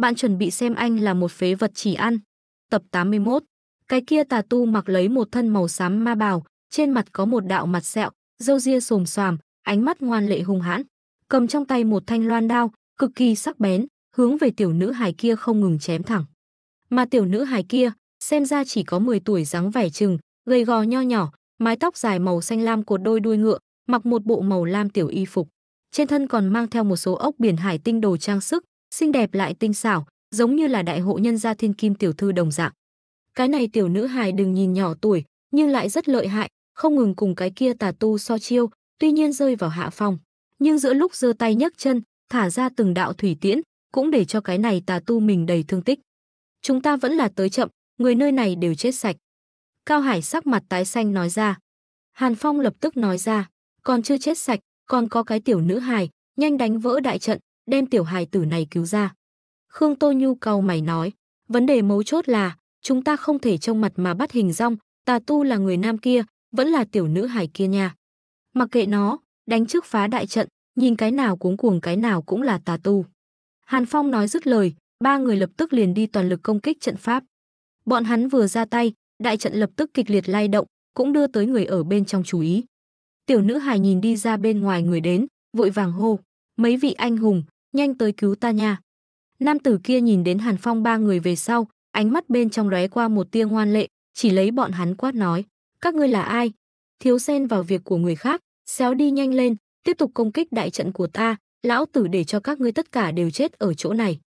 Bạn chuẩn bị xem anh là một phế vật chỉ ăn. Tập 81 Cái kia tà tu mặc lấy một thân màu xám ma bào, trên mặt có một đạo mặt sẹo, râu ria xồm xoàm, ánh mắt ngoan lệ hung hãn. Cầm trong tay một thanh loan đao, cực kỳ sắc bén, hướng về tiểu nữ hài kia không ngừng chém thẳng. Mà tiểu nữ hài kia, xem ra chỉ có 10 tuổi dáng vẻ chừng, gầy gò nho nhỏ, mái tóc dài màu xanh lam cột đôi đuôi ngựa, mặc một bộ màu lam tiểu y phục. Trên thân còn mang theo một số ốc biển hải tinh đồ trang sức, xinh đẹp lại tinh xảo, giống như là đại hộ nhân gia thiên kim tiểu thư đồng dạng. Cái này tiểu nữ hài đừng nhìn nhỏ tuổi, nhưng lại rất lợi hại, không ngừng cùng cái kia tà tu so chiêu, tuy nhiên rơi vào hạ phong Nhưng giữa lúc giơ tay nhấc chân, thả ra từng đạo thủy tiễn, cũng để cho cái này tà tu mình đầy thương tích. Chúng ta vẫn là tới chậm, người nơi này đều chết sạch. Cao Hải sắc mặt tái xanh nói ra. Hàn Phong lập tức nói ra, còn chưa chết sạch, còn có cái tiểu nữ hài, nhanh đánh vỡ đại trận, đem tiểu hài tử này cứu ra. Khương Tô Nhu cầu mày nói, vấn đề mấu chốt là chúng ta không thể trông mặt mà bắt hình rong, tà tu là người nam kia, vẫn là tiểu nữ hài kia nha. Mặc kệ nó, đánh trước phá đại trận, nhìn cái nào cuống cuồng cái nào cũng là tà tu. Hàn Phong nói dứt lời, ba người lập tức liền đi toàn lực công kích trận pháp. Bọn hắn vừa ra tay, đại trận lập tức kịch liệt lay động, cũng đưa tới người ở bên trong chú ý. Tiểu nữ hài nhìn đi ra bên ngoài người đến, vội vàng hô, mấy vị anh hùng, nhanh tới cứu ta nha. Nam tử kia nhìn đến Hàn Phong ba người về sau, ánh mắt bên trong lóe qua một tia ngoan lệ, chỉ lấy bọn hắn quát nói, các ngươi là ai? Thiếu xen vào việc của người khác, xéo đi nhanh lên, tiếp tục công kích đại trận của ta, lão tử để cho các ngươi tất cả đều chết ở chỗ này.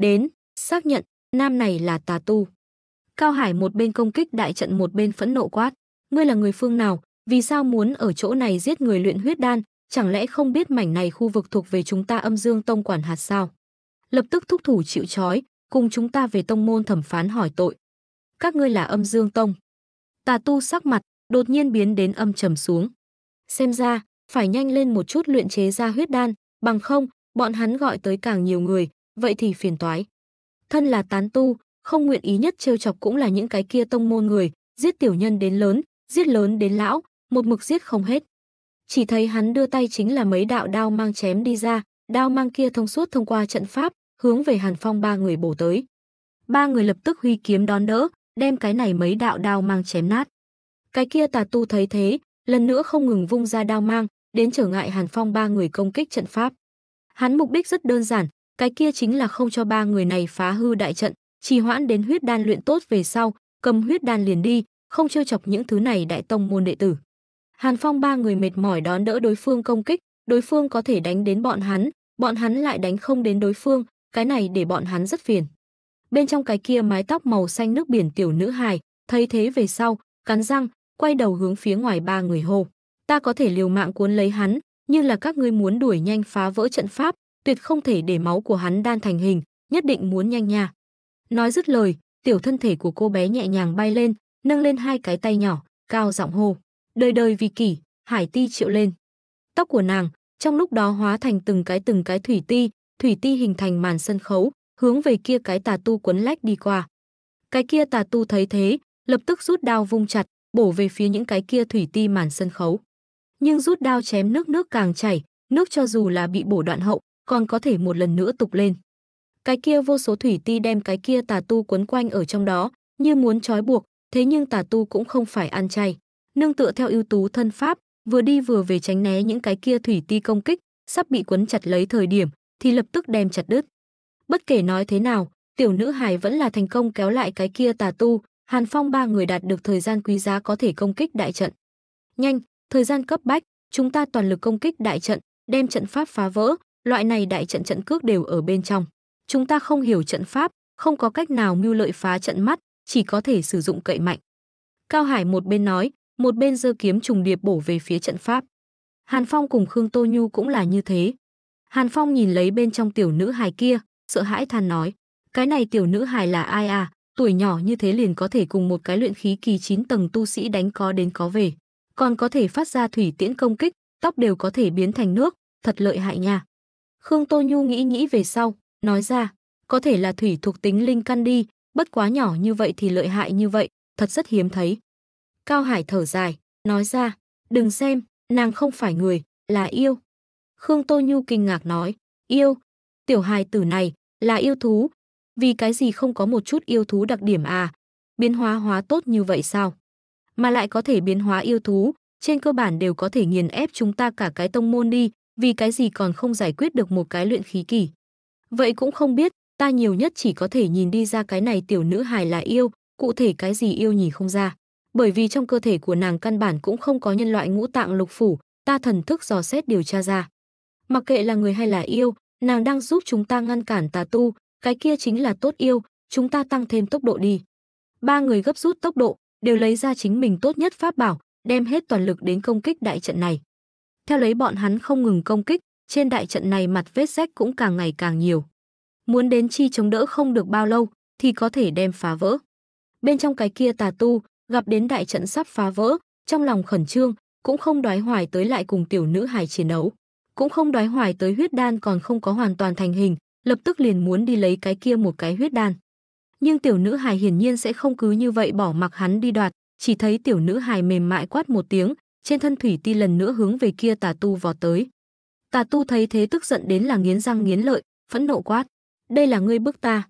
Đến, xác nhận, nam này là tà tu. Cao Hải một bên công kích đại trận một bên phẫn nộ quát, ngươi là người phương nào, vì sao muốn ở chỗ này giết người luyện huyết đan, chẳng lẽ không biết mảnh này khu vực thuộc về chúng ta âm dương tông quản hạt sao? Lập tức thúc thủ chịu trói, cùng chúng ta về tông môn thẩm phán hỏi tội. Các ngươi là âm dương tông. Tà tu sắc mặt, đột nhiên biến đến âm trầm xuống. Xem ra, phải nhanh lên một chút luyện chế ra huyết đan, bằng không, bọn hắn gọi tới càng nhiều người, vậy thì phiền toái. Thân là tán tu, không nguyện ý nhất trêu chọc cũng là những cái kia tông môn người, giết tiểu nhân đến lớn, giết lớn đến lão, một mực giết không hết. Chỉ thấy hắn đưa tay chính là mấy đạo đao mang chém đi ra, đao mang kia thông suốt thông qua trận pháp, hướng về Hàn Phong ba người bổ tới. Ba người lập tức huy kiếm đón đỡ, đem cái này mấy đạo đao mang chém nát. Cái kia tà tu thấy thế, lần nữa không ngừng vung ra đao mang, đến trở ngại Hàn Phong ba người công kích trận pháp. Hắn mục đích rất đơn giản, cái kia chính là không cho ba người này phá hư đại trận, trì hoãn đến huyết đan luyện tốt về sau, cầm huyết đan liền đi, không trêu chọc những thứ này đại tông môn đệ tử. Hàn Phong ba người mệt mỏi đón đỡ đối phương công kích, đối phương có thể đánh đến bọn hắn, bọn hắn lại đánh không đến đối phương, cái này để bọn hắn rất phiền. Bên trong cái kia mái tóc màu xanh nước biển tiểu nữ hài, thấy thế về sau, cắn răng, quay đầu hướng phía ngoài ba người hô. Ta có thể liều mạng cuốn lấy hắn, nhưng là các ngươi muốn đuổi nhanh phá vỡ trận pháp, tuyệt không thể để máu của hắn đan thành hình, nhất định muốn nhanh nha. Nói dứt lời, tiểu thân thể của cô bé nhẹ nhàng bay lên, nâng lên hai cái tay nhỏ, cao giọng hô đời đời vì kỷ, hải ti triệu lên. Tóc của nàng, trong lúc đó hóa thành từng cái từng cái thủy ti, thủy ti hình thành màn sân khấu, hướng về kia cái tà tu quấn lách đi qua. Cái kia tà tu thấy thế, lập tức rút đao vung chặt, bổ về phía những cái kia thủy ti màn sân khấu. Nhưng rút đao chém nước nước càng chảy, nước cho dù là bị bổ đoạn hậu, còn có thể một lần nữa tục lên. Cái kia vô số thủy ti đem cái kia tà tu quấn quanh ở trong đó, như muốn trói buộc, thế nhưng tà tu cũng không phải ăn chay nương tựa theo ưu tú thân pháp, vừa đi vừa về tránh né những cái kia thủy ti công kích, sắp bị quấn chặt lấy thời điểm thì lập tức đem chặt đứt. Bất kể nói thế nào, tiểu nữ hài vẫn là thành công kéo lại cái kia tà tu, Hàn Phong ba người đạt được thời gian quý giá có thể công kích đại trận. Nhanh, thời gian cấp bách, chúng ta toàn lực công kích đại trận, đem trận pháp phá vỡ, loại này đại trận trận cước đều ở bên trong. Chúng ta không hiểu trận pháp, không có cách nào mưu lợi phá trận mắt, chỉ có thể sử dụng cậy mạnh. Cao Hải một bên nói, một bên giơ kiếm trùng điệp bổ về phía trận pháp. Hàn Phong cùng Khương Tô Nhu cũng là như thế. Hàn Phong nhìn lấy bên trong tiểu nữ hài kia, sợ hãi than nói, cái này tiểu nữ hài là ai à, tuổi nhỏ như thế liền có thể cùng một cái luyện khí kỳ 9 tầng tu sĩ đánh có đến có về, còn có thể phát ra thủy tiễn công kích, tóc đều có thể biến thành nước, thật lợi hại nha. Khương Tô Nhu nghĩ nghĩ về sau, nói ra, có thể là thủy thuộc tính linh căn đi, bất quá nhỏ như vậy thì lợi hại như vậy, thật rất hiếm thấy. Cao Hải thở dài, nói ra, đừng xem, nàng không phải người, là yêu. Khương Tô Nhu kinh ngạc nói, yêu, tiểu hài tử này, là yêu thú. Vì cái gì không có một chút yêu thú đặc điểm à? Biến hóa hóa tốt như vậy sao? Mà lại có thể biến hóa yêu thú, trên cơ bản đều có thể nghiền ép chúng ta cả cái tông môn đi, vì cái gì còn không giải quyết được một cái luyện khí kỳ. Vậy cũng không biết, ta nhiều nhất chỉ có thể nhìn đi ra cái này tiểu nữ hài là yêu, cụ thể cái gì yêu nhỉ không ra bởi vì trong cơ thể của nàng căn bản cũng không có nhân loại ngũ tạng lục phủ, ta thần thức dò xét điều tra ra. Mặc kệ là người hay là yêu, nàng đang giúp chúng ta ngăn cản tà tu, cái kia chính là tốt yêu, chúng ta tăng thêm tốc độ đi. Ba người gấp rút tốc độ, đều lấy ra chính mình tốt nhất pháp bảo, đem hết toàn lực đến công kích đại trận này. Theo lấy bọn hắn không ngừng công kích, trên đại trận này mặt vết rách cũng càng ngày càng nhiều. Muốn đến chi chống đỡ không được bao lâu thì có thể đem phá vỡ. Bên trong cái kia tà tu, gặp đến đại trận sắp phá vỡ, trong lòng khẩn trương, cũng không đoái hoài tới lại cùng tiểu nữ hài chiến đấu, cũng không đoái hoài tới huyết đan còn không có hoàn toàn thành hình, lập tức liền muốn đi lấy cái kia một cái huyết đan. Nhưng tiểu nữ hài hiển nhiên sẽ không cứ như vậy bỏ mặc hắn đi đoạt, chỉ thấy tiểu nữ hài mềm mại quát một tiếng, trên thân thủy ti lần nữa hướng về kia tà tu vọt tới. Tà tu thấy thế tức giận đến là nghiến răng nghiến lợi, phẫn nộ quát: "Đây là ngươi bức ta."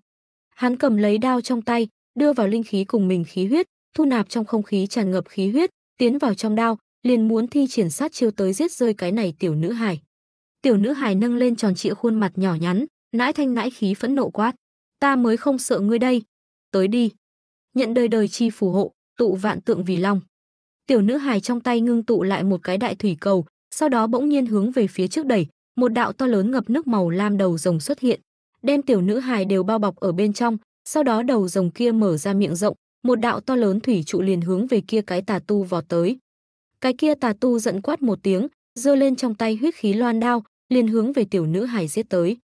Hắn cầm lấy đao trong tay, đưa vào linh khí cùng mình khí huyết, thu nạp trong không khí tràn ngập khí huyết, tiến vào trong đao, liền muốn thi triển sát chiêu tới giết rơi cái này tiểu nữ hài. Tiểu nữ hài nâng lên tròn trịa khuôn mặt nhỏ nhắn, nãi thanh nãi khí phẫn nộ quát: "Ta mới không sợ ngươi đây, tới đi." Nhận đời đời chi phù hộ, tụ vạn tượng vì long. Tiểu nữ hài trong tay ngưng tụ lại một cái đại thủy cầu, sau đó bỗng nhiên hướng về phía trước đẩy, một đạo to lớn ngập nước màu lam đầu rồng xuất hiện, đem tiểu nữ hài đều bao bọc ở bên trong, sau đó đầu rồng kia mở ra miệng rộng, một đạo to lớn thủy trụ liền hướng về kia cái tà tu vọt tới. Cái kia tà tu giận quát một tiếng, giơ lên trong tay huyết khí loan đao, liền hướng về tiểu nữ hài giết tới.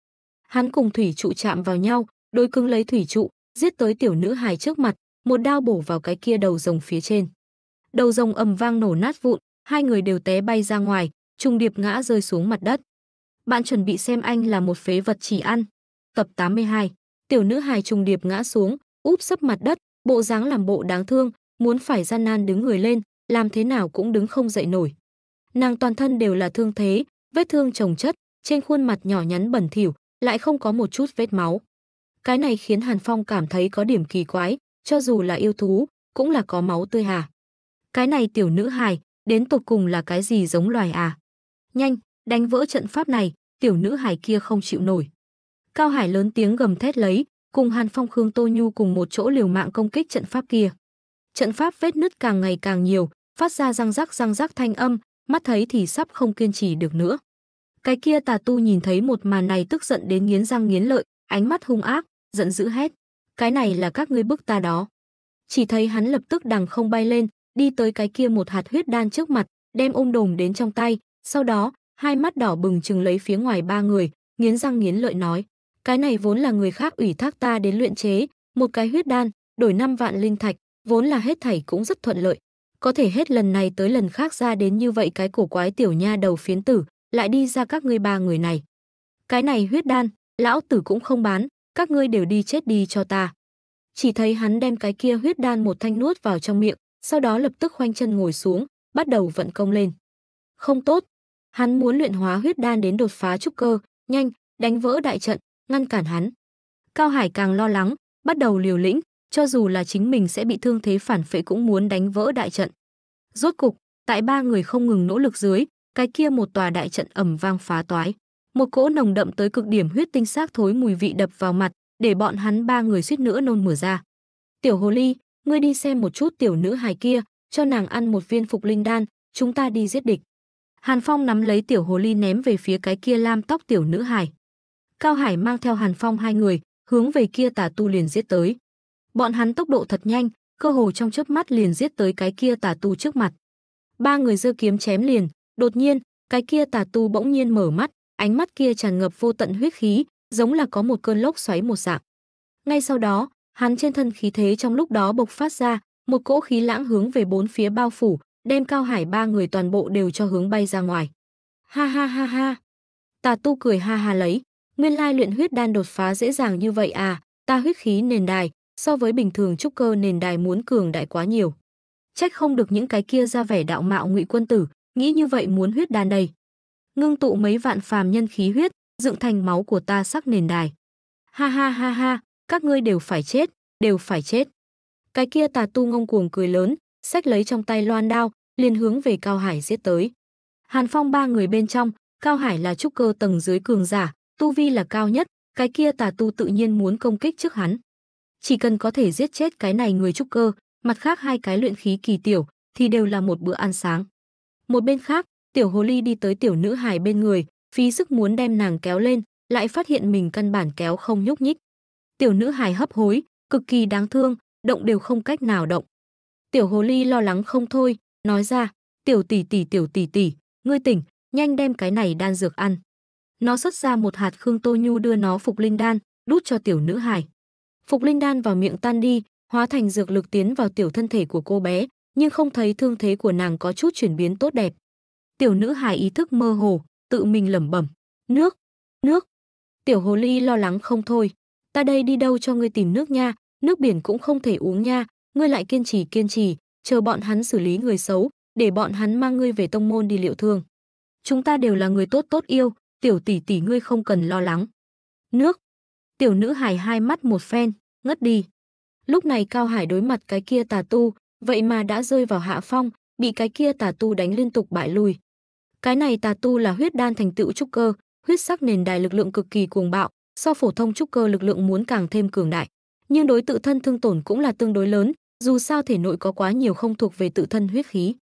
Hắn cùng thủy trụ chạm vào nhau, đối cứng lấy thủy trụ, giết tới tiểu nữ hài trước mặt, một đao bổ vào cái kia đầu rồng phía trên. Đầu rồng ầm vang nổ nát vụn, hai người đều té bay ra ngoài, trùng điệp ngã rơi xuống mặt đất. Bạn chuẩn bị xem anh là một phế vật chỉ ăn. Tập 82. Tiểu nữ hài trùng điệp ngã xuống, úp sấp mặt đất, bộ dáng làm bộ đáng thương, muốn phải gian nan đứng người lên, làm thế nào cũng đứng không dậy nổi. Nàng toàn thân đều là thương thế, vết thương chồng chất, trên khuôn mặt nhỏ nhắn bẩn thỉu, lại không có một chút vết máu. Cái này khiến Hàn Phong cảm thấy có điểm kỳ quái, cho dù là yêu thú, cũng là có máu tươi hà. Cái này tiểu nữ hài, đến tột cùng là cái gì giống loài à? Nhanh, đánh vỡ trận pháp này, tiểu nữ hài kia không chịu nổi. Cao Hải lớn tiếng gầm thét lấy, cùng Hàn Phong Khương Tô Nhu cùng một chỗ liều mạng công kích trận pháp kia. Trận pháp vết nứt càng ngày càng nhiều, phát ra răng rắc răng rắc thanh âm, mắt thấy thì sắp không kiên trì được nữa. Cái kia tà tu nhìn thấy một màn này tức giận đến nghiến răng nghiến lợi, ánh mắt hung ác, giận dữ hét. Cái này là các ngươi bức ta đó. Chỉ thấy hắn lập tức đằng không bay lên, đi tới cái kia một hạt huyết đan trước mặt, đem ôm đồm đến trong tay, sau đó, hai mắt đỏ bừng chừng lấy phía ngoài ba người, nghiến răng nghiến lợi nói, cái này vốn là người khác ủy thác ta đến luyện chế, một cái huyết đan, đổi 5 vạn linh thạch, vốn là hết thảy cũng rất thuận lợi. Có thể hết lần này tới lần khác ra đến như vậy cái cổ quái tiểu nha đầu phiến tử, lại đi ra các ngươi ba người này. Cái này huyết đan, lão tử cũng không bán, các ngươi đều đi chết đi cho ta. Chỉ thấy hắn đem cái kia huyết đan một thanh nuốt vào trong miệng, sau đó lập tức khoanh chân ngồi xuống, bắt đầu vận công lên. Không tốt, hắn muốn luyện hóa huyết đan đến đột phá trúc cơ, nhanh, đánh vỡ đại trận, ngăn cản hắn. Cao Hải càng lo lắng, bắt đầu liều lĩnh, cho dù là chính mình sẽ bị thương thế phản phệ cũng muốn đánh vỡ đại trận. Rốt cục, tại ba người không ngừng nỗ lực dưới, cái kia một tòa đại trận ầm vang phá toái. Một cỗ nồng đậm tới cực điểm huyết tinh xác thối mùi vị đập vào mặt, để bọn hắn ba người suýt nữa nôn mửa ra. Tiểu hồ ly, ngươi đi xem một chút tiểu nữ hài kia, cho nàng ăn một viên phục linh đan, chúng ta đi giết địch. Hàn Phong nắm lấy tiểu hồ ly ném về phía cái kia lam tóc tiểu nữ hài. Cao Hải mang theo Hàn Phong hai người, hướng về kia tà tu liền giết tới. Bọn hắn tốc độ thật nhanh, cơ hồ trong chớp mắt liền giết tới cái kia tà tu trước mặt. Ba người giơ kiếm chém liền, đột nhiên, cái kia tà tu bỗng nhiên mở mắt, ánh mắt kia tràn ngập vô tận huyết khí, giống là có một cơn lốc xoáy một dạng. Ngay sau đó, hắn trên thân khí thế trong lúc đó bộc phát ra, một cỗ khí lãng hướng về bốn phía bao phủ, đem Cao Hải ba người toàn bộ đều cho hướng bay ra ngoài. Ha ha ha ha. Tà tu cười ha ha lấy, Nguyên lai luyện huyết đan đột phá dễ dàng như vậy à, ta huyết khí nền đài, so với bình thường trúc cơ nền đài muốn cường đại quá nhiều. Trách không được những cái kia ra vẻ đạo mạo ngụy quân tử, nghĩ như vậy muốn huyết đan đầy. Ngưng tụ mấy vạn phàm nhân khí huyết, dựng thành máu của ta sắc nền đài. Ha ha ha ha, các ngươi đều phải chết, đều phải chết. Cái kia tà tu ngông cuồng cười lớn, sách lấy trong tay loan đao, liền hướng về Cao Hải giết tới. Hàn Phong ba người bên trong, Cao Hải là trúc cơ tầng dưới cường giả, tu vi là cao nhất, cái kia tà tu tự nhiên muốn công kích trước hắn. Chỉ cần có thể giết chết cái này người trúc cơ, mặt khác hai cái luyện khí kỳ tiểu thì đều là một bữa ăn sáng. Một bên khác, tiểu hồ ly đi tới tiểu nữ hài bên người, phí sức muốn đem nàng kéo lên, lại phát hiện mình căn bản kéo không nhúc nhích. Tiểu nữ hài hấp hối, cực kỳ đáng thương, động đều không cách nào động. Tiểu hồ ly lo lắng không thôi, nói ra, "Tiểu tỷ tỷ tiểu tỷ tỷ, ngươi tỉnh, nhanh đem cái này đan dược ăn." Nó xuất ra một hạt Khương Tô Nhu đưa nó phục linh đan, đút cho tiểu nữ hải. Phục linh đan vào miệng tan đi, hóa thành dược lực tiến vào tiểu thân thể của cô bé, nhưng không thấy thương thế của nàng có chút chuyển biến tốt đẹp. Tiểu nữ hải ý thức mơ hồ, tự mình lẩm bẩm, "Nước, nước." Tiểu hồ ly lo lắng không thôi, "Ta đây đi đâu cho ngươi tìm nước nha, nước biển cũng không thể uống nha, ngươi lại kiên trì kiên trì, chờ bọn hắn xử lý người xấu, để bọn hắn mang ngươi về tông môn đi liệu thương. Chúng ta đều là người tốt tốt yêu, tiểu tỷ tỷ ngươi không cần lo lắng. Nước. Tiểu nữ hài hai mắt một phen, ngất đi. Lúc này Cao Hải đối mặt cái kia tà tu, vậy mà đã rơi vào hạ phong, bị cái kia tà tu đánh liên tục bại lùi. Cái này tà tu là huyết đan thành tựu trúc cơ, huyết sắc nền đài lực lượng cực kỳ cuồng bạo, so phổ thông trúc cơ lực lượng muốn càng thêm cường đại. Nhưng đối tự thân thương tổn cũng là tương đối lớn, dù sao thể nội có quá nhiều không thuộc về tự thân huyết khí.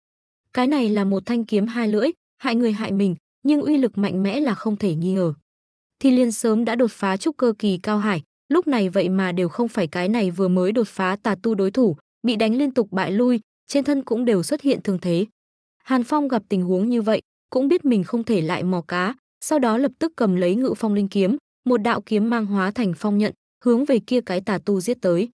Cái này là một thanh kiếm hai lưỡi, hại người hại mình, nhưng uy lực mạnh mẽ là không thể nghi ngờ. Thi Liên sớm đã đột phá trúc cơ kỳ cao hải, lúc này vậy mà đều không phải cái này vừa mới đột phá tà tu đối thủ, bị đánh liên tục bại lui, trên thân cũng đều xuất hiện thương thế. Hàn Phong gặp tình huống như vậy, cũng biết mình không thể lại mò cá, sau đó lập tức cầm lấy ngự phong linh kiếm, một đạo kiếm mang hóa thành phong nhận, hướng về kia cái tà tu giết tới.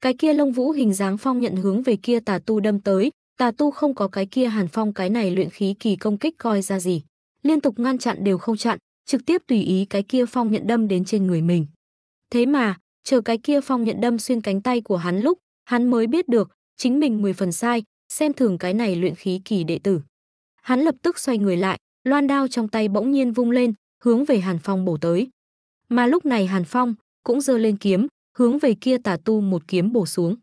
Cái kia lông vũ hình dáng phong nhận hướng về kia tà tu đâm tới, tà tu không có cái kia Hàn Phong cái này luyện khí kỳ công kích coi ra gì liên tục ngăn chặn đều không chặn, trực tiếp tùy ý cái kia phong nhận đâm đến trên người mình. Thế mà, chờ cái kia phong nhận đâm xuyên cánh tay của hắn lúc, hắn mới biết được, chính mình 10 phần sai, xem thường cái này luyện khí kỳ đệ tử. Hắn lập tức xoay người lại, loan đao trong tay bỗng nhiên vung lên, hướng về Hàn Phong bổ tới. Mà lúc này Hàn Phong cũng giơ lên kiếm, hướng về kia tà tu một kiếm bổ xuống.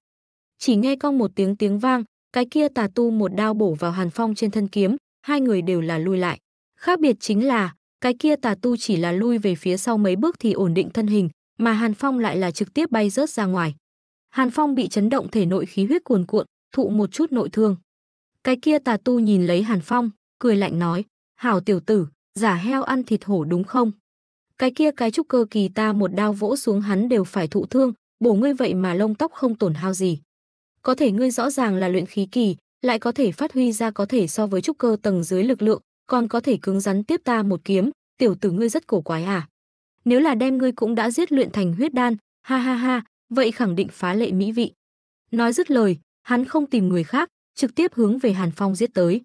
Chỉ nghe con một tiếng tiếng vang, cái kia tà tu một đao bổ vào Hàn Phong trên thân kiếm, hai người đều là lui lại. Khác biệt chính là, cái kia tà tu chỉ là lui về phía sau mấy bước thì ổn định thân hình, mà Hàn Phong lại là trực tiếp bay rớt ra ngoài. Hàn Phong bị chấn động thể nội khí huyết cuồn cuộn, thụ một chút nội thương. Cái kia tà tu nhìn lấy Hàn Phong, cười lạnh nói, hảo tiểu tử, giả heo ăn thịt hổ đúng không? Cái kia cái trúc cơ kỳ ta một đao vỗ xuống hắn đều phải thụ thương, bổ ngươi vậy mà lông tóc không tổn hao gì. Có thể ngươi rõ ràng là luyện khí kỳ, lại có thể phát huy ra có thể so với trúc cơ tầng dưới lực lượng, còn có thể cứng rắn tiếp ta một kiếm, tiểu tử ngươi rất cổ quái à? Nếu là đem ngươi cũng đã giết luyện thành huyết đan, ha ha ha, vậy khẳng định phá lệ mỹ vị. Nói dứt lời, hắn không tìm người khác, trực tiếp hướng về Hàn Phong giết tới.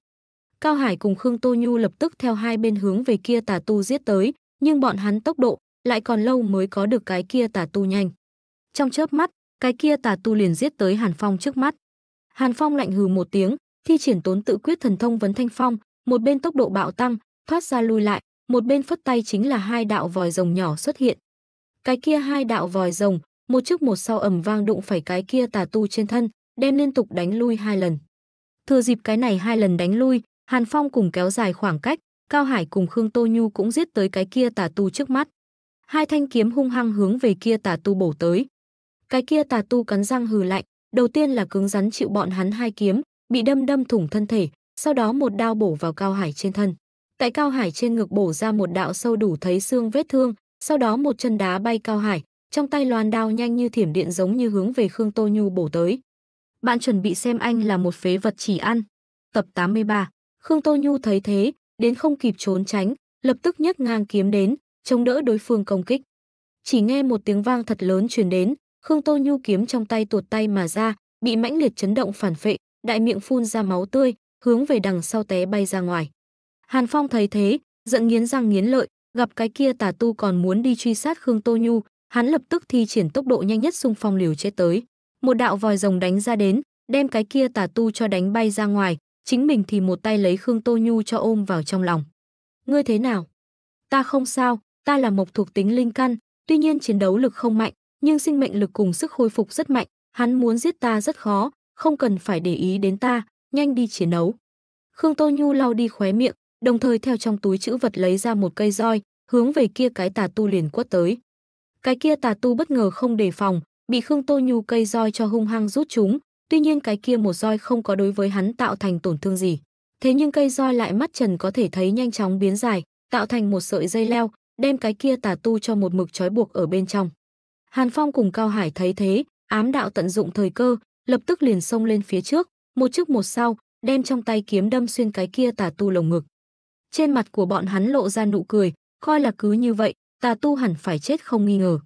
Cao Hải cùng Khương Tô Nhu lập tức theo hai bên hướng về kia tà tu giết tới, nhưng bọn hắn tốc độ lại còn lâu mới có được cái kia tà tu nhanh. Trong chớp mắt, cái kia tà tu liền giết tới Hàn Phong trước mắt. Hàn Phong lạnh hừ một tiếng, thi triển tốn tự quyết thần thông vấn thanh phong, một bên tốc độ bạo tăng, thoát ra lui lại, một bên phất tay chính là hai đạo vòi rồng nhỏ xuất hiện. Cái kia hai đạo vòi rồng, một trước một sau ầm vang đụng phải cái kia tà tu trên thân, đem liên tục đánh lui hai lần. Thừa dịp cái này hai lần đánh lui, Hàn Phong cùng kéo dài khoảng cách, Cao Hải cùng Khương Tô Nhu cũng giết tới cái kia tà tu trước mắt. Hai thanh kiếm hung hăng hướng về kia tà tu bổ tới. Cái kia tà tu cắn răng hừ lạnh, đầu tiên là cứng rắn chịu bọn hắn hai kiếm, bị đâm đâm thủng thân thể, sau đó một đao bổ vào Cao Hải trên thân. Tại Cao Hải trên ngực bổ ra một đạo sâu đủ thấy xương vết thương, sau đó một chân đá bay Cao Hải, trong tay loan đao nhanh như thiểm điện giống như hướng về Khương Tô Nhu bổ tới. Bạn chuẩn bị xem anh là một phế vật chỉ ăn. Tập 83. Khương Tô Nhu thấy thế, đến không kịp trốn tránh, lập tức nhấc ngang kiếm đến, chống đỡ đối phương công kích. Chỉ nghe một tiếng vang thật lớn truyền đến, Khương Tô Nhu kiếm trong tay tuột tay mà ra, bị mãnh liệt chấn động phản phệ, đại miệng phun ra máu tươi, hướng về đằng sau té bay ra ngoài. Hàn Phong thấy thế, giận nghiến răng nghiến lợi, gặp cái kia tà tu còn muốn đi truy sát Khương Tô Nhu, hắn lập tức thi triển tốc độ nhanh nhất xung phong liều chết tới. Một đạo vòi rồng đánh ra đến, đem cái kia tà tu cho đánh bay ra ngoài, chính mình thì một tay lấy Khương Tô Nhu cho ôm vào trong lòng. Ngươi thế nào? Ta không sao, ta là mộc thuộc tính linh căn, tuy nhiên chiến đấu lực không mạnh, nhưng sinh mệnh lực cùng sức hồi phục rất mạnh, hắn muốn giết ta rất khó, không cần phải để ý đến ta, nhanh đi chiến đấu. Khương Tô Nhu lau đi khóe miệng, đồng thời theo trong túi chữ vật lấy ra một cây roi, hướng về kia cái tà tu liền quất tới. Cái kia tà tu bất ngờ không đề phòng, bị Khương Tô Nhu cây roi cho hung hăng rút chúng, tuy nhiên cái kia một roi không có đối với hắn tạo thành tổn thương gì. Thế nhưng cây roi lại mắt trần có thể thấy nhanh chóng biến dài, tạo thành một sợi dây leo, đem cái kia tà tu cho một mực trói buộc ở bên trong. Hàn Phong cùng Cao Hải thấy thế, ám đạo tận dụng thời cơ, lập tức liền xông lên phía trước, một trước một sau, đem trong tay kiếm đâm xuyên cái kia tà tu lồng ngực. Trên mặt của bọn hắn lộ ra nụ cười, coi là cứ như vậy, tà tu hẳn phải chết không nghi ngờ.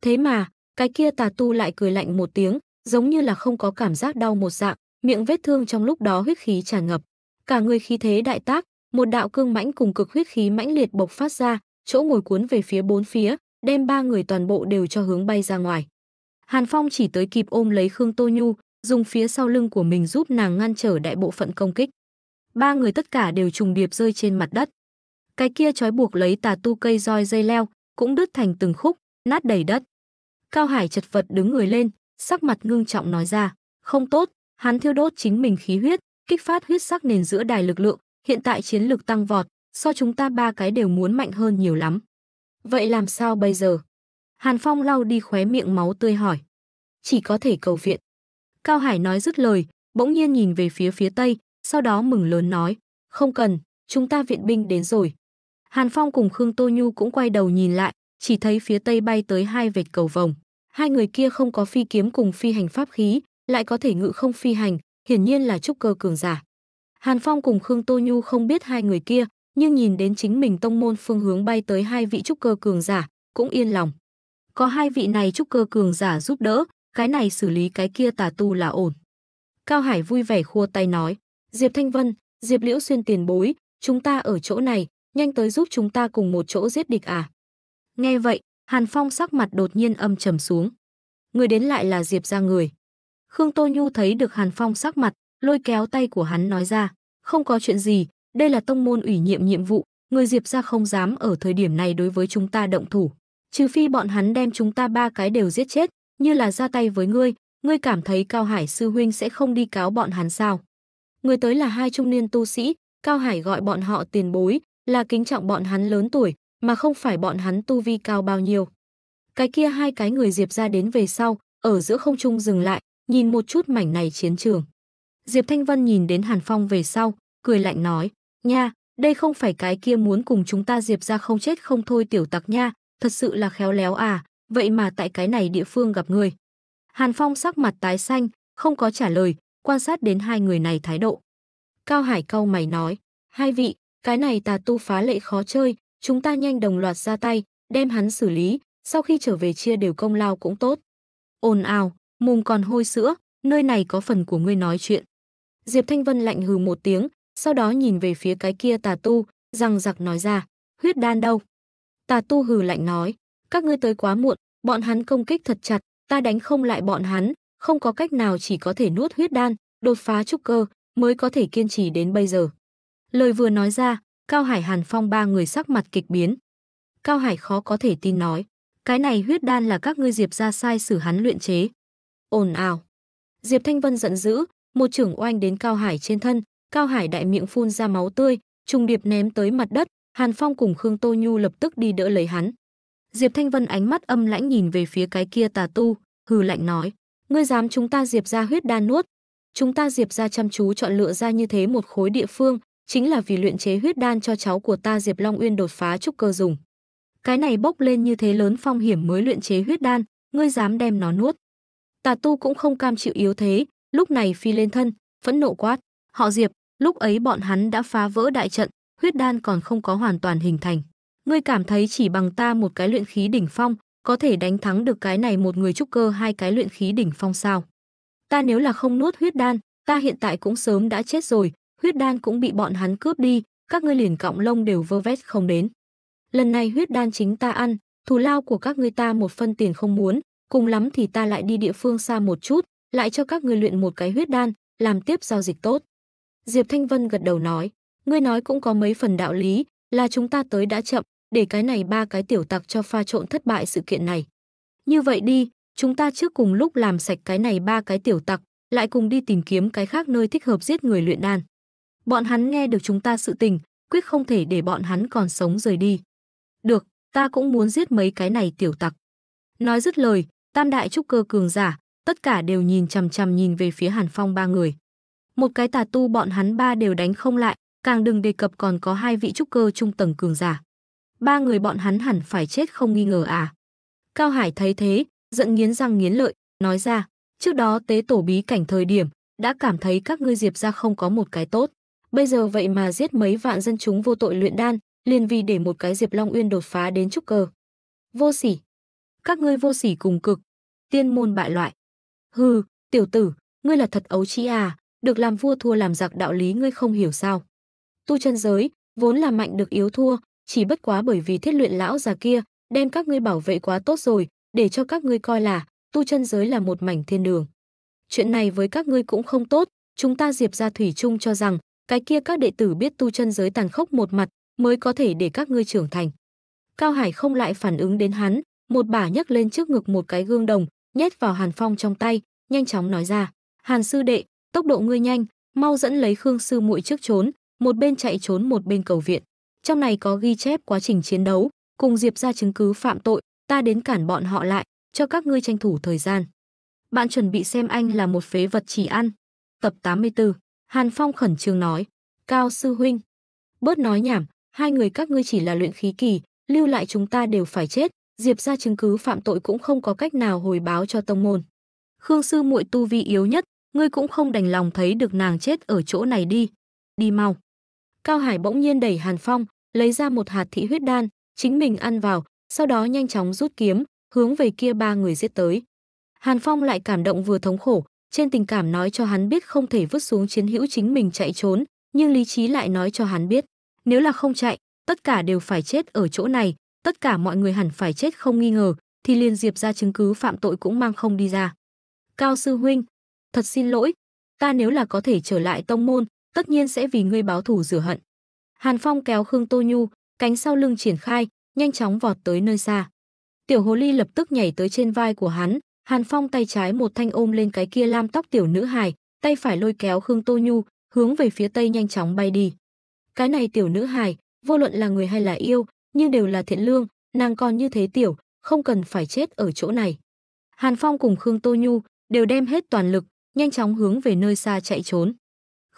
Thế mà, cái kia tà tu lại cười lạnh một tiếng, giống như là không có cảm giác đau một dạng, miệng vết thương trong lúc đó huyết khí tràn ngập. Cả người khí thế đại tác, một đạo cương mãnh cùng cực huyết khí mãnh liệt bộc phát ra, chỗ ngồi cuốn về phía bốn phía, đem ba người toàn bộ đều cho hướng bay ra ngoài. Hàn Phong chỉ tới kịp ôm lấy Khương Tô Nhu, dùng phía sau lưng của mình giúp nàng ngăn trở đại bộ phận công kích. Ba người tất cả đều trùng điệp rơi trên mặt đất. Cái kia trói buộc lấy tà tu cây roi dây leo, cũng đứt thành từng khúc, nát đầy đất. Cao Hải chật vật đứng người lên, sắc mặt ngưng trọng nói ra, không tốt, hắn thiêu đốt chính mình khí huyết, kích phát huyết sắc nền giữa đài lực lượng, hiện tại chiến lực tăng vọt, so chúng ta ba cái đều muốn mạnh hơn nhiều lắm. Vậy làm sao bây giờ? Hàn Phong lau đi khóe miệng máu tươi hỏi. Chỉ có thể cầu viện. Cao Hải nói dứt lời, bỗng nhiên nhìn về phía phía tây, sau đó mừng lớn nói, không cần, chúng ta viện binh đến rồi. Hàn Phong cùng Khương Tô Nhu cũng quay đầu nhìn lại, chỉ thấy phía tây bay tới hai vệt cầu vồng. Hai người kia không có phi kiếm cùng phi hành pháp khí, lại có thể ngự không phi hành, hiển nhiên là trúc cơ cường giả. Hàn Phong cùng Khương Tô Nhu không biết hai người kia, nhưng nhìn đến chính mình tông môn phương hướng bay tới hai vị trúc cơ cường giả, cũng yên lòng. Có hai vị này trúc cơ cường giả giúp đỡ, cái này xử lý cái kia tà tu là ổn. Cao Hải vui vẻ khua tay nói, Diệp Thanh Vân, Diệp Liễu Xuyên tiền bối, chúng ta ở chỗ này, nhanh tới giúp chúng ta cùng một chỗ giết địch à. Nghe vậy, Hàn Phong sắc mặt đột nhiên âm trầm xuống. Người đến lại là Diệp ra người. Khương Tô Nhu thấy được Hàn Phong sắc mặt, lôi kéo tay của hắn nói ra, không có chuyện gì, đây là tông môn ủy nhiệm nhiệm vụ, người Diệp ra không dám ở thời điểm này đối với chúng ta động thủ. Trừ phi bọn hắn đem chúng ta ba cái đều giết chết, như là ra tay với ngươi, ngươi cảm thấy Cao Hải sư huynh sẽ không đi cáo bọn hắn sao? Người tới là hai trung niên tu sĩ, Cao Hải gọi bọn họ tiền bối, là kính trọng bọn hắn lớn tuổi, mà không phải bọn hắn tu vi cao bao nhiêu. Cái kia hai cái người Diệp ra đến về sau, ở giữa không trung dừng lại, nhìn một chút mảnh này chiến trường. Diệp Thanh Vân nhìn đến Hàn Phong về sau, cười lạnh nói, nha, đây không phải cái kia muốn cùng chúng ta Diệp ra không chết không thôi tiểu tặc nha, thật sự là khéo léo à, vậy mà tại cái này địa phương gặp người. Hàn Phong sắc mặt tái xanh, không có trả lời, quan sát đến hai người này thái độ. Cao Hải cau mày nói, hai vị, cái này tà tu phá lệ khó chơi, chúng ta nhanh đồng loạt ra tay, đem hắn xử lý, sau khi trở về chia đều công lao cũng tốt. Ồn ào, mồm còn hôi sữa, nơi này có phần của ngươi nói chuyện. Diệp Thanh Vân lạnh hừ một tiếng, sau đó nhìn về phía cái kia tà tu, răng giặc nói ra, huyết đan đâu? Tà tu hừ lạnh nói, các ngươi tới quá muộn, bọn hắn công kích thật chặt, ta đánh không lại bọn hắn, không có cách nào chỉ có thể nuốt huyết đan, đột phá trúc cơ, mới có thể kiên trì đến bây giờ. Lời vừa nói ra, Cao Hải Hàn Phong ba người sắc mặt kịch biến. Cao Hải khó có thể tin nói, cái này huyết đan là các ngươi Diệp ra sai xử hắn luyện chế. Ồn ào. Diệp Thanh Vân giận dữ, một trưởng oanh đến Cao Hải trên thân, Cao Hải đại miệng phun ra máu tươi, trùng điệp ném tới mặt đất, Hàn Phong cùng Khương Tô Nhu lập tức đi đỡ lấy hắn. Diệp Thanh Vân ánh mắt âm lãnh nhìn về phía cái kia tà tu, hừ lạnh nói, ngươi dám chúng ta Diệp ra huyết đan nuốt. Chúng ta Diệp ra chăm chú chọn lựa ra như thế một khối địa phương, chính là vì luyện chế huyết đan cho cháu của ta Diệp Long Uyên đột phá trúc cơ dùng. Cái này bốc lên như thế lớn phong hiểm mới luyện chế huyết đan, ngươi dám đem nó nuốt. Tà tu cũng không cam chịu yếu thế, lúc này phi lên thân, phẫn nộ quát, họ Diệp, lúc ấy bọn hắn đã phá vỡ đại trận, huyết đan còn không có hoàn toàn hình thành. Ngươi cảm thấy chỉ bằng ta một cái luyện khí đỉnh phong, có thể đánh thắng được cái này một người trúc cơ hai cái luyện khí đỉnh phong sao? Ta nếu là không nuốt huyết đan, ta hiện tại cũng sớm đã chết rồi, huyết đan cũng bị bọn hắn cướp đi, các ngươi liền cọng lông đều vơ vét không đến. Lần này huyết đan chính ta ăn, thù lao của các ngươi ta một phân tiền không muốn, cùng lắm thì ta lại đi địa phương xa một chút, lại cho các ngươi luyện một cái huyết đan, làm tiếp giao dịch tốt. Diệp Thanh Vân gật đầu nói, ngươi nói cũng có mấy phần đạo lý, là chúng ta tới đã chậm, để cái này ba cái tiểu tặc cho pha trộn thất bại sự kiện này. Như vậy đi, chúng ta trước cùng lúc làm sạch cái này ba cái tiểu tặc, lại cùng đi tìm kiếm cái khác nơi thích hợp giết người luyện đan. Bọn hắn nghe được chúng ta sự tình, quyết không thể để bọn hắn còn sống rời đi. Được, ta cũng muốn giết mấy cái này tiểu tặc. Nói dứt lời, tam đại trúc cơ cường giả, tất cả đều nhìn chằm chằm nhìn về phía Hàn Phong ba người. Một cái tà tu bọn hắn ba đều đánh không lại, càng đừng đề cập còn có hai vị trúc cơ trung tầng cường giả. Ba người bọn hắn hẳn phải chết không nghi ngờ à. Cao Hải thấy thế, giận nghiến răng nghiến lợi, nói ra, trước đó tế tổ bí cảnh thời điểm, đã cảm thấy các ngươi diệp ra không có một cái tốt. Bây giờ vậy mà giết mấy vạn dân chúng vô tội luyện đan, liền vì để một cái diệp long uyên đột phá đến trúc cơ. Vô sỉ! Các ngươi vô sỉ cùng cực, tiên môn bại loại. Hừ, tiểu tử, ngươi là thật ấu trí à, được làm vua thua làm giặc đạo lý ngươi không hiểu sao tu chân giới vốn là mạnh được yếu thua, chỉ bất quá bởi vì thiết luyện lão già kia đem các ngươi bảo vệ quá tốt rồi, để cho các ngươi coi là tu chân giới là một mảnh thiên đường. Chuyện này với các ngươi cũng không tốt, chúng ta Diệp gia thủy chung cho rằng, cái kia các đệ tử biết tu chân giới tàn khốc một mặt, mới có thể để các ngươi trưởng thành. Cao Hải không lại phản ứng đến hắn, một bả nhấc lên trước ngực một cái gương đồng, nhét vào Hàn Phong trong tay, nhanh chóng nói ra: "Hàn sư đệ, tốc độ ngươi nhanh, mau dẫn lấy Khương sư muội trước trốn, một bên chạy trốn một bên cầu viện. Trong này có ghi chép quá trình chiến đấu, cùng Diệp ra chứng cứ phạm tội, ta đến cản bọn họ lại, cho các ngươi tranh thủ thời gian. Bạn chuẩn bị xem anh là một phế vật chỉ ăn. Tập 84, Hàn Phong khẩn trương nói, Cao Sư Huynh. Bớt nói nhảm, hai người các ngươi chỉ là luyện khí kỳ, lưu lại chúng ta đều phải chết, Diệp ra chứng cứ phạm tội cũng không có cách nào hồi báo cho tông môn. Khương Sư muội tu vi yếu nhất, ngươi cũng không đành lòng thấy được nàng chết ở chỗ này đi. Đi mau. Cao Hải bỗng nhiên đẩy Hàn Phong, lấy ra một hạt thị huyết đan, chính mình ăn vào, sau đó nhanh chóng rút kiếm, hướng về kia ba người giết tới. Hàn Phong lại cảm động vừa thống khổ, trên tình cảm nói cho hắn biết không thể vứt xuống chiến hữu chính mình chạy trốn, nhưng lý trí lại nói cho hắn biết, nếu là không chạy, tất cả đều phải chết ở chỗ này, tất cả mọi người hẳn phải chết không nghi ngờ, thì liên diệp ra chứng cứ phạm tội cũng mang không đi ra. Cao sư huynh, thật xin lỗi, ta nếu là có thể trở lại tông môn, tất nhiên sẽ vì ngươi báo thù rửa hận. Hàn Phong kéo Khương Tô Nhu, cánh sau lưng triển khai, nhanh chóng vọt tới nơi xa. Tiểu hồ ly lập tức nhảy tới trên vai của hắn, Hàn Phong tay trái một thanh ôm lên cái kia lam tóc tiểu nữ hài, tay phải lôi kéo Khương Tô Nhu, hướng về phía tây nhanh chóng bay đi. Cái này tiểu nữ hài, vô luận là người hay là yêu, nhưng đều là thiện lương, nàng còn như thế tiểu, không cần phải chết ở chỗ này. Hàn Phong cùng Khương Tô Nhu đều đem hết toàn lực, nhanh chóng hướng về nơi xa chạy trốn.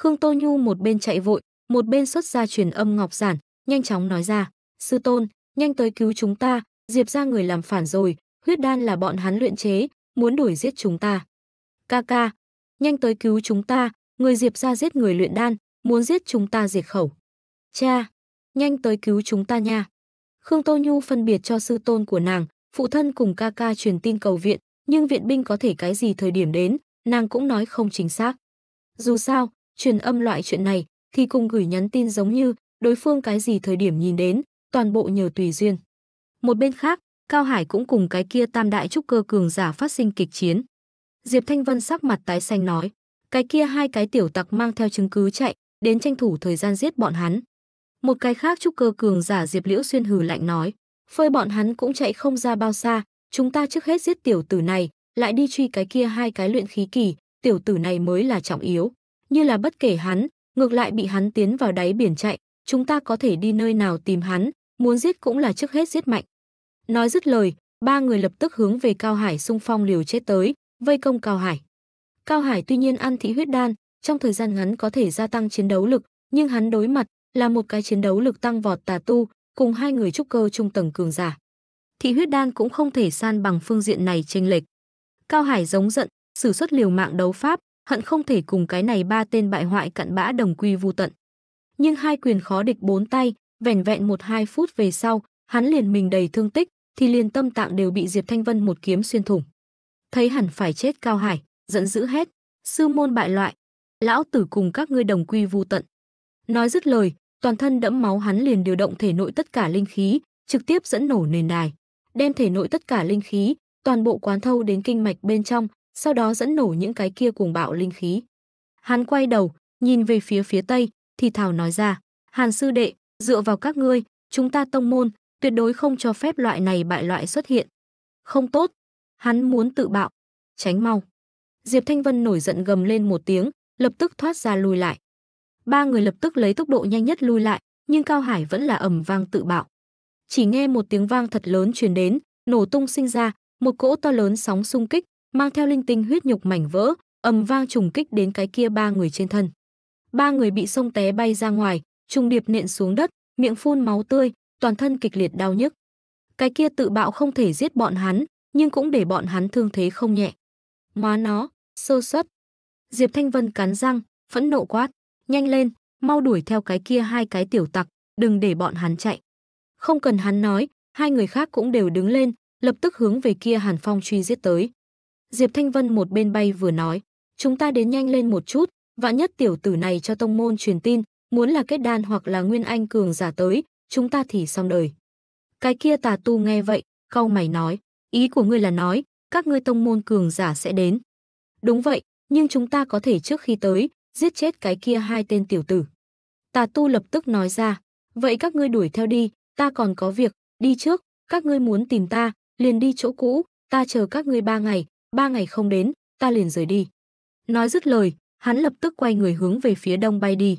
Khương Tô Nhu một bên chạy vội, một bên xuất ra truyền âm ngọc giản, nhanh chóng nói ra, sư tôn, nhanh tới cứu chúng ta, Diệp ra người làm phản rồi, huyết đan là bọn hắn luyện chế, muốn đuổi giết chúng ta. Ca ca, nhanh tới cứu chúng ta, người Diệp ra giết người luyện đan, muốn giết chúng ta diệt khẩu. Cha, nhanh tới cứu chúng ta nha. Khương Tô Nhu phân biệt cho sư tôn của nàng, phụ thân cùng ca ca truyền tin cầu viện, nhưng viện binh có thể cái gì thời điểm đến, nàng cũng nói không chính xác. Dù sao, truyền âm loại chuyện này thì cùng gửi nhắn tin giống như đối phương cái gì thời điểm nhìn đến, toàn bộ nhờ tùy duyên. Một bên khác, Cao Hải cũng cùng cái kia tam đại trúc cơ cường giả phát sinh kịch chiến. Diệp Thanh Vân sắc mặt tái xanh nói, cái kia hai cái tiểu tặc mang theo chứng cứ chạy, đến tranh thủ thời gian giết bọn hắn. Một cái khác trúc cơ cường giả Diệp Liễu xuyên hừ lạnh nói, phơi bọn hắn cũng chạy không ra bao xa, chúng ta trước hết giết tiểu tử này, lại đi truy cái kia hai cái luyện khí kỳ, tiểu tử này mới là trọng yếu như là bất kể hắn, ngược lại bị hắn tiến vào đáy biển chạy, chúng ta có thể đi nơi nào tìm hắn, muốn giết cũng là trước hết giết mạnh. Nói dứt lời, ba người lập tức hướng về Cao Hải xung phong liều chết tới, vây công Cao Hải. Cao Hải tuy nhiên ăn thị huyết đan, trong thời gian ngắn có thể gia tăng chiến đấu lực, nhưng hắn đối mặt là một cái chiến đấu lực tăng vọt tà tu, cùng hai người trúc cơ trung tầng cường giả. Thị huyết đan cũng không thể san bằng phương diện này chênh lệch. Cao Hải giống giận, sử xuất liều mạng đấu pháp, hận không thể cùng cái này ba tên bại hoại cặn bã đồng quy vu tận. Nhưng hai quyền khó địch bốn tay, vẻn vẹn một hai phút về sau, hắn liền mình đầy thương tích, thì liền tâm tạng đều bị Diệp Thanh Vân một kiếm xuyên thủng. Thấy hẳn phải chết Cao Hải, giận dữ hết, sư môn bại loại, lão tử cùng các ngươi đồng quy vu tận. Nói dứt lời, toàn thân đẫm máu hắn liền điều động thể nội tất cả linh khí, trực tiếp dẫn nổ nền đài, đem thể nội tất cả linh khí toàn bộ quán thâu đến kinh mạch bên trong, sau đó dẫn nổ những cái kia cuồng bạo linh khí. Hắn quay đầu, nhìn về phía phía tây, thì thảo nói ra, Hàn sư đệ, dựa vào các ngươi, chúng ta tông môn, tuyệt đối không cho phép loại này bại loại xuất hiện. Không tốt, hắn muốn tự bạo, tránh mau. Diệp Thanh Vân nổi giận gầm lên một tiếng, lập tức thoát ra lùi lại. Ba người lập tức lấy tốc độ nhanh nhất lùi lại, nhưng Cao Hải vẫn là ầm vang tự bạo. Chỉ nghe một tiếng vang thật lớn truyền đến, nổ tung sinh ra, một cỗ to lớn sóng xung kích, mang theo linh tinh huyết nhục mảnh vỡ, ầm vang trùng kích đến cái kia ba người trên thân. Ba người bị sông té bay ra ngoài, trùng điệp nện xuống đất, miệng phun máu tươi, toàn thân kịch liệt đau nhức. Cái kia tự bạo không thể giết bọn hắn, nhưng cũng để bọn hắn thương thế không nhẹ. Má nó, sơ suất. Diệp Thanh Vân cắn răng, phẫn nộ quát, nhanh lên, mau đuổi theo cái kia hai cái tiểu tặc, đừng để bọn hắn chạy. Không cần hắn nói, hai người khác cũng đều đứng lên, lập tức hướng về kia Hàn Phong truy giết tới. Diệp Thanh Vân một bên bay vừa nói, chúng ta đến nhanh lên một chút, vạn nhất tiểu tử này cho tông môn truyền tin, muốn là kết đan hoặc là nguyên anh cường giả tới, chúng ta thì xong đời. Cái kia tà tu nghe vậy, cau mày nói, ý của ngươi là nói, các ngươi tông môn cường giả sẽ đến. Đúng vậy, nhưng chúng ta có thể trước khi tới, giết chết cái kia hai tên tiểu tử. Tà tu lập tức nói ra, vậy các ngươi đuổi theo đi, ta còn có việc, đi trước, các ngươi muốn tìm ta, liền đi chỗ cũ, ta chờ các ngươi ba ngày, ba ngày không đến, ta liền rời đi. Nói dứt lời, hắn lập tức quay người hướng về phía đông bay đi.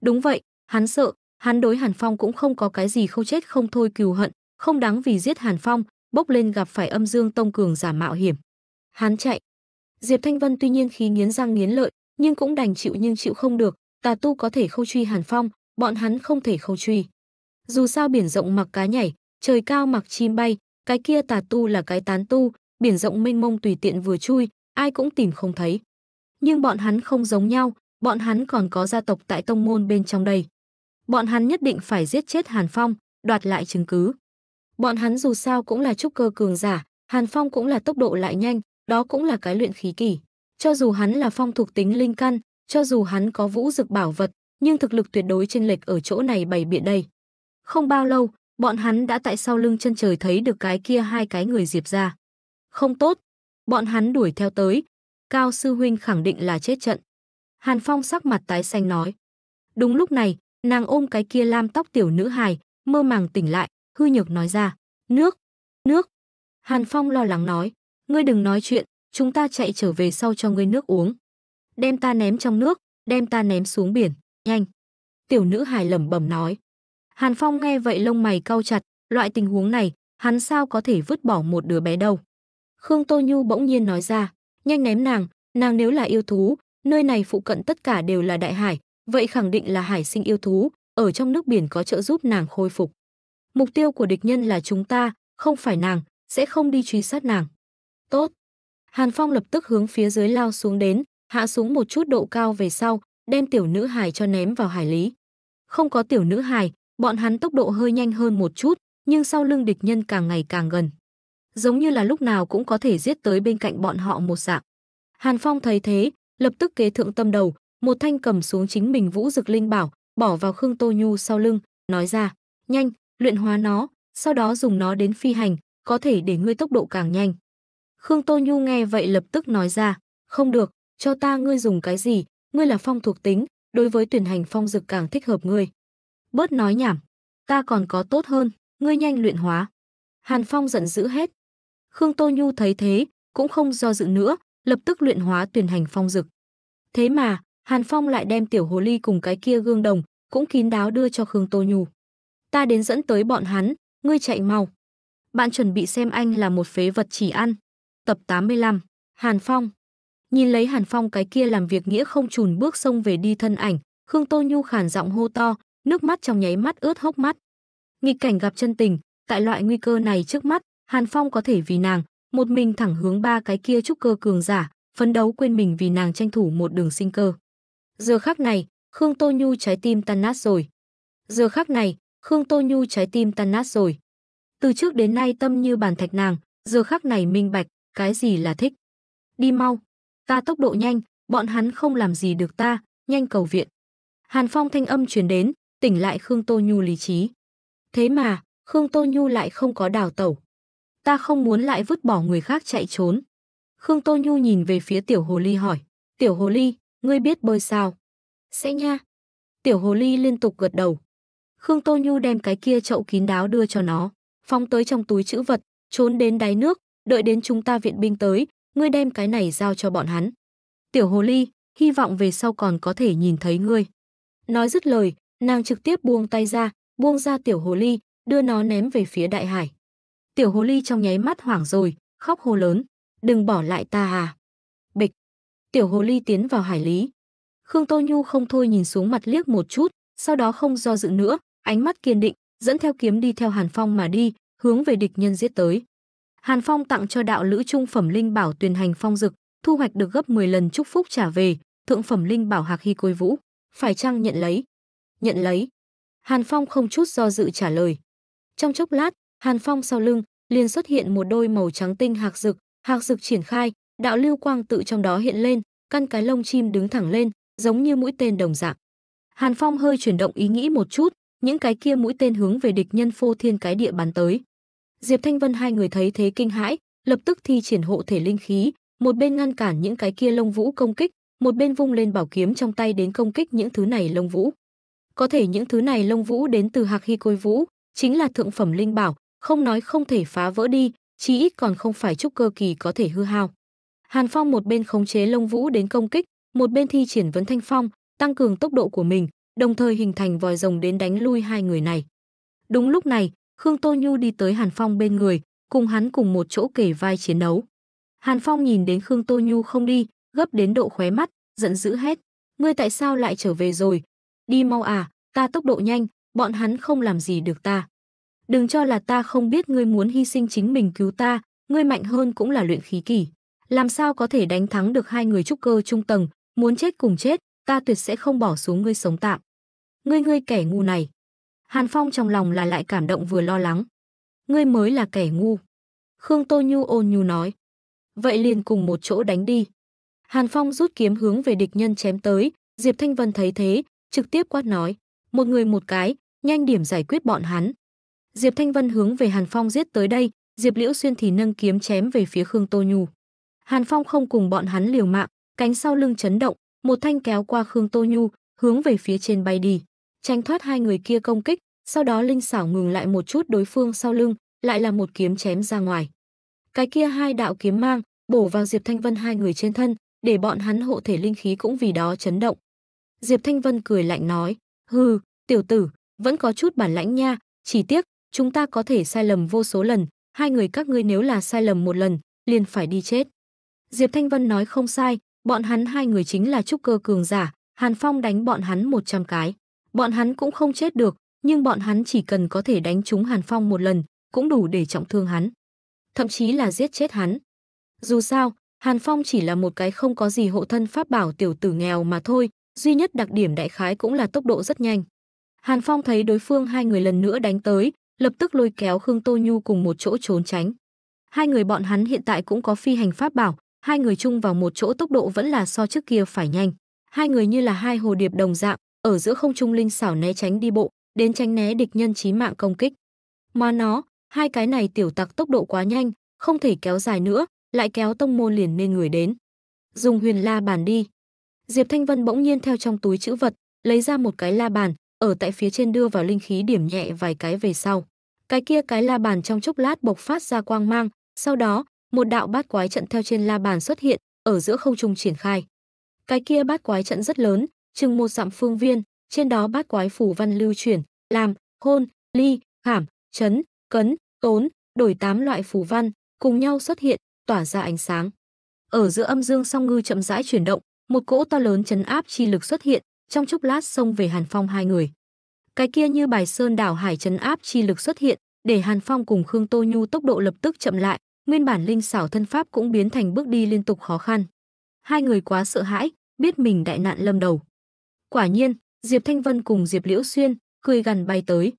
Đúng vậy, hắn sợ, hắn đối Hàn Phong cũng không có cái gì không chết không thôi cừu hận, không đáng vì giết Hàn Phong, bốc lên gặp phải âm dương tông cường giả mạo hiểm. Hắn chạy. Diệp Thanh Vân tuy nhiên khí nghiến răng nghiến lợi, nhưng cũng đành chịu nhưng chịu không được, tà tu có thể không truy Hàn Phong, bọn hắn không thể không truy. Dù sao biển rộng mặc cá nhảy, trời cao mặc chim bay, cái kia tà tu là cái tán tu, biển rộng mênh mông tùy tiện vừa chui, ai cũng tìm không thấy. Nhưng bọn hắn không giống nhau, bọn hắn còn có gia tộc tại tông môn bên trong đây. Bọn hắn nhất định phải giết chết Hàn Phong, đoạt lại chứng cứ. Bọn hắn dù sao cũng là trúc cơ cường giả, Hàn Phong cũng là tốc độ lại nhanh, đó cũng là cái luyện khí kỳ. Cho dù hắn là phong thuộc tính linh căn, cho dù hắn có vũ dực bảo vật, nhưng thực lực tuyệt đối trên lệch ở chỗ này bày biện đây. Không bao lâu, bọn hắn đã tại sau lưng chân trời thấy được cái kia hai cái người diệp ra. Không tốt. Bọn hắn đuổi theo tới. Cao sư huynh khẳng định là chết trận. Hàn Phong sắc mặt tái xanh nói. Đúng lúc này, nàng ôm cái kia lam tóc tiểu nữ hài, mơ màng tỉnh lại, hư nhược nói ra. Nước! Nước! Hàn Phong lo lắng nói. Ngươi đừng nói chuyện, chúng ta chạy trở về sau cho ngươi nước uống. Đem ta ném trong nước, đem ta ném xuống biển, nhanh. Tiểu nữ hài lẩm bẩm nói. Hàn Phong nghe vậy lông mày cau chặt, loại tình huống này, hắn sao có thể vứt bỏ một đứa bé đâu. Khương Tô Nhu bỗng nhiên nói ra, nhanh ném nàng, nàng nếu là yêu thú, nơi này phụ cận tất cả đều là đại hải, vậy khẳng định là hải sinh yêu thú, ở trong nước biển có trợ giúp nàng khôi phục. Mục tiêu của địch nhân là chúng ta, không phải nàng, sẽ không đi truy sát nàng. Tốt. Hàn Phong lập tức hướng phía dưới lao xuống đến, hạ xuống một chút độ cao về sau, đem tiểu nữ hài cho ném vào hải lý. Không có tiểu nữ hài, bọn hắn tốc độ hơi nhanh hơn một chút, nhưng sau lưng địch nhân càng ngày càng gần giống như là lúc nào cũng có thể giết tới bên cạnh bọn họ một dạng. Hàn Phong thấy thế, lập tức kế thượng tâm đầu, một thanh cầm xuống chính mình vũ dực linh bảo, bỏ vào Khương Tô Nhu sau lưng, nói ra, nhanh, luyện hóa nó, sau đó dùng nó đến phi hành, có thể để ngươi tốc độ càng nhanh. Khương Tô Nhu nghe vậy lập tức nói ra, không được, cho ta ngươi dùng cái gì, ngươi là phong thuộc tính, đối với tuyển hành phong dực càng thích hợp ngươi. Bớt nói nhảm, ta còn có tốt hơn, ngươi nhanh luyện hóa. Hàn Phong giận dữ hết, Khương Tô Nhu thấy thế, cũng không do dự nữa, lập tức luyện hóa tuyển hành phong dực. Thế mà, Hàn Phong lại đem tiểu hồ ly cùng cái kia gương đồng, cũng kín đáo đưa cho Khương Tô Nhu. Ta đến dẫn tới bọn hắn, ngươi chạy mau. Bạn chuẩn bị xem anh là một phế vật chỉ ăn. Tập 85, Hàn Phong. Nhìn lấy Hàn Phong cái kia làm việc nghĩa không chùn bước xông về đi thân ảnh, Khương Tô Nhu khàn giọng hô to, nước mắt trong nháy mắt ướt hốc mắt. Nghịch cảnh gặp chân tình, tại loại nguy cơ này trước mắt, Hàn Phong có thể vì nàng, một mình thẳng hướng ba cái kia trúc cơ cường giả, phấn đấu quên mình vì nàng tranh thủ một đường sinh cơ. Giờ khắc này, Khương Tô Nhu trái tim tan nát rồi. Giờ khắc này, Khương Tô Nhu trái tim tan nát rồi. Từ trước đến nay tâm như bàn thạch nàng, giờ khắc này minh bạch, cái gì là thích. Đi mau, ta tốc độ nhanh, bọn hắn không làm gì được ta, nhanh cầu viện. Hàn Phong thanh âm truyền đến, tỉnh lại Khương Tô Nhu lý trí. Thế mà, Khương Tô Nhu lại không có đào tẩu ta không muốn lại vứt bỏ người khác chạy trốn. Khương Tô Nhu nhìn về phía tiểu hồ ly hỏi, tiểu hồ ly, ngươi biết bơi sao? Sẽ nha. Tiểu hồ ly liên tục gật đầu. Khương Tô Nhu đem cái kia chậu kín đáo đưa cho nó, phóng tới trong túi chữ vật, trốn đến đáy nước, đợi đến chúng ta viện binh tới, ngươi đem cái này giao cho bọn hắn. Tiểu hồ ly, hy vọng về sau còn có thể nhìn thấy ngươi. Nói dứt lời, nàng trực tiếp buông tay ra, buông ra tiểu hồ ly, đưa nó ném về phía đại hải. Tiểu hồ ly trong nháy mắt hoảng rồi, khóc hô lớn, đừng bỏ lại ta à. Bịch, tiểu hồ ly tiến vào hải lý. Khương Tô Nhu không thôi nhìn xuống mặt liếc một chút, sau đó không do dự nữa, ánh mắt kiên định, dẫn theo kiếm đi theo Hàn Phong mà đi, hướng về địch nhân giết tới. Hàn Phong tặng cho đạo lữ trung phẩm linh bảo tuyền hành phong dực, thu hoạch được gấp 10 lần chúc phúc trả về, thượng phẩm linh bảo hạc hy côi vũ, phải chăng nhận lấy? Nhận lấy. Hàn Phong không chút do dự trả lời. Trong chốc lát, Hàn Phong sau lưng liền xuất hiện một đôi màu trắng tinh hạc rực, hạc rực triển khai, đạo lưu quang tự trong đó hiện lên, căn cái lông chim đứng thẳng lên, giống như mũi tên đồng dạng. Hàn Phong hơi chuyển động ý nghĩ một chút, những cái kia mũi tên hướng về địch nhân phô thiên cái địa bắn tới. Diệp Thanh Vân hai người thấy thế kinh hãi, lập tức thi triển hộ thể linh khí, một bên ngăn cản những cái kia lông vũ công kích, một bên vung lên bảo kiếm trong tay đến công kích những thứ này lông vũ. Có thể những thứ này lông vũ đến từ Hạc Hy Côi Vũ, chính là thượng phẩm linh bảo, không nói không thể phá vỡ đi, chí ít còn không phải trúc cơ kỳ có thể hư hao. Hàn Phong một bên khống chế Long Vũ đến công kích, một bên thi triển vấn thanh phong, tăng cường tốc độ của mình, đồng thời hình thành vòi rồng đến đánh lui hai người này. Đúng lúc này, Khương Tô Nhu đi tới Hàn Phong bên người, cùng hắn cùng một chỗ kể vai chiến đấu. Hàn Phong nhìn đến Khương Tô Nhu không đi, gấp đến độ khóe mắt, giận dữ hết. Ngươi tại sao lại trở về rồi? Đi mau à, ta tốc độ nhanh, bọn hắn không làm gì được ta đừng cho là ta không biết ngươi muốn hy sinh chính mình cứu ta, ngươi mạnh hơn cũng là luyện khí kỳ. Làm sao có thể đánh thắng được hai người trúc cơ trung tầng, muốn chết cùng chết, ta tuyệt sẽ không bỏ xuống ngươi sống tạm. Ngươi ngươi kẻ ngu này. Hàn Phong trong lòng là lại cảm động vừa lo lắng. Ngươi mới là kẻ ngu. Khương Tô Nhu ôn nhu nói. Vậy liền cùng một chỗ đánh đi. Hàn Phong rút kiếm hướng về địch nhân chém tới, Diệp Thanh Vân thấy thế, trực tiếp quát nói. Một người một cái, nhanh điểm giải quyết bọn hắn. Diệp Thanh Vân hướng về Hàn Phong giết tới đây, Diệp Liễu Xuyên thì nâng kiếm chém về phía Khương Tô Nhu. Hàn Phong không cùng bọn hắn liều mạng, cánh sau lưng chấn động, một thanh kéo qua Khương Tô Nhu, hướng về phía trên bay đi, tránh thoát hai người kia công kích, sau đó linh xảo ngừng lại một chút đối phương sau lưng, lại là một kiếm chém ra ngoài. Cái kia hai đạo kiếm mang bổ vào Diệp Thanh Vân hai người trên thân, để bọn hắn hộ thể linh khí cũng vì đó chấn động. Diệp Thanh Vân cười lạnh nói, hừ, tiểu tử, vẫn có chút bản lãnh nha, chỉ tiếc, chúng ta có thể sai lầm vô số lần, hai người các ngươi nếu là sai lầm một lần, liền phải đi chết. Diệp Thanh Vân nói không sai, bọn hắn hai người chính là trúc cơ cường giả, Hàn Phong đánh bọn hắn 100 cái. Bọn hắn cũng không chết được, nhưng bọn hắn chỉ cần có thể đánh trúng Hàn Phong một lần, cũng đủ để trọng thương hắn. Thậm chí là giết chết hắn. Dù sao, Hàn Phong chỉ là một cái không có gì hộ thân pháp bảo tiểu tử nghèo mà thôi, duy nhất đặc điểm đại khái cũng là tốc độ rất nhanh. Hàn Phong thấy đối phương hai người lần nữa đánh tới, lập tức lôi kéo Khương Tô Nhu cùng một chỗ trốn tránh. Hai người bọn hắn hiện tại cũng có phi hành pháp bảo, hai người chung vào một chỗ tốc độ vẫn là so trước kia phải nhanh. Hai người như là hai hồ điệp đồng dạng, ở giữa không trung linh xảo né tránh đi bộ, đến tránh né địch nhân chí mạng công kích. Mà nó, hai cái này tiểu tặc tốc độ quá nhanh, không thể kéo dài nữa, lại kéo tông môn liền nên người đến. Dùng huyền la bàn đi. Diệp Thanh Vân bỗng nhiên theo trong túi chữ vật, lấy ra một cái la bàn, ở tại phía trên đưa vào linh khí điểm nhẹ vài cái về sau. Cái kia cái la bàn trong chốc lát bộc phát ra quang mang, sau đó, một đạo bát quái trận theo trên la bàn xuất hiện, ở giữa không trung triển khai. Cái kia bát quái trận rất lớn, chừng một dặm phương viên, trên đó bát quái phủ văn lưu chuyển, làm, hôn, ly, khảm, chấn, cấn, tốn, đổi tám loại phù văn, cùng nhau xuất hiện, tỏa ra ánh sáng. Ở giữa âm dương song ngư chậm rãi chuyển động, một cỗ to lớn chấn áp chi lực xuất hiện, trong chốc lát xông về Hàn Phong hai người. Cái kia như bài sơn đảo hải trấn áp chi lực xuất hiện, để Hàn Phong cùng Khương Tô Nhu tốc độ lập tức chậm lại, nguyên bản linh xảo thân pháp cũng biến thành bước đi liên tục khó khăn. Hai người quá sợ hãi, biết mình đại nạn lâm đầu. Quả nhiên, Diệp Thanh Vân cùng Diệp Liễu Xuyên cười gần bay tới.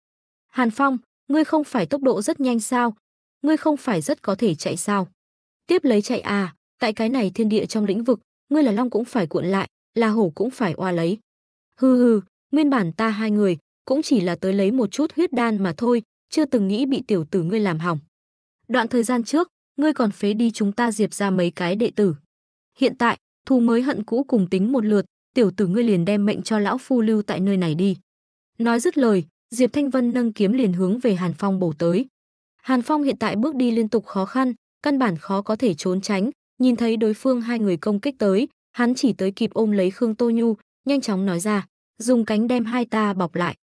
"Hàn Phong, ngươi không phải tốc độ rất nhanh sao? Ngươi không phải rất có thể chạy sao? Tiếp lấy chạy à, tại cái này thiên địa trong lĩnh vực, ngươi là long cũng phải cuộn lại, là hổ cũng phải oa lấy." Hừ hừ, nguyên bản ta hai người cũng chỉ là tới lấy một chút huyết đan mà thôi, chưa từng nghĩ bị tiểu tử ngươi làm hỏng. Đoạn thời gian trước, ngươi còn phế đi chúng ta diệp ra mấy cái đệ tử. Hiện tại, thù mới hận cũ cùng tính một lượt, tiểu tử ngươi liền đem mệnh cho lão phu lưu tại nơi này đi. Nói dứt lời, Diệp Thanh Vân nâng kiếm liền hướng về Hàn Phong bổ tới. Hàn Phong hiện tại bước đi liên tục khó khăn, căn bản khó có thể trốn tránh, nhìn thấy đối phương hai người công kích tới, hắn chỉ tới kịp ôm lấy Khương Tô Nhu, nhanh chóng nói ra, dùng cánh đem hai ta bọc lại.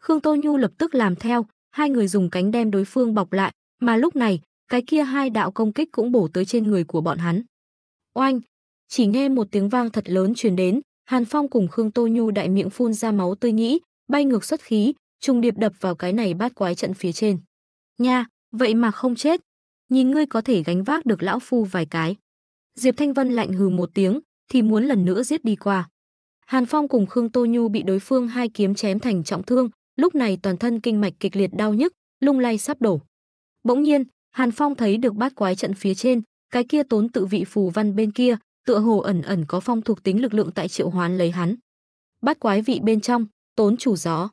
Khương Tô Nhu lập tức làm theo, hai người dùng cánh đem đối phương bọc lại, mà lúc này, cái kia hai đạo công kích cũng bổ tới trên người của bọn hắn. Oanh! Chỉ nghe một tiếng vang thật lớn truyền đến, Hàn Phong cùng Khương Tô Nhu đại miệng phun ra máu tươi nhĩ, bay ngược xuất khí, trùng điệp đập vào cái này bát quái trận phía trên. Nha, vậy mà không chết. Nhìn ngươi có thể gánh vác được lão phu vài cái. Diệp Thanh Vân lạnh hừ một tiếng, thì muốn lần nữa giết đi qua. Hàn Phong cùng Khương Tô Nhu bị đối phương hai kiếm chém thành trọng thương, lúc này toàn thân kinh mạch kịch liệt đau nhức, lung lay sắp đổ. Bỗng nhiên, Hàn Phong thấy được bát quái trận phía trên, cái kia tốn tự vị phù văn bên kia, tựa hồ ẩn ẩn có phong thuộc tính lực lượng tại triệu hoán lấy hắn. Bát quái vị bên trong, tốn chủ gió.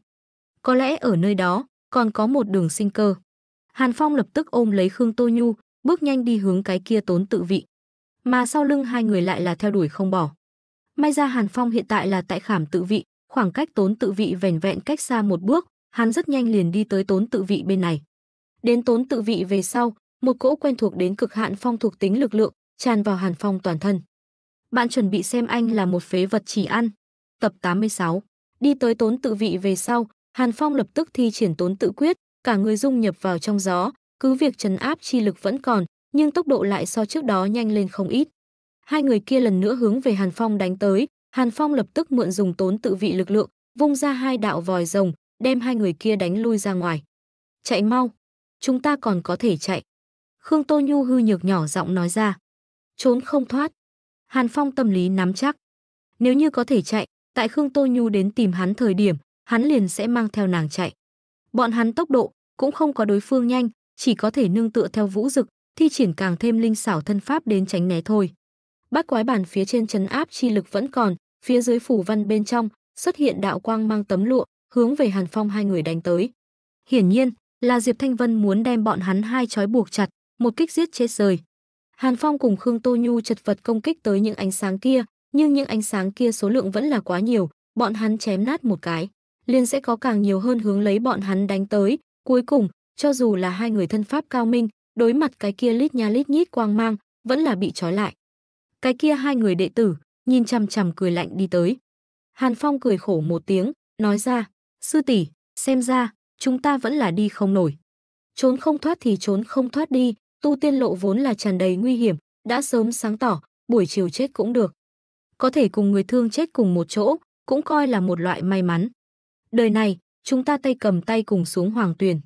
Có lẽ ở nơi đó, còn có một đường sinh cơ. Hàn Phong lập tức ôm lấy Khương Tô Nhu, bước nhanh đi hướng cái kia tốn tự vị. Mà sau lưng hai người lại là theo đuổi không bỏ. May ra Hàn Phong hiện tại là tại khảm tự vị, khoảng cách tốn tự vị vẻn vẹn cách xa một bước, hắn rất nhanh liền đi tới tốn tự vị bên này. Đến tốn tự vị về sau, một cỗ quen thuộc đến cực hạn phong thuộc tính lực lượng tràn vào Hàn Phong toàn thân. Bạn chuẩn bị xem anh là một phế vật chỉ ăn. Tập 86. Đi tới tốn tự vị về sau, Hàn Phong lập tức thi triển tốn tự quyết, cả người dung nhập vào trong gió, cứ việc trấn áp chi lực vẫn còn, nhưng tốc độ lại so trước đó nhanh lên không ít hai người kia lần nữa hướng về Hàn Phong đánh tới, Hàn Phong lập tức mượn dùng tốn tự vị lực lượng, vung ra hai đạo vòi rồng, đem hai người kia đánh lui ra ngoài. Chạy mau, chúng ta còn có thể chạy. Khương Tô Nhu hư nhược nhỏ giọng nói ra. Trốn không thoát. Hàn Phong tâm lý nắm chắc. Nếu như có thể chạy, tại Khương Tô Nhu đến tìm hắn thời điểm, hắn liền sẽ mang theo nàng chạy. Bọn hắn tốc độ cũng không có đối phương nhanh, chỉ có thể nương tựa theo vũ dực, thi triển càng thêm linh xảo thân pháp đến tránh né thôi. Bát quái bản phía trên trấn áp chi lực vẫn còn, phía dưới phủ văn bên trong xuất hiện đạo quang mang tấm lụa, hướng về Hàn Phong hai người đánh tới. Hiển nhiên, là Diệp Thanh Vân muốn đem bọn hắn hai trói buộc chặt, một kích giết chết rời. Hàn Phong cùng Khương Tô Nhu chật vật công kích tới những ánh sáng kia, nhưng những ánh sáng kia số lượng vẫn là quá nhiều, bọn hắn chém nát một cái, liền sẽ có càng nhiều hơn hướng lấy bọn hắn đánh tới, cuối cùng, cho dù là hai người thân pháp cao minh, đối mặt cái kia lít nha lít nhít quang mang, vẫn là bị trói lại cái kia hai người đệ tử, nhìn chằm chằm cười lạnh đi tới. Hàn Phong cười khổ một tiếng, nói ra, sư tỷ, xem ra, chúng ta vẫn là đi không nổi. Trốn không thoát thì trốn không thoát đi, tu tiên lộ vốn là tràn đầy nguy hiểm, đã sớm sáng tỏ, buổi chiều chết cũng được. Có thể cùng người thương chết cùng một chỗ, cũng coi là một loại may mắn. Đời này, chúng ta tay cầm tay cùng xuống hoàng tuyền.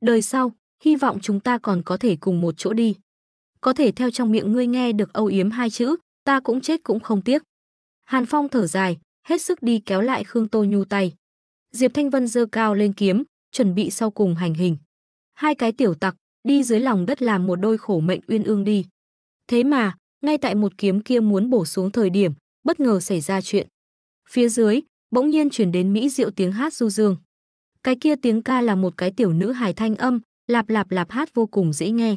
Đời sau, hy vọng chúng ta còn có thể cùng một chỗ đi có thể theo trong miệng ngươi nghe được âu yếm hai chữ, ta cũng chết cũng không tiếc. Hàn Phong thở dài, hết sức đi kéo lại Khương Tô Nhu tay. Diệp Thanh Vân dơ cao lên kiếm, chuẩn bị sau cùng hành hình. Hai cái tiểu tặc, đi dưới lòng đất làm một đôi khổ mệnh uyên ương đi. Thế mà, ngay tại một kiếm kia muốn bổ xuống thời điểm, bất ngờ xảy ra chuyện. Phía dưới, bỗng nhiên chuyển đến Mỹ diệu tiếng hát du dương. Cái kia tiếng ca là một cái tiểu nữ hài thanh âm, lạp lạp lạp hát vô cùng dễ nghe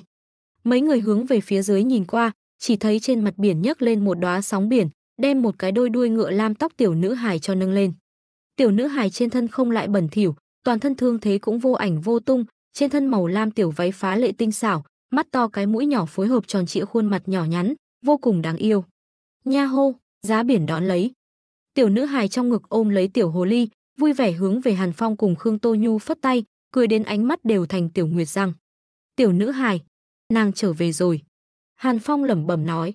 mấy người hướng về phía dưới nhìn qua chỉ thấy trên mặt biển nhấc lên một đóa sóng biển đem một cái đôi đuôi ngựa lam tóc tiểu nữ hài cho nâng lên tiểu nữ hài trên thân không lại bẩn thỉu toàn thân thương thế cũng vô ảnh vô tung trên thân màu lam tiểu váy phá lệ tinh xảo mắt to cái mũi nhỏ phối hợp tròn trịa khuôn mặt nhỏ nhắn vô cùng đáng yêu nha hô giá biển đón lấy tiểu nữ hài trong ngực ôm lấy tiểu hồ ly vui vẻ hướng về hàn phong cùng khương tô nhu phất tay cười đến ánh mắt đều thành tiểu nguyệt răng tiểu nữ hài nàng trở về rồi. Hàn Phong lẩm bẩm nói.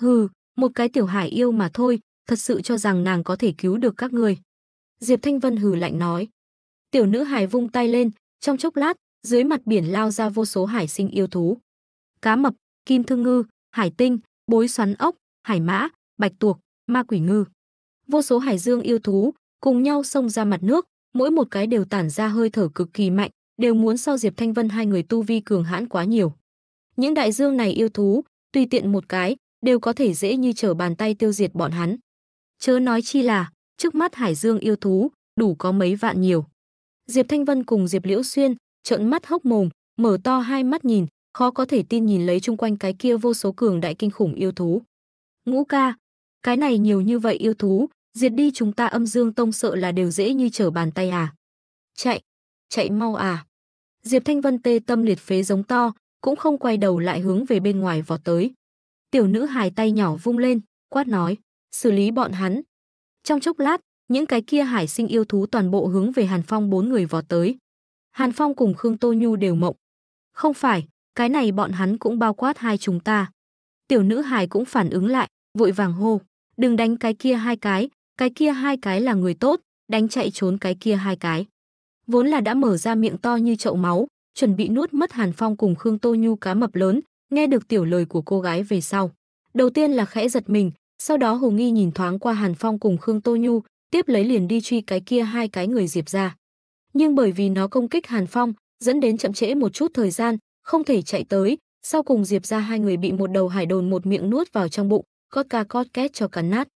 Hừ, một cái tiểu hải yêu mà thôi, thật sự cho rằng nàng có thể cứu được các người. Diệp Thanh Vân hừ lạnh nói. Tiểu nữ hải vung tay lên, trong chốc lát, dưới mặt biển lao ra vô số hải sinh yêu thú. Cá mập, kim thương ngư, hải tinh, bối xoắn ốc, hải mã, bạch tuộc, ma quỷ ngư. Vô số hải dương yêu thú cùng nhau xông ra mặt nước, mỗi một cái đều tản ra hơi thở cực kỳ mạnh, đều muốn so Diệp Thanh Vân hai người tu vi cường hãn quá nhiều. Những đại dương này yêu thú, tùy tiện một cái, đều có thể dễ như trở bàn tay tiêu diệt bọn hắn. Chớ nói chi là, trước mắt hải dương yêu thú, đủ có mấy vạn nhiều. Diệp Thanh Vân cùng Diệp Liễu Xuyên, trợn mắt hốc mồm, mở to hai mắt nhìn, khó có thể tin nhìn lấy chung quanh cái kia vô số cường đại kinh khủng yêu thú. Ngũ ca, cái này nhiều như vậy yêu thú, diệt đi chúng ta âm dương tông sợ là đều dễ như trở bàn tay à. Chạy, chạy mau à. Diệp Thanh Vân tê tâm liệt phế giống to, cũng không quay đầu lại hướng về bên ngoài vọt tới. Tiểu nữ hài tay nhỏ vung lên, quát nói, xử lý bọn hắn. Trong chốc lát, những cái kia hải sinh yêu thú toàn bộ hướng về Hàn Phong bốn người vọt tới. Hàn Phong cùng Khương Tô Nhu đều mộng. Không phải, cái này bọn hắn cũng bao quát hai chúng ta. Tiểu nữ hài cũng phản ứng lại, vội vàng hô, đừng đánh cái kia hai cái, cái kia hai cái là người tốt, đánh chạy trốn cái kia hai cái. Vốn là đã mở ra miệng to như chậu máu, chuẩn bị nuốt mất Hàn Phong cùng Khương Tô Nhu cá mập lớn, nghe được tiểu lời của cô gái về sau. Đầu tiên là khẽ giật mình, sau đó Hồ Nghi nhìn thoáng qua Hàn Phong cùng Khương Tô Nhu, tiếp lấy liền đi truy cái kia hai cái người Diệp ra. Nhưng bởi vì nó công kích Hàn Phong, dẫn đến chậm trễ một chút thời gian, không thể chạy tới, sau cùng Diệp ra hai người bị một đầu hải đồn một miệng nuốt vào trong bụng, cót ca cót két cho cắn nát.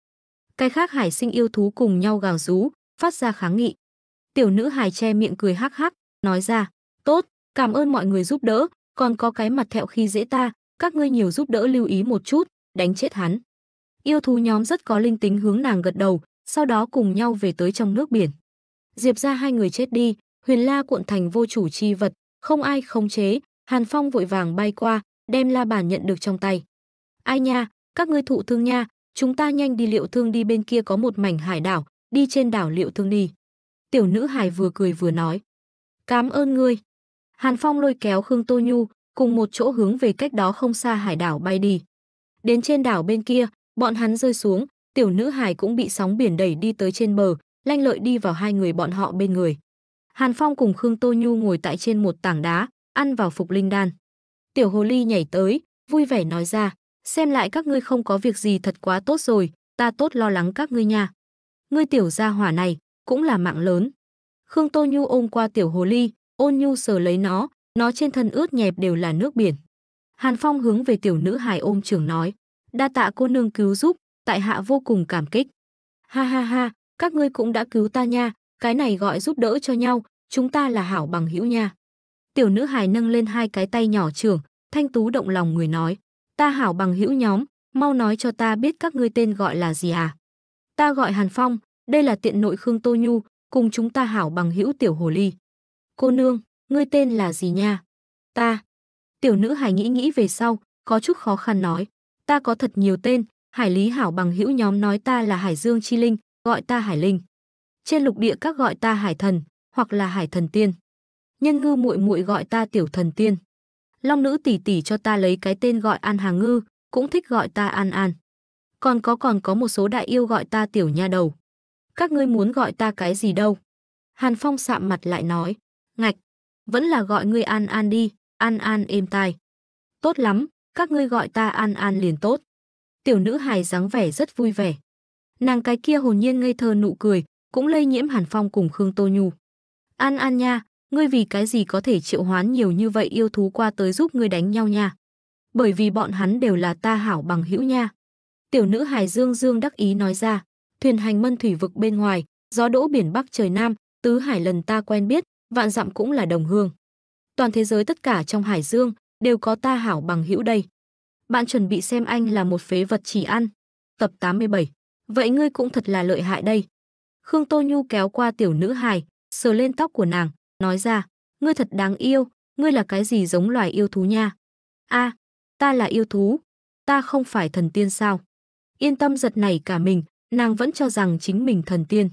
Cái khác hải sinh yêu thú cùng nhau gào rú, phát ra kháng nghị. Tiểu nữ hải che miệng cười hắc hắc, nói ra, tốt, cảm ơn mọi người giúp đỡ, còn có cái mặt thẹo khi dễ ta, các ngươi nhiều giúp đỡ lưu ý một chút, đánh chết hắn. Yêu thú nhóm rất có linh tính hướng nàng gật đầu, sau đó cùng nhau về tới trong nước biển. Diệp ra hai người chết đi, huyền la cuộn thành vô chủ chi vật, không ai không chế, Hàn Phong vội vàng bay qua, đem la bàn nhận được trong tay. Ai nha, các ngươi thụ thương nha, chúng ta nhanh đi liệu thương đi bên kia có một mảnh hải đảo, đi trên đảo liệu thương đi. Tiểu nữ hài vừa cười vừa nói. Cám ơn ngươi. Hàn Phong lôi kéo Khương Tô Nhu, cùng một chỗ hướng về cách đó không xa hải đảo bay đi. Đến trên đảo bên kia, bọn hắn rơi xuống, tiểu nữ hải cũng bị sóng biển đẩy đi tới trên bờ, lanh lợi đi vào hai người bọn họ bên người. Hàn Phong cùng Khương Tô Nhu ngồi tại trên một tảng đá, ăn vào phục linh đan. Tiểu hồ ly nhảy tới, vui vẻ nói ra, xem lại các ngươi không có việc gì thật quá tốt rồi, ta tốt lo lắng các ngươi nha. Ngươi tiểu gia hỏa này, cũng là mạng lớn. Khương Tô Nhu ôm qua tiểu hồ ly, ôn nhu sờ lấy nó, nó trên thân ướt nhẹp đều là nước biển. Hàn Phong hướng về tiểu nữ hài ôm trưởng nói, đa tạ cô nương cứu giúp, tại hạ vô cùng cảm kích. Ha ha ha, các ngươi cũng đã cứu ta nha, cái này gọi giúp đỡ cho nhau, chúng ta là hảo bằng hữu nha. Tiểu nữ hài nâng lên hai cái tay nhỏ trưởng, thanh tú động lòng người nói, ta hảo bằng hữu nhóm, mau nói cho ta biết các ngươi tên gọi là gì à. Ta gọi Hàn Phong, đây là tiện nội Khương Tô Nhu, cùng chúng ta hảo bằng hữu tiểu hồ ly. Cô nương, ngươi tên là gì nha? Ta. Tiểu nữ hải nghĩ nghĩ về sau, có chút khó khăn nói. Ta có thật nhiều tên, hải lý hảo bằng hữu nhóm nói ta là hải dương chi linh, gọi ta hải linh. Trên lục địa các gọi ta hải thần, hoặc là hải thần tiên. Nhân ngư muội muội gọi ta tiểu thần tiên. Long nữ tỷ tỷ cho ta lấy cái tên gọi An Hàng Ngư, cũng thích gọi ta An An. Còn có còn có một số đại yêu gọi ta tiểu nha đầu. Các ngươi muốn gọi ta cái gì đâu? Hàn Phong sạm mặt lại nói, ngạch, vẫn là gọi ngươi An An đi, An An êm tai. Tốt lắm, các ngươi gọi ta An An liền tốt. Tiểu nữ hài dáng vẻ rất vui vẻ. Nàng cái kia hồn nhiên ngây thơ nụ cười, cũng lây nhiễm Hàn Phong cùng Khương Tô Nhu. An An nha, ngươi vì cái gì có thể triệu hoán nhiều như vậy yêu thú qua tới giúp ngươi đánh nhau nha. Bởi vì bọn hắn đều là ta hảo bằng hữu nha. Tiểu nữ hài dương dương đắc ý nói ra, thuyền hành mân thủy vực bên ngoài, gió đỗ biển bắc trời nam, tứ hải lần ta quen biết, vạn dặm cũng là đồng hương. Toàn thế giới tất cả trong hải dương đều có ta hảo bằng hữu đây. Bạn chuẩn bị xem anh là một phế vật chỉ ăn. Tập 87. Vậy ngươi cũng thật là lợi hại đây. Khương Tô Nhu kéo qua tiểu nữ hài, sờ lên tóc của nàng, nói ra, ngươi thật đáng yêu, ngươi là cái gì giống loài yêu thú nha. a à, ta là yêu thú, ta không phải thần tiên sao. Yên tâm giật này cả mình, nàng vẫn cho rằng chính mình thần tiên.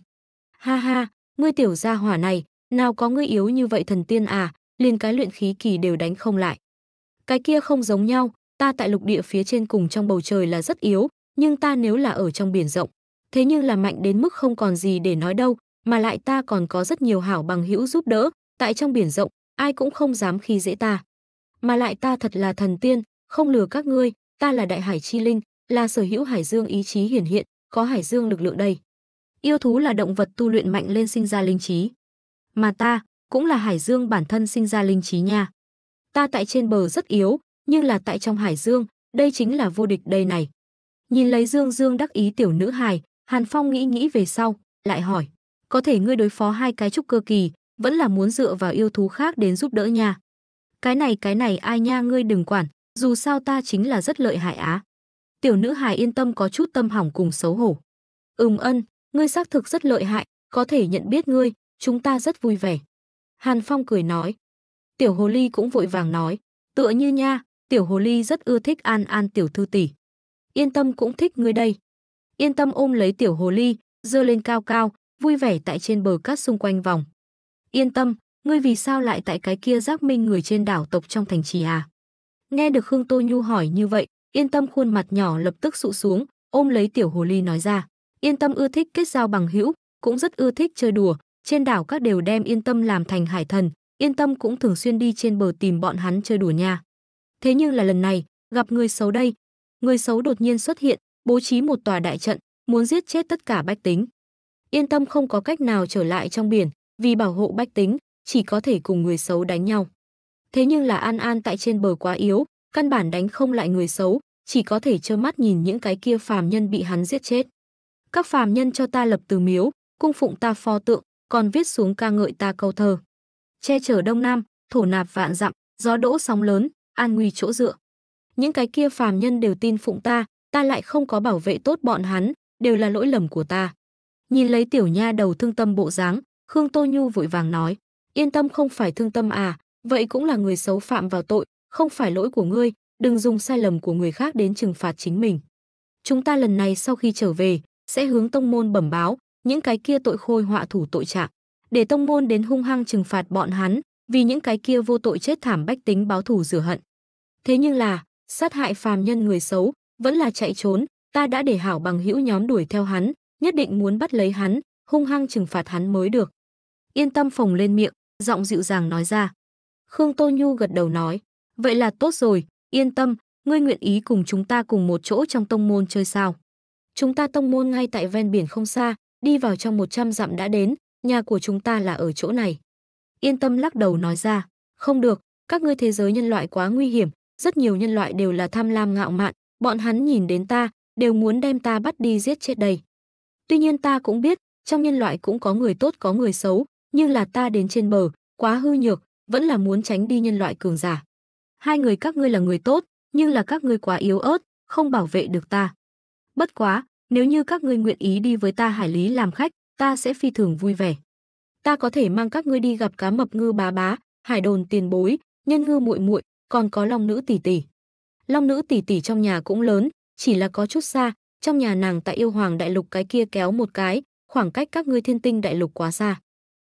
Ha ha, ngươi tiểu gia hỏa này, nào có ngươi yếu như vậy thần tiên à, liền cái luyện khí kỳ đều đánh không lại. Cái kia không giống nhau, ta tại lục địa phía trên cùng trong bầu trời là rất yếu, nhưng ta nếu là ở trong biển rộng, thế nhưng là mạnh đến mức không còn gì để nói đâu, mà lại ta còn có rất nhiều hảo bằng hữu giúp đỡ, tại trong biển rộng, ai cũng không dám khi dễ ta. Mà lại ta thật là thần tiên, không lừa các ngươi, ta là đại hải chi linh, là sở hữu hải dương ý chí hiển hiện, có hải dương lực lượng đây. Yêu thú là động vật tu luyện mạnh lên sinh ra linh trí. Mà ta, cũng là hải dương bản thân sinh ra linh trí nha. Ta tại trên bờ rất yếu, nhưng là tại trong hải dương, đây chính là vô địch đây này. Nhìn lấy dương dương đắc ý tiểu nữ hài, Hàn Phong nghĩ nghĩ về sau, lại hỏi. Có thể ngươi đối phó hai cái trúc cơ kỳ, vẫn là muốn dựa vào yêu thú khác đến giúp đỡ nha. Cái này cái này ai nha ngươi đừng quản, dù sao ta chính là rất lợi hại á. Tiểu nữ hài yên tâm có chút tâm hỏng cùng xấu hổ. Ừm ân, ngươi xác thực rất lợi hại, có thể nhận biết ngươi, chúng ta rất vui vẻ. Hàn Phong cười nói. Tiểu Hồ Ly cũng vội vàng nói, tựa như nha, Tiểu Hồ Ly rất ưa thích An An Tiểu Thư Tỷ. Yên tâm cũng thích ngươi đây. Yên tâm ôm lấy Tiểu Hồ Ly, dơ lên cao cao, vui vẻ tại trên bờ cát xung quanh vòng. Yên tâm, ngươi vì sao lại tại cái kia giác minh người trên đảo tộc trong thành trì à? Nghe được Khương Tô Nhu hỏi như vậy, yên tâm khuôn mặt nhỏ lập tức sụ xuống, ôm lấy Tiểu Hồ Ly nói ra. Yên tâm ưa thích kết giao bằng hữu, cũng rất ưa thích chơi đùa, trên đảo các đều đem yên tâm làm thành hải thần, yên tâm cũng thường xuyên đi trên bờ tìm bọn hắn chơi đùa nha. Thế nhưng là lần này, gặp người xấu đây. Người xấu đột nhiên xuất hiện, bố trí một tòa đại trận, muốn giết chết tất cả bách tính. Yên tâm không có cách nào trở lại trong biển, vì bảo hộ bách tính, chỉ có thể cùng người xấu đánh nhau. Thế nhưng là An An tại trên bờ quá yếu, căn bản đánh không lại người xấu, chỉ có thể trơ mắt nhìn những cái kia phàm nhân bị hắn giết chết. Các phàm nhân cho ta lập từ miếu, cung phụng ta pho tượng, còn viết xuống ca ngợi ta câu thơ. Che chở đông nam, thổ nạp vạn dặm, gió đỗ sóng lớn, an nguy chỗ dựa. Những cái kia phàm nhân đều tin phụng ta, ta lại không có bảo vệ tốt bọn hắn, đều là lỗi lầm của ta. Nhìn lấy tiểu nha đầu thương tâm bộ dáng, Khương Tô Nhu vội vàng nói, yên tâm không phải thương tâm à, vậy cũng là người xấu phạm vào tội, không phải lỗi của ngươi, đừng dùng sai lầm của người khác đến trừng phạt chính mình. Chúng ta lần này sau khi trở về, sẽ hướng tông môn bẩm báo, những cái kia tội khôi họa thủ tội trạng, để tông môn đến hung hăng trừng phạt bọn hắn, vì những cái kia vô tội chết thảm bách tính báo thù rửa hận. Thế nhưng là, sát hại phàm nhân người xấu, vẫn là chạy trốn, ta đã để hảo bằng hữu nhóm đuổi theo hắn, nhất định muốn bắt lấy hắn, hung hăng trừng phạt hắn mới được. Yên tâm phồng lên miệng, giọng dịu dàng nói ra. Khương Tô Nhu gật đầu nói, vậy là tốt rồi, yên tâm, ngươi nguyện ý cùng chúng ta cùng một chỗ trong tông môn chơi sao. Chúng ta tông môn ngay tại ven biển không xa, đi vào trong 100 dặm đã đến, nhà của chúng ta là ở chỗ này. Yên tâm lắc đầu nói ra, không được, các ngươi thế giới nhân loại quá nguy hiểm, rất nhiều nhân loại đều là tham lam ngạo mạn, bọn hắn nhìn đến ta, đều muốn đem ta bắt đi giết chết đây. Tuy nhiên ta cũng biết, trong nhân loại cũng có người tốt có người xấu, nhưng là ta đến trên bờ, quá hư nhược, vẫn là muốn tránh đi nhân loại cường giả. Hai người các ngươi là người tốt, nhưng là các ngươi quá yếu ớt, không bảo vệ được ta. Bất quá, nếu như các ngươi nguyện ý đi với ta hải lý làm khách, ta sẽ phi thường vui vẻ. Ta có thể mang các ngươi đi gặp cá mập ngư bá bá, hải đồn tiền bối, nhân ngư muội muội, còn có long nữ tỷ tỷ. Long nữ tỷ tỷ trong nhà cũng lớn, chỉ là có chút xa, trong nhà nàng tại yêu hoàng đại lục cái kia kéo một cái, khoảng cách các ngươi thiên tinh đại lục quá xa.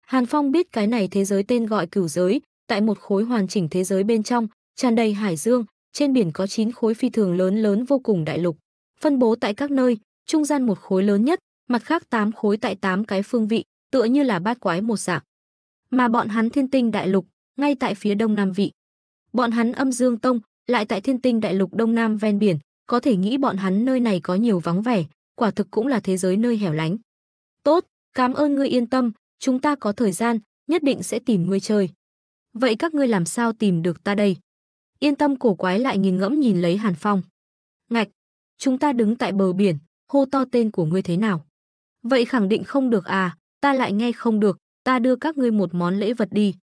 Hàn Phong biết cái này thế giới tên gọi cửu giới, tại một khối hoàn chỉnh thế giới bên trong, tràn đầy hải dương, trên biển có 9 khối phi thường lớn lớn vô cùng đại lục, phân bố tại các nơi, trung gian một khối lớn nhất, mặt khác tám khối tại tám cái phương vị, tựa như là bát quái một dạng. Mà bọn hắn thiên tinh đại lục, ngay tại phía đông nam vị. Bọn hắn âm dương tông, lại tại thiên tinh đại lục đông nam ven biển, có thể nghĩ bọn hắn nơi này có nhiều vắng vẻ, quả thực cũng là thế giới nơi hẻo lánh. Tốt, cảm ơn ngươi yên tâm, chúng ta có thời gian, nhất định sẽ tìm ngươi chơi. Vậy các ngươi làm sao tìm được ta đây? Yên tâm cổ quái lại nhìn ngẫm nhìn lấy Hàn Phong. Ngạch, chúng ta đứng tại bờ biển, hô to tên của ngươi thế nào? Vậy khẳng định không được à, ta lại nghe không được, ta đưa các ngươi một món lễ vật đi.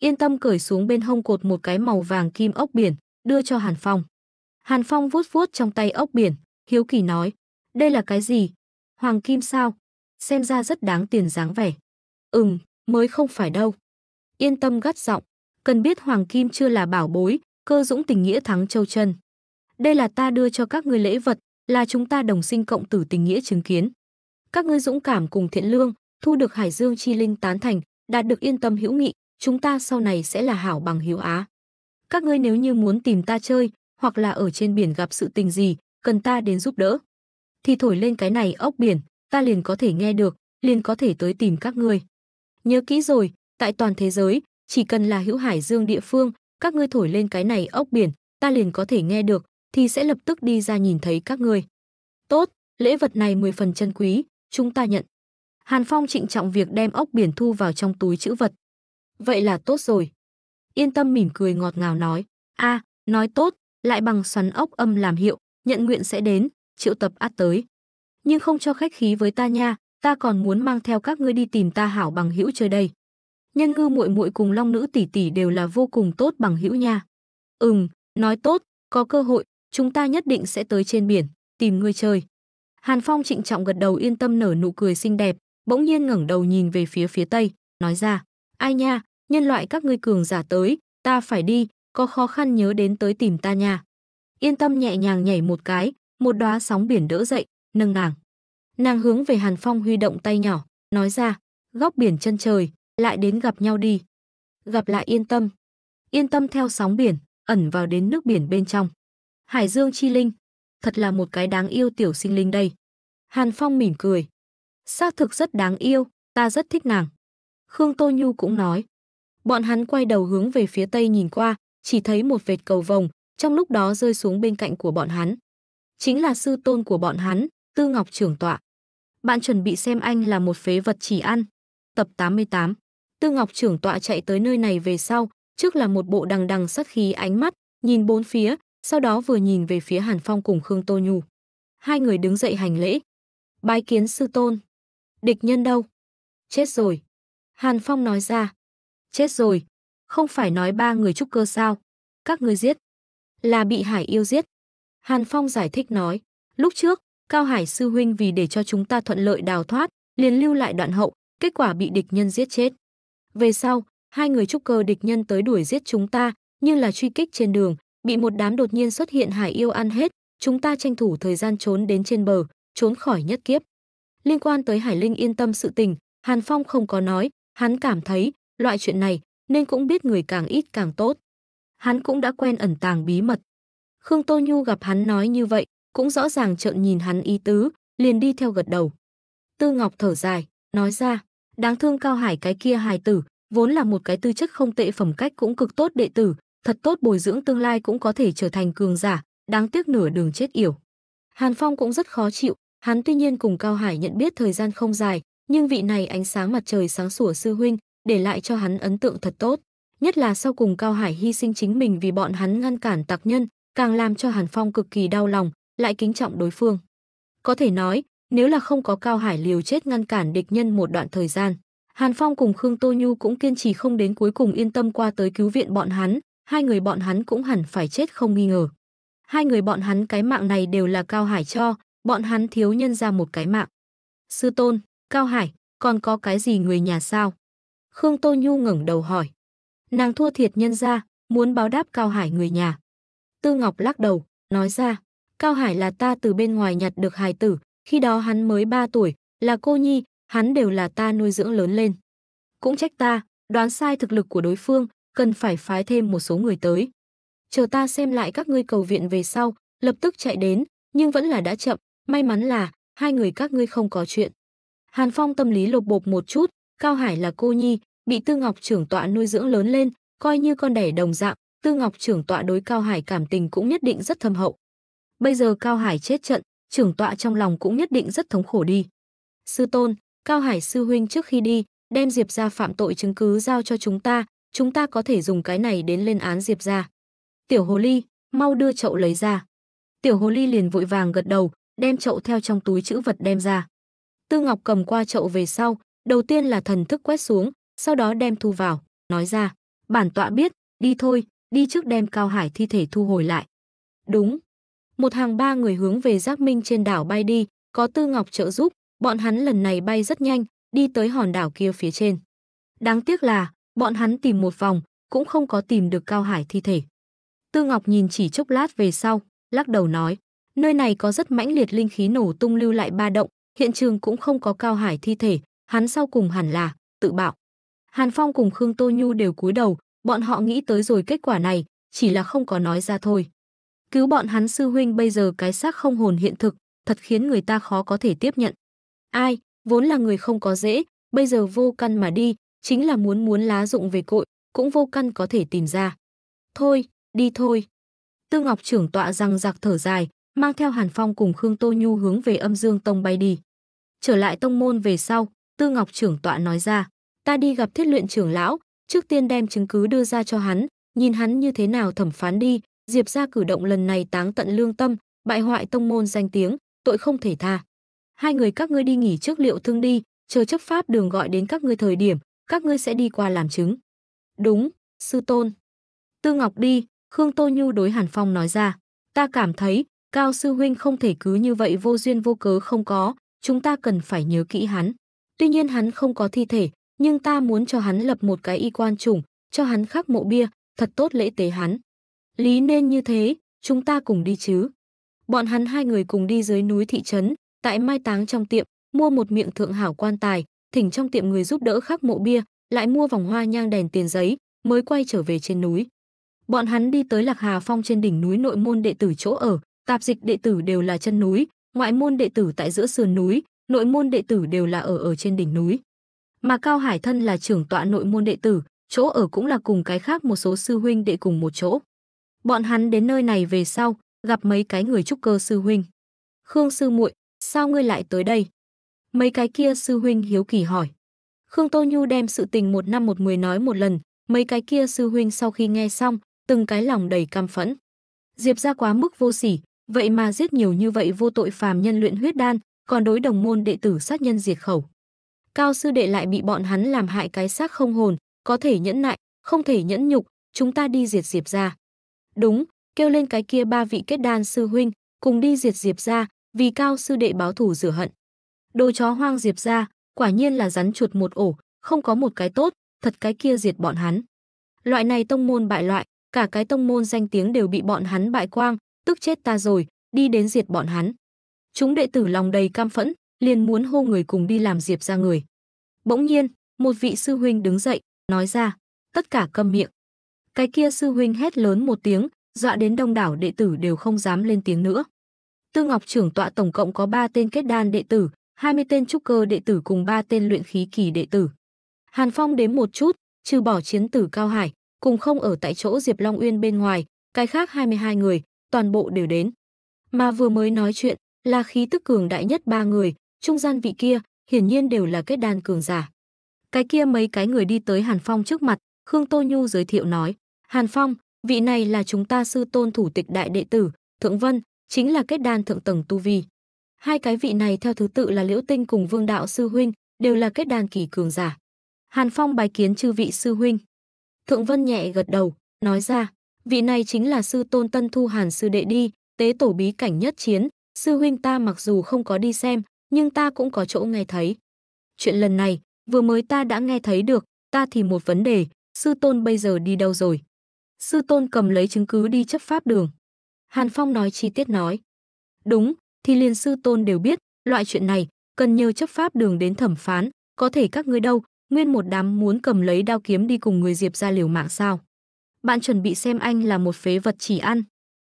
Yên tâm cởi xuống bên hông cột một cái màu vàng kim ốc biển, đưa cho Hàn Phong. Hàn Phong vuốt vuốt trong tay ốc biển, hiếu kỳ nói, đây là cái gì? Hoàng kim sao? Xem ra rất đáng tiền dáng vẻ. Ừm, mới không phải đâu. Yên tâm gắt giọng, cần biết hoàng kim chưa là bảo bối, cơ dũng tình nghĩa thắng châu chân. Đây là ta đưa cho các ngươi lễ vật, là chúng ta đồng sinh cộng tử tình nghĩa chứng kiến. Các ngươi dũng cảm cùng thiện lương, thu được Hải Dương chi linh tán thành, đạt được yên tâm hữu nghị, chúng ta sau này sẽ là hảo bằng hiếu á. Các ngươi nếu như muốn tìm ta chơi, hoặc là ở trên biển gặp sự tình gì, cần ta đến giúp đỡ. Thì thổi lên cái này ốc biển, ta liền có thể nghe được, liền có thể tới tìm các ngươi. Nhớ kỹ rồi, tại toàn thế giới, chỉ cần là hữu hải dương địa phương, các ngươi thổi lên cái này ốc biển, ta liền có thể nghe được, thì sẽ lập tức đi ra nhìn thấy các ngươi. Tốt, lễ vật này mười phần chân quý, chúng ta nhận. Hàn Phong trịnh trọng việc đem ốc biển thu vào trong túi chữ vật. Vậy là tốt rồi. Yên tâm mỉm cười ngọt ngào nói, a, à, nói tốt, lại bằng xoắn ốc âm làm hiệu, nhận nguyện sẽ đến, triệu tập át tới. Nhưng không cho khách khí với ta nha, ta còn muốn mang theo các ngươi đi tìm ta hảo bằng hữu chơi đây. Nhân ngư muội muội cùng long nữ tỷ tỷ đều là vô cùng tốt bằng hữu nha. Ừm, nói tốt, có cơ hội, chúng ta nhất định sẽ tới trên biển, tìm ngươi chơi. Hàn Phong trịnh trọng gật đầu yên tâm nở nụ cười xinh đẹp, bỗng nhiên ngẩng đầu nhìn về phía phía tây, nói ra, ai nha, nhân loại các ngươi cường giả tới, ta phải đi, có khó khăn nhớ đến tới tìm ta nha. Yên tâm nhẹ nhàng nhảy một cái, một đóa sóng biển đỡ dậy, nâng nàng. Nàng hướng về Hàn Phong huy động tay nhỏ, nói ra, góc biển chân trời, lại đến gặp nhau đi. Gặp lại yên tâm. Yên tâm theo sóng biển, ẩn vào đến nước biển bên trong. Hải Dương Chi Linh, thật là một cái đáng yêu tiểu sinh linh đây. Hàn Phong mỉm cười. Xác thực rất đáng yêu, ta rất thích nàng. Khương Tô Nhu cũng nói. Bọn hắn quay đầu hướng về phía tây nhìn qua, chỉ thấy một vệt cầu vồng, trong lúc đó rơi xuống bên cạnh của bọn hắn. Chính là sư tôn của bọn hắn, Tư Ngọc trưởng tọa. Bạn chuẩn bị xem anh là một phế vật chỉ ăn. Tập 88 Tư Ngọc trưởng tọa chạy tới nơi này về sau, trước là một bộ đằng đằng sát khí ánh mắt, nhìn bốn phía, sau đó vừa nhìn về phía Hàn Phong cùng Khương Tô Nhu. Hai người đứng dậy hành lễ. Bái kiến sư tôn. Địch nhân đâu? Chết rồi. Hàn Phong nói ra. Chết rồi. Không phải nói ba người trúc cơ sao? Các người giết. Là bị Hải yêu giết. Hàn Phong giải thích nói. Lúc trước, Cao Hải sư huynh vì để cho chúng ta thuận lợi đào thoát, liền lưu lại đoạn hậu, kết quả bị địch nhân giết chết. Về sau, hai người trúc cơ địch nhân tới đuổi giết chúng ta, như là truy kích trên đường, bị một đám đột nhiên xuất hiện hải yêu ăn hết, chúng ta tranh thủ thời gian trốn đến trên bờ, trốn khỏi nhất kiếp. Liên quan tới Hải Linh yên tâm sự tình, Hàn Phong không có nói, hắn cảm thấy loại chuyện này nên cũng biết người càng ít càng tốt. Hắn cũng đã quen ẩn tàng bí mật. Khương Tô Nhu gặp hắn nói như vậy, cũng rõ ràng trợn nhìn hắn ý tứ, liền đi theo gật đầu. Tư Ngọc thở dài, nói ra, đáng thương Cao Hải cái kia hài tử, vốn là một cái tư chất không tệ phẩm cách cũng cực tốt đệ tử, thật tốt bồi dưỡng tương lai cũng có thể trở thành cường giả, đáng tiếc nửa đường chết yểu. Hàn Phong cũng rất khó chịu, hắn tuy nhiên cùng Cao Hải nhận biết thời gian không dài, nhưng vị này ánh sáng mặt trời sáng sủa sư huynh, để lại cho hắn ấn tượng thật tốt. Nhất là sau cùng Cao Hải hy sinh chính mình vì bọn hắn ngăn cản tặc nhân, càng làm cho Hàn Phong cực kỳ đau lòng, lại kính trọng đối phương. Có thể nói, nếu là không có Cao Hải liều chết ngăn cản địch nhân một đoạn thời gian, Hàn Phong cùng Khương Tô Nhu cũng kiên trì không đến cuối cùng yên tâm qua tới cứu viện bọn hắn, hai người bọn hắn cũng hẳn phải chết không nghi ngờ. Hai người bọn hắn cái mạng này đều là Cao Hải cho, bọn hắn thiếu nhân ra một cái mạng. Sư Tôn, Cao Hải, còn có cái gì người nhà sao? Khương Tô Nhu ngẩng đầu hỏi. Nàng thua thiệt nhân ra, muốn báo đáp Cao Hải người nhà. Tư Ngọc lắc đầu, nói ra, Cao Hải là ta từ bên ngoài nhặt được hài tử, khi đó hắn mới 3 tuổi, là cô nhi, hắn đều là ta nuôi dưỡng lớn lên. Cũng trách ta, đoán sai thực lực của đối phương, cần phải phái thêm một số người tới. Chờ ta xem lại các ngươi cầu viện về sau, lập tức chạy đến, nhưng vẫn là đã chậm, may mắn là hai người các ngươi không có chuyện. Hàn Phong tâm lý lột bột một chút, Cao Hải là cô nhi, bị Tư Ngọc trưởng tọa nuôi dưỡng lớn lên, coi như con đẻ đồng dạng, Tư Ngọc trưởng tọa đối Cao Hải cảm tình cũng nhất định rất thâm hậu. Bây giờ Cao Hải chết trận, trưởng tọa trong lòng cũng nhất định rất thống khổ đi. Sư tôn, Cao Hải sư huynh trước khi đi, đem Diệp gia phạm tội chứng cứ giao cho chúng ta, chúng ta có thể dùng cái này đến lên án Diệp ra. Tiểu hồ ly, mau đưa chậu lấy ra. Tiểu hồ ly liền vội vàng gật đầu, đem chậu theo trong túi chữ vật đem ra. Tư Ngọc cầm qua chậu về sau, đầu tiên là thần thức quét xuống, sau đó đem thu vào, nói ra. Bản tọa biết, đi thôi, đi trước đem Cao Hải thi thể thu hồi lại. Đúng. Một hàng ba người hướng về giác minh trên đảo bay đi, có Tư Ngọc trợ giúp, bọn hắn lần này bay rất nhanh, đi tới hòn đảo kia phía trên. Đáng tiếc là, Bọn hắn tìm một vòng, cũng không có tìm được Cao Hải thi thể. Tư Ngọc nhìn chỉ chốc lát về sau, lắc đầu nói, nơi này có rất mãnh liệt linh khí nổ tung lưu lại ba động, hiện trường cũng không có Cao Hải thi thể, hắn sau cùng hẳn là tự bạo. Hàn Phong cùng Khương Tô Nhu đều cúi đầu, bọn họ nghĩ tới rồi kết quả này, chỉ là không có nói ra thôi. Cứu bọn hắn sư huynh bây giờ cái xác không hồn hiện thực, thật khiến người ta khó có thể tiếp nhận. Ai, vốn là người không có dễ, bây giờ vô căn mà đi, chính là muốn muốn lá dụng về cội, cũng vô căn có thể tìm ra. Thôi, đi thôi. Tư Ngọc trưởng tọa răng giặc thở dài, mang theo Hàn Phong cùng Khương Tô Nhu hướng về âm dương tông bay đi. Trở lại tông môn về sau, Tư Ngọc trưởng tọa nói ra, ta đi gặp thiết luyện trưởng lão, trước tiên đem chứng cứ đưa ra cho hắn, nhìn hắn như thế nào thẩm phán đi, diệp ra cử động lần này táng tận lương tâm, bại hoại tông môn danh tiếng, tội không thể tha. Hai người các ngươi đi nghỉ trước liệu thương đi, chờ chấp pháp đường gọi đến các ngươi thời điểm, các ngươi sẽ đi qua làm chứng. Đúng, sư tôn. Tư Ngọc đi, Khương Tô Nhu đối Hàn Phong nói ra. Ta cảm thấy, Cao Sư Huynh không thể cứ như vậy vô duyên vô cớ không có, chúng ta cần phải nhớ kỹ hắn. Tuy nhiên hắn không có thi thể, nhưng ta muốn cho hắn lập một cái y quan trùng, cho hắn khắc mộ bia, thật tốt lễ tế hắn. Lý nên như thế, chúng ta cùng đi chứ. Bọn hắn hai người cùng đi dưới núi thị trấn, tại mai táng trong tiệm, mua một miệng thượng hảo quan tài, thỉnh trong tiệm người giúp đỡ khắc mộ bia, lại mua vòng hoa nhang đèn tiền giấy, mới quay trở về trên núi. Bọn hắn đi tới Lạc Hà Phong trên đỉnh núi nội môn đệ tử chỗ ở, tạp dịch đệ tử đều là chân núi, ngoại môn đệ tử tại giữa sườn núi, nội môn đệ tử đều là ở ở trên đỉnh núi. Mà Cao Hải thân là trưởng tọa nội môn đệ tử, chỗ ở cũng là cùng cái khác một số sư huynh đệ cùng một chỗ. Bọn hắn đến nơi này về sau, gặp mấy cái người trúc cơ sư huynh. Khương sư muội, sao ngươi lại tới đây? Mấy cái kia sư huynh hiếu kỳ hỏi. Khương Tô Nhu đem sự tình một năm một mười nói một lần, mấy cái kia sư huynh sau khi nghe xong, từng cái lòng đầy cam phẫn. Diệp ra quá mức vô sỉ, vậy mà giết nhiều như vậy vô tội phàm nhân luyện huyết đan, còn đối đồng môn đệ tử sát nhân diệt khẩu. Cao sư đệ lại bị bọn hắn làm hại cái xác không hồn, có thể nhẫn nại, không thể nhẫn nhục, chúng ta đi diệt Diệp ra. Đúng, kêu lên cái kia ba vị kết đan sư huynh, cùng đi diệt Diệp ra, vì cao sư đệ báo thủ rửa hận. Đồ chó hoang Diệp ra, quả nhiên là rắn chuột một ổ, không có một cái tốt, thật cái kia diệt bọn hắn. Loại này tông môn bại loại, cả cái tông môn danh tiếng đều bị bọn hắn bại quang, tức chết ta rồi, đi đến diệt bọn hắn. Chúng đệ tử lòng đầy cam phẫn, liền muốn hô người cùng đi làm Diệp ra người. Bỗng nhiên, một vị sư huynh đứng dậy, nói ra, tất cả câm miệng. Cái kia sư huynh hét lớn một tiếng, dọa đến đông đảo đệ tử đều không dám lên tiếng nữa. Tư Ngọc trưởng tọa tổng cộng có 3 tên kết đan đệ tử, 20 tên trúc cơ đệ tử cùng 3 tên luyện khí kỳ đệ tử. Hàn Phong đếm một chút, trừ bỏ chiến tử Cao Hải, cùng không ở tại chỗ Diệp Long Uyên bên ngoài, cái khác 22 người, toàn bộ đều đến. Mà vừa mới nói chuyện, là khí tức cường đại nhất ba người, trung gian vị kia, hiển nhiên đều là kết đan cường giả. Cái kia mấy cái người đi tới Hàn Phong trước mặt, Khương Tô Nhu giới thiệu nói, Hàn Phong, vị này là chúng ta sư tôn thủ tịch đại đệ tử, Thượng Vân, chính là kết đan thượng tầng tu vi. Hai cái vị này theo thứ tự là Liễu Tinh cùng Vương Đạo Sư Huynh, đều là kết đàn kỳ cường giả. Hàn Phong bài kiến chư vị sư huynh. Thượng Vân nhẹ gật đầu, nói ra, vị này chính là sư tôn tân thu Hàn sư đệ đi, tế tổ bí cảnh nhất chiến, sư huynh ta mặc dù không có đi xem, nhưng ta cũng có chỗ nghe thấy. Chuyện lần này, vừa mới ta đã nghe thấy được, ta thì một vấn đề, sư tôn bây giờ đi đâu rồi? Sư tôn cầm lấy chứng cứ đi chấp pháp đường. Hàn Phong nói chi tiết nói. Đúng, thì liền sư tôn đều biết, loại chuyện này cần nhờ chấp pháp đường đến thẩm phán, có thể các ngươi đâu, nguyên một đám muốn cầm lấy đao kiếm đi cùng người Diệp ra liều mạng sao? Bạn chuẩn bị xem anh là một phế vật chỉ ăn.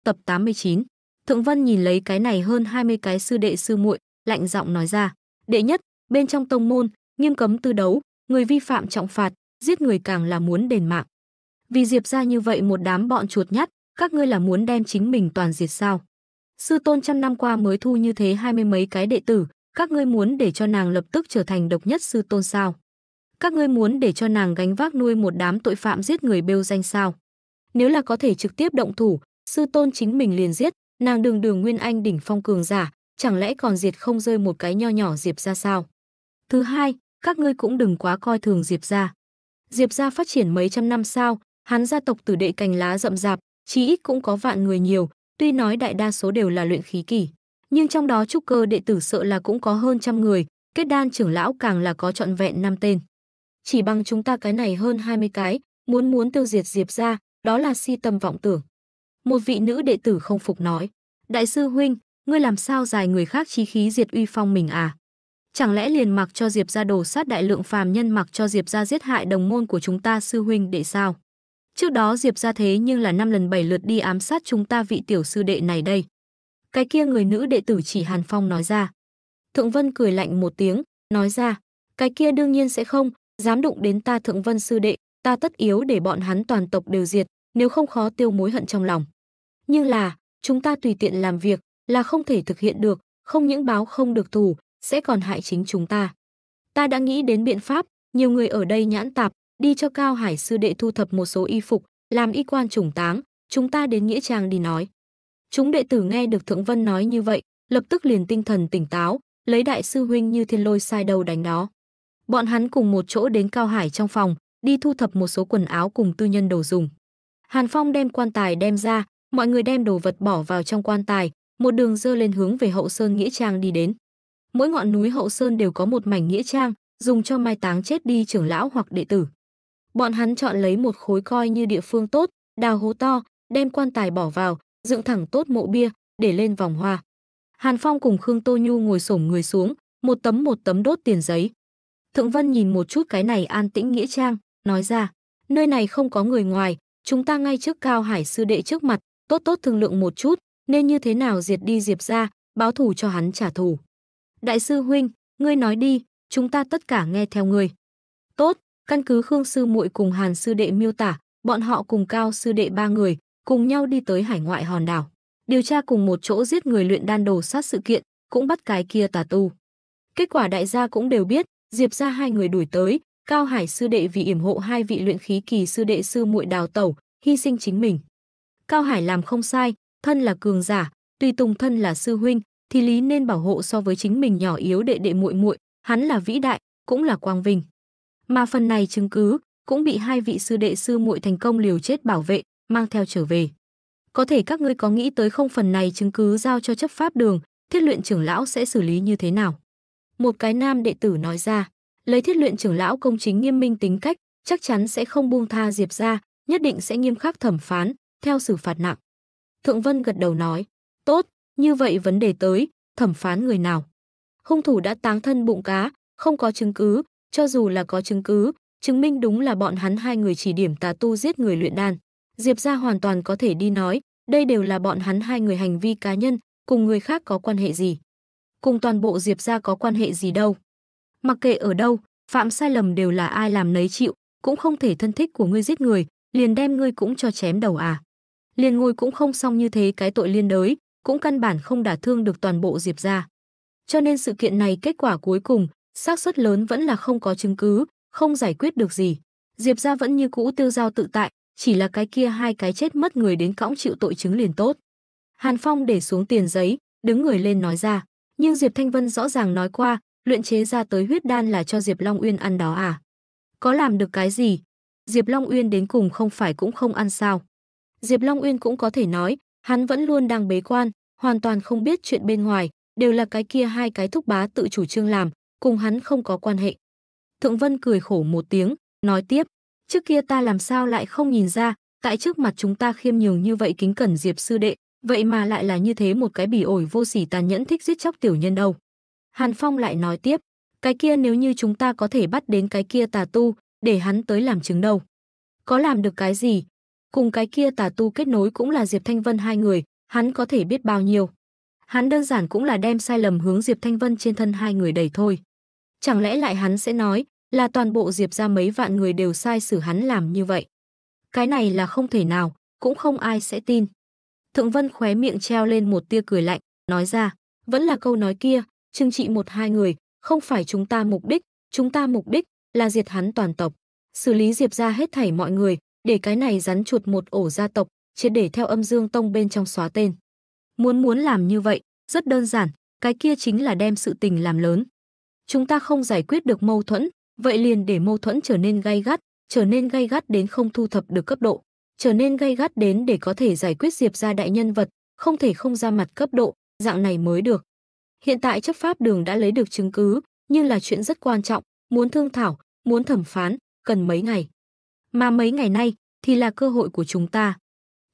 Tập 89. Thượng Vân nhìn lấy cái này hơn 20 cái sư đệ sư muội, lạnh giọng nói ra, "Đệ nhất, bên trong tông môn, nghiêm cấm tư đấu, người vi phạm trọng phạt, giết người càng là muốn đền mạng. Vì Diệp ra như vậy một đám bọn chuột nhắt, các ngươi là muốn đem chính mình toàn diệt sao? sư tôn trăm năm qua mới thu như thế hai mươi mấy cái đệ tử, các ngươi muốn để cho nàng lập tức trở thành độc nhất sư tôn sao? Các ngươi muốn để cho nàng gánh vác nuôi một đám tội phạm giết người bêu danh sao? Nếu là có thể trực tiếp động thủ, sư tôn chính mình liền giết, nàng đường đường nguyên anh đỉnh phong cường giả, chẳng lẽ còn diệt không rơi một cái nho nhỏ diệp ra sao? Thứ hai, các ngươi cũng đừng quá coi thường diệp ra. Diệp ra phát triển mấy trăm năm sao, hắn gia tộc từ đệ cành lá rậm rạp, chí ít cũng có vạn người nhiều, Tuy nói đại đa số đều là luyện khí kỳ, nhưng trong đó trúc cơ đệ tử sợ là cũng có hơn trăm người, kết đan trưởng lão càng là có trọn vẹn năm tên. Chỉ bằng chúng ta cái này hơn 20 cái, muốn muốn tiêu diệt Diệp ra, đó là si tâm vọng tưởng. Một vị nữ đệ tử không phục nói, Đại sư huynh, ngươi làm sao dài người khác chí khí diệt uy phong mình à? Chẳng lẽ liền mặc cho Diệp ra đồ sát đại lượng phàm nhân mặc cho Diệp ra giết hại đồng môn của chúng ta sư huynh để sao? Trước đó Diệp ra thế nhưng là năm lần bảy lượt đi ám sát chúng ta vị tiểu sư đệ này đây. Cái kia người nữ đệ tử chỉ Hàn Phong nói ra. Thượng Vân cười lạnh một tiếng, nói ra, cái kia đương nhiên sẽ không, dám đụng đến ta Thượng Vân sư đệ, ta tất yếu để bọn hắn toàn tộc đều diệt, nếu không khó tiêu mối hận trong lòng. Nhưng là, chúng ta tùy tiện làm việc là không thể thực hiện được, không những báo không được thù, sẽ còn hại chính chúng ta. Ta đã nghĩ đến biện pháp, nhiều người ở đây nhãn tạp, đi cho Cao Hải sư đệ thu thập một số y phục, làm y quan trùng táng, chúng ta đến nghĩa trang đi nói. Chúng đệ tử nghe được Thượng Vân nói như vậy, lập tức liền tinh thần tỉnh táo, lấy đại sư huynh như thiên lôi sai đầu đánh đó. Bọn hắn cùng một chỗ đến Cao Hải trong phòng, đi thu thập một số quần áo cùng tư nhân đồ dùng. Hàn Phong đem quan tài đem ra, mọi người đem đồ vật bỏ vào trong quan tài, một đường dơ lên hướng về hậu sơn nghĩa trang đi đến. Mỗi ngọn núi hậu sơn đều có một mảnh nghĩa trang, dùng cho mai táng chết đi trưởng lão hoặc đệ tử. Bọn hắn chọn lấy một khối coi như địa phương tốt, đào hố to, đem quan tài bỏ vào, dựng thẳng tốt mộ bia, để lên vòng hoa. Hàn Phong cùng Khương Tô Nhu ngồi xổm người xuống, một tấm một tấm đốt tiền giấy. Thượng Vân nhìn một chút cái này an tĩnh nghĩa trang, nói ra, nơi này không có người ngoài, chúng ta ngay trước Cao Hải sư đệ trước mặt, tốt tốt thương lượng một chút, nên như thế nào diệt đi Diệp ra, báo thù cho hắn trả thù. Đại sư huynh, ngươi nói đi, chúng ta tất cả nghe theo ngươi. Tốt, Căn cứ Khương sư muội cùng Hàn sư đệ miêu tả, bọn họ cùng Cao sư đệ ba người, cùng nhau đi tới hải ngoại hòn đảo. Điều tra cùng một chỗ giết người luyện đan đồ sát sự kiện, cũng bắt cái kia tà tu. Kết quả đại gia cũng đều biết, Diệp gia hai người đuổi tới, Cao Hải sư đệ vì yểm hộ hai vị luyện khí kỳ sư đệ sư muội đào tẩu, hy sinh chính mình. Cao Hải làm không sai, thân là cường giả, tuy tùng thân là sư huynh, thì lý nên bảo hộ so với chính mình nhỏ yếu đệ đệ muội muội, hắn là vĩ đại, cũng là quang vinh. Mà phần này chứng cứ cũng bị hai vị sư đệ sư muội thành công liều chết bảo vệ, mang theo trở về. Có thể các ngươi có nghĩ tới không phần này chứng cứ giao cho chấp pháp đường, thiết luyện trưởng lão sẽ xử lý như thế nào? Một cái nam đệ tử nói ra, lấy thiết luyện trưởng lão công chính nghiêm minh tính cách, chắc chắn sẽ không buông tha Diệp ra, nhất định sẽ nghiêm khắc thẩm phán, theo xử phạt nặng. Thượng Vân gật đầu nói, tốt, như vậy vấn đề tới, thẩm phán người nào? Hung thủ đã táng thân bụng cá, không có chứng cứ, cho dù là có chứng cứ, chứng minh đúng là bọn hắn hai người chỉ điểm tà tu giết người luyện đan, Diệp gia hoàn toàn có thể đi nói, đây đều là bọn hắn hai người hành vi cá nhân, cùng người khác có quan hệ gì? Cùng toàn bộ Diệp gia có quan hệ gì đâu? Mặc kệ ở đâu, phạm sai lầm đều là ai làm nấy chịu, cũng không thể thân thích của ngươi giết người, liền đem ngươi cũng cho chém đầu à? Liền ngồi cũng không xong như thế cái tội liên đới, cũng căn bản không đả thương được toàn bộ Diệp gia. Cho nên sự kiện này kết quả cuối cùng xác suất lớn vẫn là không có chứng cứ, không giải quyết được gì. Diệp gia vẫn như cũ tiêu giao tự tại, chỉ là cái kia hai cái chết mất người đến cõng chịu tội chứng liền tốt. Hàn Phong để xuống tiền giấy, đứng người lên nói ra, nhưng Diệp Thanh Vân rõ ràng nói qua, luyện chế ra tới huyết đan là cho Diệp Long Uyên ăn đó à? Có làm được cái gì? Diệp Long Uyên đến cùng không phải cũng không ăn sao? Diệp Long Uyên cũng có thể nói, hắn vẫn luôn đang bế quan, hoàn toàn không biết chuyện bên ngoài, đều là cái kia hai cái thúc bá tự chủ trương làm, cùng hắn không có quan hệ. Thượng Vân cười khổ một tiếng, nói tiếp, trước kia ta làm sao lại không nhìn ra, tại trước mặt chúng ta khiêm nhường như vậy kính cẩn Diệp sư đệ, vậy mà lại là như thế một cái bỉ ổi vô sỉ tàn nhẫn thích giết chóc tiểu nhân đâu. Hàn Phong lại nói tiếp, cái kia nếu như chúng ta có thể bắt đến cái kia tà tu, để hắn tới làm chứng đâu. Có làm được cái gì? Cùng cái kia tà tu kết nối cũng là Diệp Thanh Vân hai người, hắn có thể biết bao nhiêu. Hắn đơn giản cũng là đem sai lầm hướng Diệp Thanh Vân trên thân hai người đẩy thôi chẳng lẽ lại hắn sẽ nói là toàn bộ diệp ra mấy vạn người đều sai xử hắn làm như vậy. Cái này là không thể nào, cũng không ai sẽ tin. Thượng Vân khóe miệng treo lên một tia cười lạnh, nói ra, vẫn là câu nói kia, chừng trị một hai người, không phải chúng ta mục đích, chúng ta mục đích là diệt hắn toàn tộc, xử lý diệp ra hết thảy mọi người, để cái này rắn chuột một ổ gia tộc, triệt để theo âm dương tông bên trong xóa tên. Muốn muốn làm như vậy, rất đơn giản, cái kia chính là đem sự tình làm lớn chúng ta không giải quyết được mâu thuẫn, vậy liền để mâu thuẫn trở nên gay gắt, trở nên gay gắt đến không thu thập được cấp độ, trở nên gay gắt đến để có thể giải quyết Diệp gia đại nhân vật, không thể không ra mặt cấp độ, dạng này mới được. Hiện tại chấp pháp đường đã lấy được chứng cứ, nhưng là chuyện rất quan trọng, muốn thương thảo, muốn thẩm phán, cần mấy ngày. Mà mấy ngày nay thì là cơ hội của chúng ta.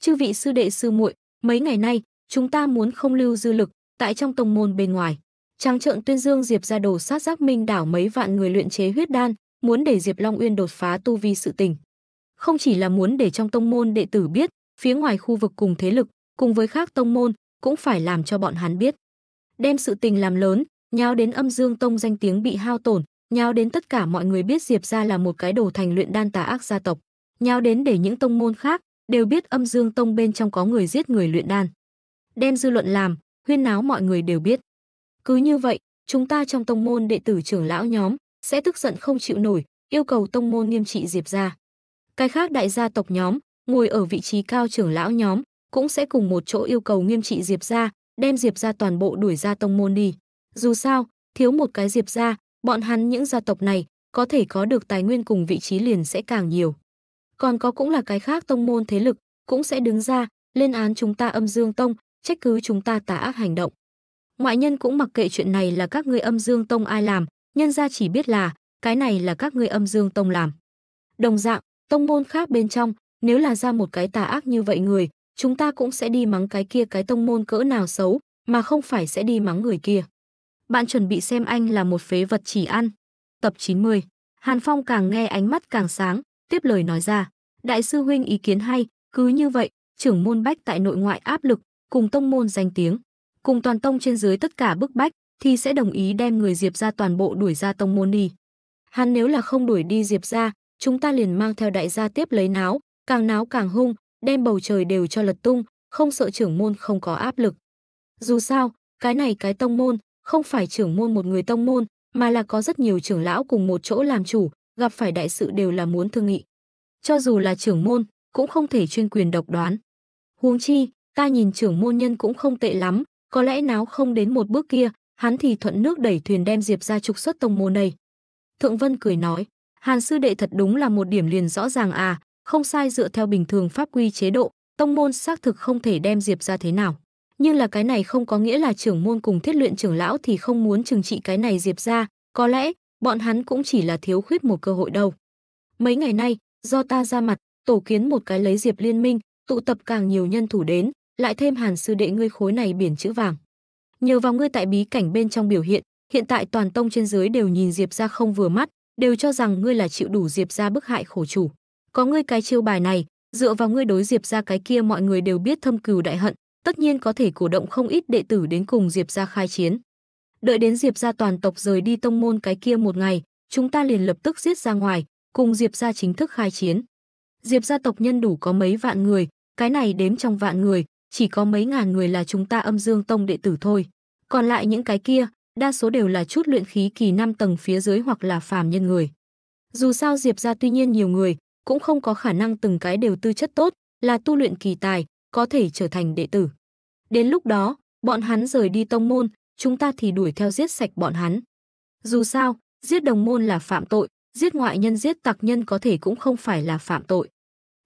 Chư vị sư đệ sư muội, mấy ngày nay chúng ta muốn không lưu dư lực tại trong tông môn bên ngoài. Trắng trợn tuyên dương Diệp ra đồ sát giác minh đảo mấy vạn người luyện chế huyết đan, muốn để Diệp Long Uyên đột phá tu vi sự tình. Không chỉ là muốn để trong tông môn đệ tử biết, phía ngoài khu vực cùng thế lực, cùng với khác tông môn, cũng phải làm cho bọn hắn biết. Đem sự tình làm lớn, nháo đến âm dương tông danh tiếng bị hao tổn, nháo đến tất cả mọi người biết Diệp ra là một cái đồ thành luyện đan tà ác gia tộc, nháo đến để những tông môn khác đều biết âm dương tông bên trong có người giết người luyện đan. Đem dư luận làm, huyên náo mọi người đều biết. Cứ như vậy, chúng ta trong tông môn đệ tử trưởng lão nhóm sẽ tức giận không chịu nổi, yêu cầu tông môn nghiêm trị Diệp gia. Cái khác đại gia tộc nhóm, ngồi ở vị trí cao trưởng lão nhóm, cũng sẽ cùng một chỗ yêu cầu nghiêm trị Diệp gia, đem Diệp gia toàn bộ đuổi ra tông môn đi. Dù sao, thiếu một cái Diệp gia, bọn hắn những gia tộc này có thể có được tài nguyên cùng vị trí liền sẽ càng nhiều. Còn có cũng là cái khác tông môn thế lực cũng sẽ đứng ra lên án chúng ta Âm Dương Tông, trách cứ chúng ta tà ác hành động. Ngoại nhân cũng mặc kệ chuyện này là các ngươi âm dương tông ai làm, nhân gia chỉ biết là cái này là các ngươi âm dương tông làm. Đồng dạng, tông môn khác bên trong, nếu là ra một cái tà ác như vậy người, chúng ta cũng sẽ đi mắng cái kia cái tông môn cỡ nào xấu, mà không phải sẽ đi mắng người kia. Bạn chuẩn bị xem anh là một phế vật chỉ ăn. Tập 90. Hàn Phong càng nghe ánh mắt càng sáng, tiếp lời nói ra. Đại sư huynh ý kiến hay, cứ như vậy, trưởng môn bách tại nội ngoại áp lực, cùng tông môn danh tiếng cùng toàn tông trên dưới tất cả bức bách, thì sẽ đồng ý đem người Diệp ra toàn bộ đuổi ra tông môn đi. Hắn nếu là không đuổi đi Diệp ra, chúng ta liền mang theo đại gia tiếp lấy náo, càng náo càng hung, đem bầu trời đều cho lật tung, không sợ trưởng môn không có áp lực. Dù sao, cái này cái tông môn, không phải trưởng môn một người tông môn, mà là có rất nhiều trưởng lão cùng một chỗ làm chủ, gặp phải đại sự đều là muốn thương nghị. Cho dù là trưởng môn, cũng không thể chuyên quyền độc đoán. Huống chi, ta nhìn trưởng môn nhân cũng không tệ lắm, có lẽ náo không đến một bước kia, hắn thì thuận nước đẩy thuyền đem Diệp ra trục xuất tông môn này. Thượng Vân cười nói, Hàn sư đệ thật đúng là một điểm liền rõ ràng à, không sai dựa theo bình thường pháp quy chế độ, tông môn xác thực không thể đem Diệp ra thế nào. Nhưng là cái này không có nghĩa là trưởng môn cùng thiết luyện trưởng lão thì không muốn trừng trị cái này Diệp ra, có lẽ bọn hắn cũng chỉ là thiếu khuyết một cơ hội đâu. Mấy ngày nay, do ta ra mặt, tổ kiến một cái lấy Diệp liên minh, tụ tập càng nhiều nhân thủ đến, lại thêm Hàn sư đệ ngươi khối này biển chữ vàng. Nhờ vào ngươi tại bí cảnh bên trong biểu hiện, hiện tại toàn tông trên dưới đều nhìn Diệp gia không vừa mắt, đều cho rằng ngươi là chịu đủ Diệp gia bức hại khổ chủ. Có ngươi cái chiêu bài này, dựa vào ngươi đối Diệp gia cái kia mọi người đều biết thâm cừu đại hận, tất nhiên có thể cổ động không ít đệ tử đến cùng Diệp gia khai chiến. Đợi đến Diệp gia toàn tộc rời đi tông môn cái kia một ngày, chúng ta liền lập tức giết ra ngoài, cùng Diệp gia chính thức khai chiến. Diệp gia tộc nhân đủ có mấy vạn người, cái này đếm trong vạn người, chỉ có mấy ngàn người là chúng ta âm dương tông đệ tử thôi. Còn lại những cái kia, đa số đều là chút luyện khí kỳ 5 tầng phía dưới hoặc là phàm nhân người. Dù sao Diệp ra tuy nhiên nhiều người, cũng không có khả năng từng cái đều tư chất tốt, là tu luyện kỳ tài, có thể trở thành đệ tử. Đến lúc đó, bọn hắn rời đi tông môn, chúng ta thì đuổi theo giết sạch bọn hắn. Dù sao, giết đồng môn là phạm tội, giết ngoại nhân giết tặc nhân có thể cũng không phải là phạm tội.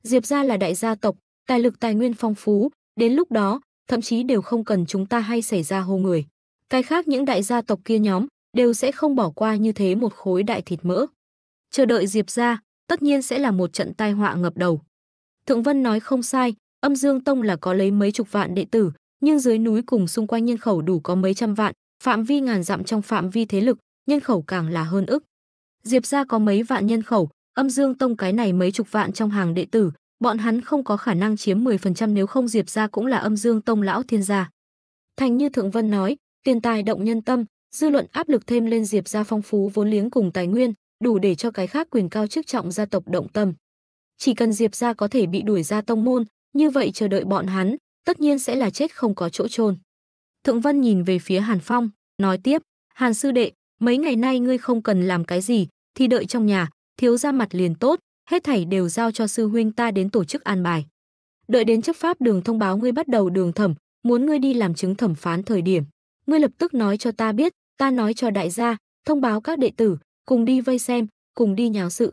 Diệp gia là đại gia tộc, tài lực tài nguyên phong phú, Đến lúc đó, thậm chí đều không cần chúng ta hay xảy ra hô người. Cái khác những đại gia tộc kia nhóm đều sẽ không bỏ qua như thế một khối đại thịt mỡ. Chờ đợi Diệp ra, tất nhiên sẽ là một trận tai họa ngập đầu. Thượng Vân nói không sai, âm Dương Tông là có lấy mấy chục vạn đệ tử, nhưng dưới núi cùng xung quanh nhân khẩu đủ có mấy trăm vạn, phạm vi ngàn dặm trong phạm vi thế lực, nhân khẩu càng là hơn ức. Diệp gia có mấy vạn nhân khẩu, âm dương tông cái này mấy chục vạn trong hàng đệ tử, bọn hắn không có khả năng chiếm 10% nếu không Diệp gia cũng là âm dương tông lão thiên gia. Thành như Thượng Vân nói, tiền tài động nhân tâm, dư luận áp lực thêm lên Diệp gia phong phú vốn liếng cùng tài nguyên, đủ để cho cái khác quyền cao chức trọng gia tộc động tâm. Chỉ cần Diệp gia có thể bị đuổi ra tông môn, như vậy chờ đợi bọn hắn, tất nhiên sẽ là chết không có chỗ chôn. Thượng Vân nhìn về phía Hàn Phong, nói tiếp, Hàn sư đệ, mấy ngày nay ngươi không cần làm cái gì, thì đợi trong nhà, thiếu ra mặt liền tốt, hết thảy đều giao cho sư huynh ta đến tổ chức an bài. Đợi đến chấp pháp đường thông báo ngươi bắt đầu đường thẩm, muốn ngươi đi làm chứng thẩm phán thời điểm, ngươi lập tức nói cho ta biết, ta nói cho đại gia, thông báo các đệ tử, cùng đi vây xem, cùng đi nháo sự.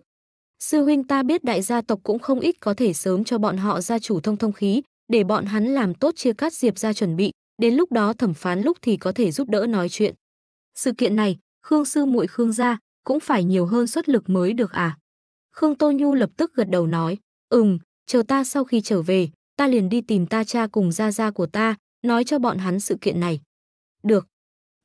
Sư huynh ta biết đại gia tộc cũng không ít có thể sớm cho bọn họ gia chủ thông thông khí, để bọn hắn làm tốt chia cắt diệp ra chuẩn bị, đến lúc đó thẩm phán lúc thì có thể giúp đỡ nói chuyện. Sự kiện này, Khương sư muội Khương gia cũng phải nhiều hơn xuất lực mới được à? Khương Tô Nhu lập tức gật đầu nói, ừm, chờ ta sau khi trở về, ta liền đi tìm ta cha cùng gia gia của ta, nói cho bọn hắn sự kiện này. Được.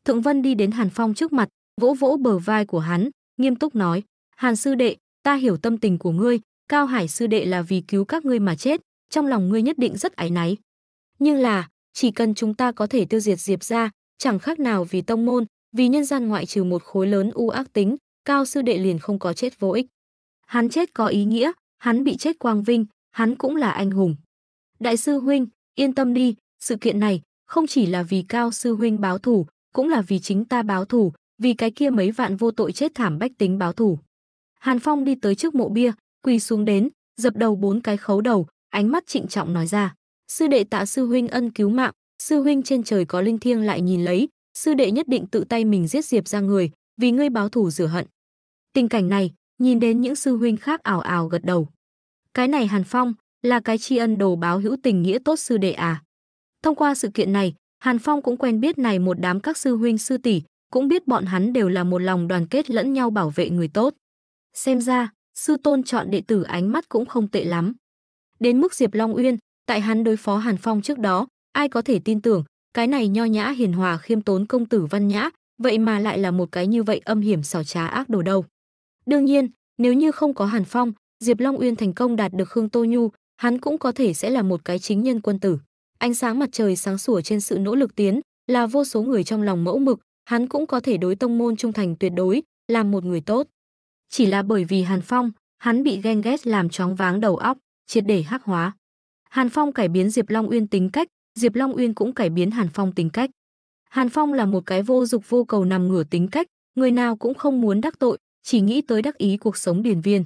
Thượng Vân đi đến Hàn Phong trước mặt, vỗ vỗ bờ vai của hắn, nghiêm túc nói, Hàn sư đệ, ta hiểu tâm tình của ngươi, Cao Hải sư đệ là vì cứu các ngươi mà chết, trong lòng ngươi nhất định rất áy náy. Nhưng là, chỉ cần chúng ta có thể tiêu diệt Diệp gia, chẳng khác nào vì tông môn, vì nhân gian ngoại trừ một khối lớn u ác tính, Cao sư đệ liền không có chết vô ích hắn chết có ý nghĩa, hắn bị chết quang vinh, hắn cũng là anh hùng. Đại sư huynh, yên tâm đi, sự kiện này không chỉ là vì cao sư huynh báo thủ, cũng là vì chính ta báo thủ, vì cái kia mấy vạn vô tội chết thảm bách tính báo thủ. Hàn Phong đi tới trước mộ bia, quỳ xuống đến, dập đầu bốn cái khấu đầu, ánh mắt trịnh trọng nói ra: "Sư đệ tạ sư huynh ân cứu mạng, sư huynh trên trời có linh thiêng lại nhìn lấy, sư đệ nhất định tự tay mình giết diệp ra người, vì ngươi báo thù rửa hận." Tình cảnh này, nhìn đến những sư huynh khác ảo ảo gật đầu. Cái này Hàn Phong là cái tri ân đồ báo hữu tình nghĩa tốt sư đệ à. Thông qua sự kiện này, Hàn Phong cũng quen biết này một đám các sư huynh sư tỷ, cũng biết bọn hắn đều là một lòng đoàn kết lẫn nhau bảo vệ người tốt. Xem ra, sư tôn chọn đệ tử ánh mắt cũng không tệ lắm. Đến mức Diệp Long Uyên, tại hắn đối phó Hàn Phong trước đó, ai có thể tin tưởng, cái này nho nhã hiền hòa khiêm tốn công tử văn nhã, vậy mà lại là một cái như vậy âm hiểm xảo trá ác đồ đâu. Đương nhiên, nếu như không có Hàn Phong, Diệp Long Uyên thành công đạt được Khương Tô Nhu, hắn cũng có thể sẽ là một cái chính nhân quân tử. Ánh sáng mặt trời sáng sủa trên sự nỗ lực tiến, là vô số người trong lòng mẫu mực, hắn cũng có thể đối tông môn trung thành tuyệt đối, làm một người tốt. Chỉ là bởi vì Hàn Phong, hắn bị ghen ghét làm chóng váng đầu óc, triệt để hắc hóa. Hàn Phong cải biến Diệp Long Uyên tính cách, Diệp Long Uyên cũng cải biến Hàn Phong tính cách. Hàn Phong là một cái vô dục vô cầu nằm ngửa tính cách, người nào cũng không muốn đắc tội, chỉ nghĩ tới đắc ý cuộc sống điền viên.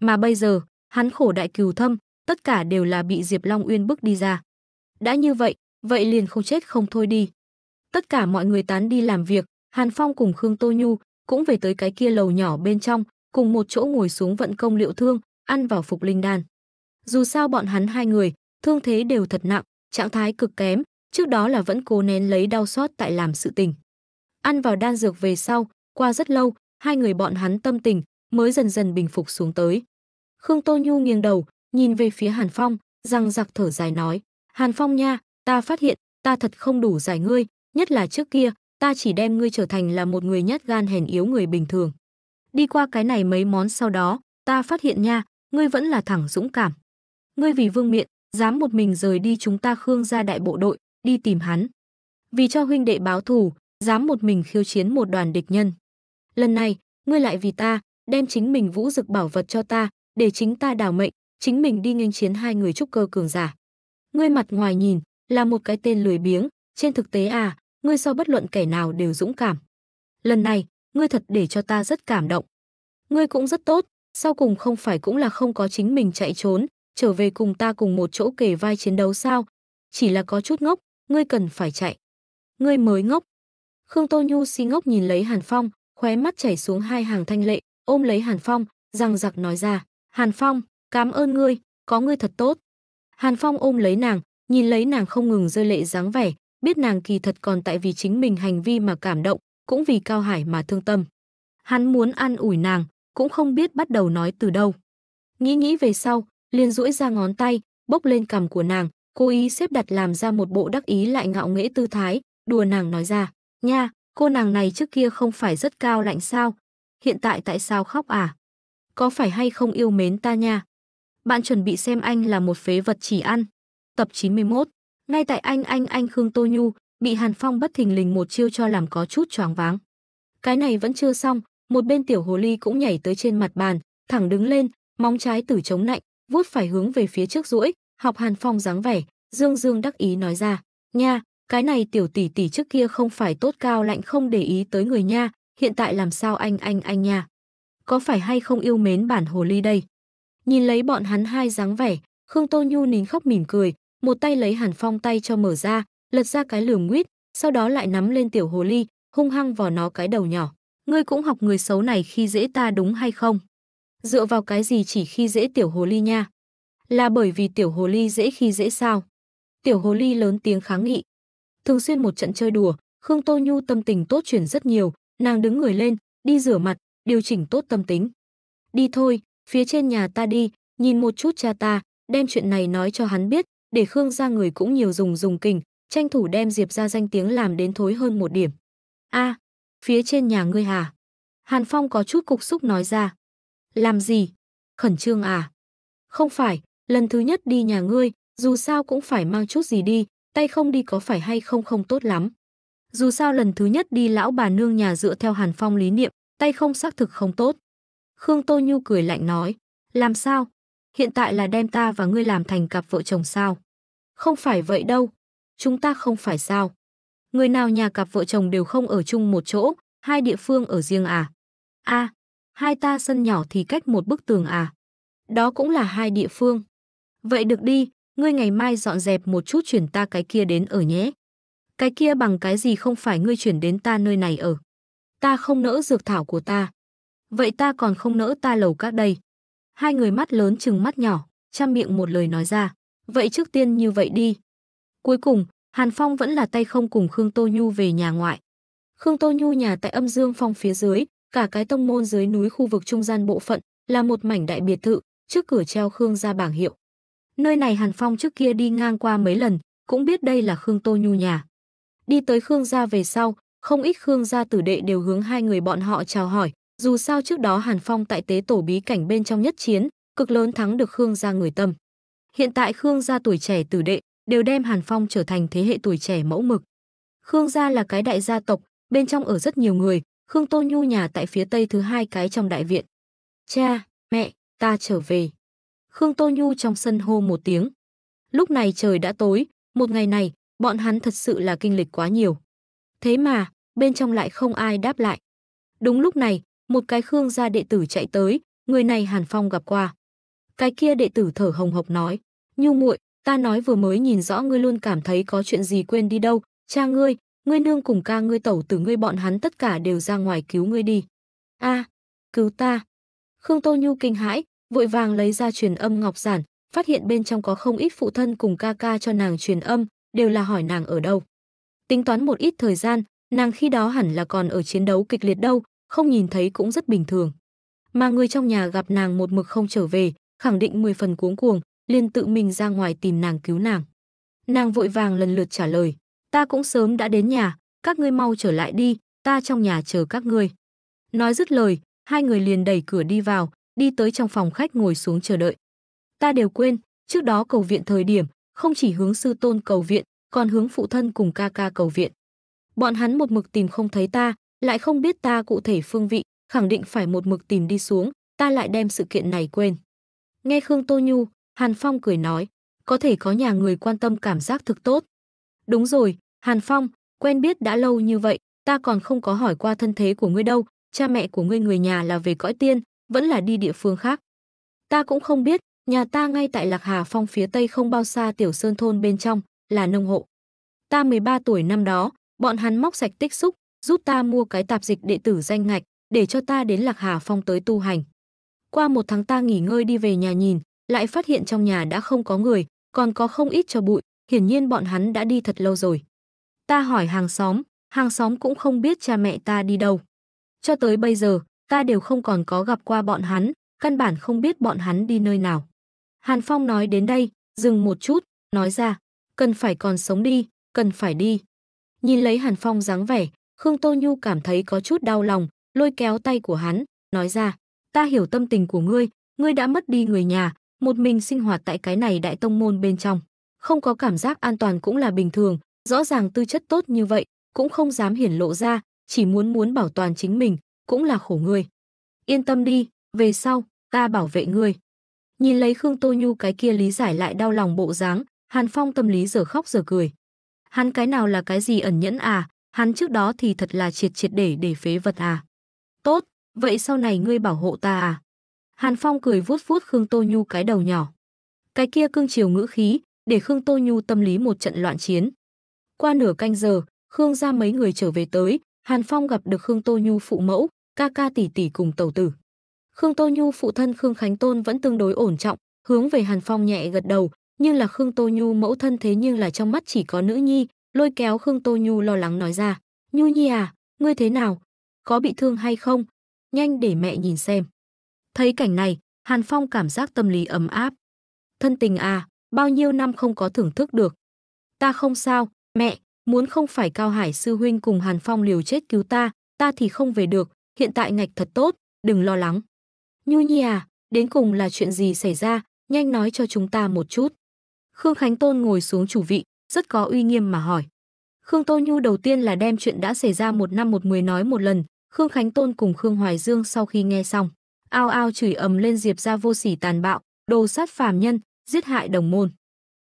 Mà bây giờ, hắn khổ đại cừu thâm, tất cả đều là bị Diệp Long Uyên bước đi ra. Đã như vậy, vậy liền không chết không thôi đi. Tất cả mọi người tán đi làm việc, Hàn Phong cùng Khương Tô Nhu cũng về tới cái kia lầu nhỏ bên trong, cùng một chỗ ngồi xuống vận công liệu thương, ăn vào phục linh đan. Dù sao bọn hắn hai người, thương thế đều thật nặng, trạng thái cực kém, trước đó là vẫn cố nén lấy đau xót tại làm sự tình. Ăn vào đan dược về sau, qua rất lâu, hai người bọn hắn tâm tình mới dần dần bình phục xuống tới. Khương Tô Nhu nghiêng đầu, nhìn về phía Hàn Phong, răng giặc thở dài nói, Hàn Phong nha, ta phát hiện, ta thật không đủ giải ngươi, nhất là trước kia, ta chỉ đem ngươi trở thành là một người nhát gan hèn yếu người bình thường. Đi qua cái này mấy món sau đó, ta phát hiện nha, ngươi vẫn là thẳng dũng cảm. Ngươi vì vương miện, dám một mình rời đi chúng ta Khương ra đại bộ đội, đi tìm hắn. Vì cho huynh đệ báo thù, dám một mình khiêu chiến một đoàn địch nhân lần này ngươi lại vì ta đem chính mình vũ dực bảo vật cho ta để chính ta đào mệnh chính mình đi nghênh chiến hai người trúc cơ cường giả ngươi mặt ngoài nhìn là một cái tên lười biếng trên thực tế à ngươi so bất luận kẻ nào đều dũng cảm lần này ngươi thật để cho ta rất cảm động ngươi cũng rất tốt sau cùng không phải cũng là không có chính mình chạy trốn trở về cùng ta cùng một chỗ kể vai chiến đấu sao chỉ là có chút ngốc ngươi cần phải chạy ngươi mới ngốc Khương Tô Nhu si ngốc nhìn lấy Hàn Phong, khóe mắt chảy xuống hai hàng thanh lệ, ôm lấy Hàn Phong, răng giặc nói ra, "Hàn Phong, cảm ơn ngươi, có ngươi thật tốt." Hàn Phong ôm lấy nàng, nhìn lấy nàng không ngừng rơi lệ dáng vẻ, biết nàng kỳ thật còn tại vì chính mình hành vi mà cảm động, cũng vì Cao Hải mà thương tâm. Hắn muốn an ủi nàng, cũng không biết bắt đầu nói từ đâu. Nghĩ nghĩ về sau, liền duỗi ra ngón tay, bốc lên cằm của nàng, cố ý xếp đặt làm ra một bộ đắc ý lại ngạo nghễ tư thái, đùa nàng nói ra, "Nha, Cô nàng này trước kia không phải rất cao lạnh sao? Hiện tại tại sao khóc à? Có phải hay không yêu mến ta nha? Bạn chuẩn bị xem anh là một phế vật chỉ ăn. Tập 91 Ngay tại anh anh anh Khương Tô Nhu bị Hàn Phong bất thình lình một chiêu cho làm có chút choáng váng. Cái này vẫn chưa xong, một bên tiểu hồ ly cũng nhảy tới trên mặt bàn, thẳng đứng lên, móng trái tử chống nạnh, vuốt phải hướng về phía trước rũi học Hàn Phong dáng vẻ, dương dương đắc ý nói ra, nha, cái này tiểu tỷ tỷ trước kia không phải tốt cao lạnh không để ý tới người nha, hiện tại làm sao anh anh anh nha. Có phải hay không yêu mến bản hồ ly đây? Nhìn lấy bọn hắn hai dáng vẻ, Khương Tô Nhu nín khóc mỉm cười, một tay lấy Hàn Phong tay cho mở ra, lật ra cái lườm nguyết, sau đó lại nắm lên tiểu hồ ly, hung hăng vào nó cái đầu nhỏ. Ngươi cũng học người xấu này khi dễ ta đúng hay không? Dựa vào cái gì chỉ khi dễ tiểu hồ ly nha? Là bởi vì tiểu hồ ly dễ khi dễ sao? Tiểu hồ ly lớn tiếng kháng nghị, Thường xuyên một trận chơi đùa, Khương Tô Nhu tâm tình tốt chuyển rất nhiều, nàng đứng người lên, đi rửa mặt, điều chỉnh tốt tâm tính. Đi thôi, phía trên nhà ta đi, nhìn một chút cha ta, đem chuyện này nói cho hắn biết, để Khương gia người cũng nhiều dùng dùng kình, tranh thủ đem Diệp ra danh tiếng làm đến thối hơn một điểm. A, phía trên nhà ngươi hả? Hàn Phong có chút cục xúc nói ra. Làm gì? Khẩn trương à? Không phải, lần thứ nhất đi nhà ngươi, dù sao cũng phải mang chút gì đi, tay không đi có phải hay không không tốt lắm. Dù sao lần thứ nhất đi lão bà nương nhà dựa theo Hàn Phong lý niệm, tay không xác thực không tốt. Khương Tô Nhu cười lạnh nói, làm sao? Hiện tại là đem ta và ngươi làm thành cặp vợ chồng sao? Không phải vậy đâu, chúng ta không phải sao. Người nào nhà cặp vợ chồng đều không ở chung một chỗ, hai địa phương ở riêng à? a à, hai ta sân nhỏ thì cách một bức tường à? Đó cũng là hai địa phương. Vậy được đi, ngươi ngày mai dọn dẹp một chút chuyển ta cái kia đến ở nhé. Cái kia bằng cái gì không phải ngươi chuyển đến ta nơi này ở. Ta không nỡ dược thảo của ta. Vậy ta còn không nỡ ta lầu các đây. Hai người mắt lớn chừng mắt nhỏ, chăm miệng một lời nói ra. Vậy trước tiên như vậy đi. Cuối cùng, Hàn Phong vẫn là tay không cùng Khương Tô Nhu về nhà ngoại. Khương Tô Nhu nhà tại âm dương phong phía dưới, cả cái tông môn dưới núi khu vực trung gian bộ phận, là một mảnh đại biệt thự, trước cửa treo Khương ra bảng hiệu. Nơi này Hàn Phong trước kia đi ngang qua mấy lần, cũng biết đây là Khương Tô Nhu nhà. Đi tới Khương gia về sau, không ít Khương gia tử đệ đều hướng hai người bọn họ chào hỏi, dù sao trước đó Hàn Phong tại tế tổ bí cảnh bên trong nhất chiến, cực lớn thắng được Khương gia người tâm. Hiện tại Khương gia tuổi trẻ tử đệ đều đem Hàn Phong trở thành thế hệ tuổi trẻ mẫu mực. Khương gia là cái đại gia tộc, bên trong ở rất nhiều người, Khương Tô Nhu nhà tại phía tây thứ hai cái trong đại viện. Cha, mẹ, ta trở về. Khương Tô Nhu trong sân hô một tiếng. Lúc này trời đã tối, một ngày này, bọn hắn thật sự là kinh lịch quá nhiều. Thế mà, bên trong lại không ai đáp lại. Đúng lúc này, một cái Khương gia đệ tử chạy tới, người này Hàn Phong gặp qua. Cái kia đệ tử thở hồng hộc nói, Nhu muội, ta nói vừa mới nhìn rõ ngươi luôn cảm thấy có chuyện gì quên đi đâu, cha ngươi, ngươi nương cùng ca ngươi tẩu tử ngươi bọn hắn tất cả đều ra ngoài cứu ngươi đi. A, cứu ta. Khương Tô Nhu kinh hãi, vội vàng lấy ra truyền âm ngọc giản, phát hiện bên trong có không ít phụ thân cùng ca ca cho nàng truyền âm, đều là hỏi nàng ở đâu. Tính toán một ít thời gian, nàng khi đó hẳn là còn ở chiến đấu kịch liệt đâu, không nhìn thấy cũng rất bình thường. Mà người trong nhà gặp nàng một mực không trở về, khẳng định 10 phần cuống cuồng, liền tự mình ra ngoài tìm nàng cứu nàng. Nàng vội vàng lần lượt trả lời, ta cũng sớm đã đến nhà, các ngươi mau trở lại đi, ta trong nhà chờ các ngươi. Nói dứt lời, hai người liền đẩy cửa đi vào, đi tới trong phòng khách ngồi xuống chờ đợi. Ta đều quên, trước đó cầu viện thời điểm, không chỉ hướng sư tôn cầu viện, còn hướng phụ thân cùng ca ca cầu viện. Bọn hắn một mực tìm không thấy ta, lại không biết ta cụ thể phương vị, khẳng định phải một mực tìm đi xuống, ta lại đem sự kiện này quên. Nghe Khương Tô Nhu, Hàn Phong cười nói, có thể có nhà người quan tâm cảm giác thực tốt. Đúng rồi, Hàn Phong, quen biết đã lâu như vậy, ta còn không có hỏi qua thân thế của ngươi đâu, cha mẹ của ngươi người nhà là về cõi tiên, vẫn là đi địa phương khác. Ta cũng không biết, nhà ta ngay tại Lạc Hà Phong phía tây không bao xa tiểu sơn thôn bên trong, là nông hộ. Ta 13 tuổi năm đó, bọn hắn móc sạch tích xúc, giúp ta mua cái tạp dịch đệ tử danh ngạch, để cho ta đến Lạc Hà Phong tới tu hành. Qua một tháng ta nghỉ ngơi đi về nhà nhìn, lại phát hiện trong nhà đã không có người, còn có không ít cho bụi, hiển nhiên bọn hắn đã đi thật lâu rồi. Ta hỏi hàng xóm, hàng xóm cũng không biết cha mẹ ta đi đâu. Cho tới bây giờ, ta đều không còn có gặp qua bọn hắn, căn bản không biết bọn hắn đi nơi nào. Hàn Phong nói đến đây, dừng một chút, nói ra, cần phải còn sống đi, cần phải đi. Nhìn lấy Hàn Phong dáng vẻ, Khương Tô Nhu cảm thấy có chút đau lòng, lôi kéo tay của hắn, nói ra, ta hiểu tâm tình của ngươi, ngươi đã mất đi người nhà, một mình sinh hoạt tại cái này đại tông môn bên trong. Không có cảm giác an toàn cũng là bình thường, rõ ràng tư chất tốt như vậy, cũng không dám hiển lộ ra, chỉ muốn muốn bảo toàn chính mình, cũng là khổ ngươi. Yên tâm đi, về sau, ta bảo vệ ngươi. Nhìn lấy Khương Tô Nhu cái kia lý giải lại đau lòng bộ dáng, Hàn Phong tâm lý giờ khóc giờ cười. Hắn cái nào là cái gì ẩn nhẫn à, hắn trước đó thì thật là triệt triệt để để phế vật à. Tốt, vậy sau này ngươi bảo hộ ta à. Hàn Phong cười vuốt vuốt Khương Tô Nhu cái đầu nhỏ. Cái kia cương chiều ngữ khí, để Khương Tô Nhu tâm lý một trận loạn chiến. Qua nửa canh giờ, Khương ra mấy người trở về tới, Hàn Phong gặp được Khương Tô Nhu phụ mẫu, ca ca tỷ tỷ cùng tàu tử. Khương Tô Nhu phụ thân Khương Khánh Tôn vẫn tương đối ổn trọng, hướng về Hàn Phong nhẹ gật đầu, nhưng là Khương Tô Nhu mẫu thân thế nhưng là trong mắt chỉ có nữ nhi, lôi kéo Khương Tô Nhu lo lắng nói ra, "Nhu nhi à, ngươi thế nào? Có bị thương hay không? Nhanh để mẹ nhìn xem." Thấy cảnh này, Hàn Phong cảm giác tâm lý ấm áp. "Thân tình à, bao nhiêu năm không có thưởng thức được. Ta không sao, mẹ, muốn không phải Cao Hải sư huynh cùng Hàn Phong liều chết cứu ta, ta thì không về được, hiện tại ngạch thật tốt, đừng lo lắng. Nhu Nhi à, đến cùng là chuyện gì xảy ra, nhanh nói cho chúng ta một chút. Khương Khánh Tôn ngồi xuống chủ vị, rất có uy nghiêm mà hỏi. Khương Tô Nhu đầu tiên là đem chuyện đã xảy ra một năm một mười nói một lần, Khương Khánh Tôn cùng Khương Hoài Dương sau khi nghe xong, ao ao chửi ầm lên Diệp ra vô sỉ tàn bạo, đồ sát phàm nhân, giết hại đồng môn.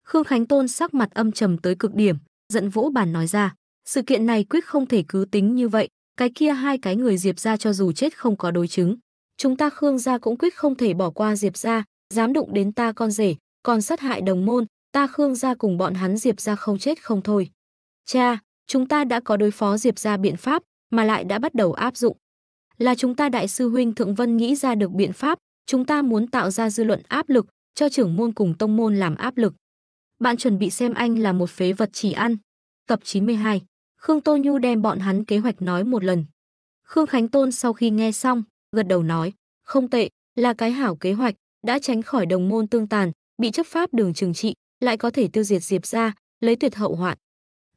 Khương Khánh Tôn sắc mặt âm trầm tới cực điểm, giận vỗ bàn nói ra, sự kiện này quyết không thể cứ tính như vậy, cái kia hai cái người Diệp ra cho dù chết không có đối chứng. Chúng ta Khương gia cũng quyết không thể bỏ qua Diệp ra, dám đụng đến ta con rể, còn sát hại đồng môn, ta Khương gia cùng bọn hắn Diệp ra không chết không thôi. Cha, chúng ta đã có đối phó Diệp ra biện pháp, mà lại đã bắt đầu áp dụng. Là chúng ta đại sư huynh Thượng Vân nghĩ ra được biện pháp, chúng ta muốn tạo ra dư luận áp lực, cho trưởng môn cùng tông môn làm áp lực. Bạn chuẩn bị xem anh là một phế vật chỉ ăn. Tập 92 Khương Tô Nhu đem bọn hắn kế hoạch nói một lần. Khương Khánh Tôn sau khi nghe xong, gật đầu nói, không tệ, là cái hảo kế hoạch, đã tránh khỏi đồng môn tương tàn, bị chấp pháp đường trừng trị, lại có thể tiêu diệt Diệp ra, lấy tuyệt hậu hoạn.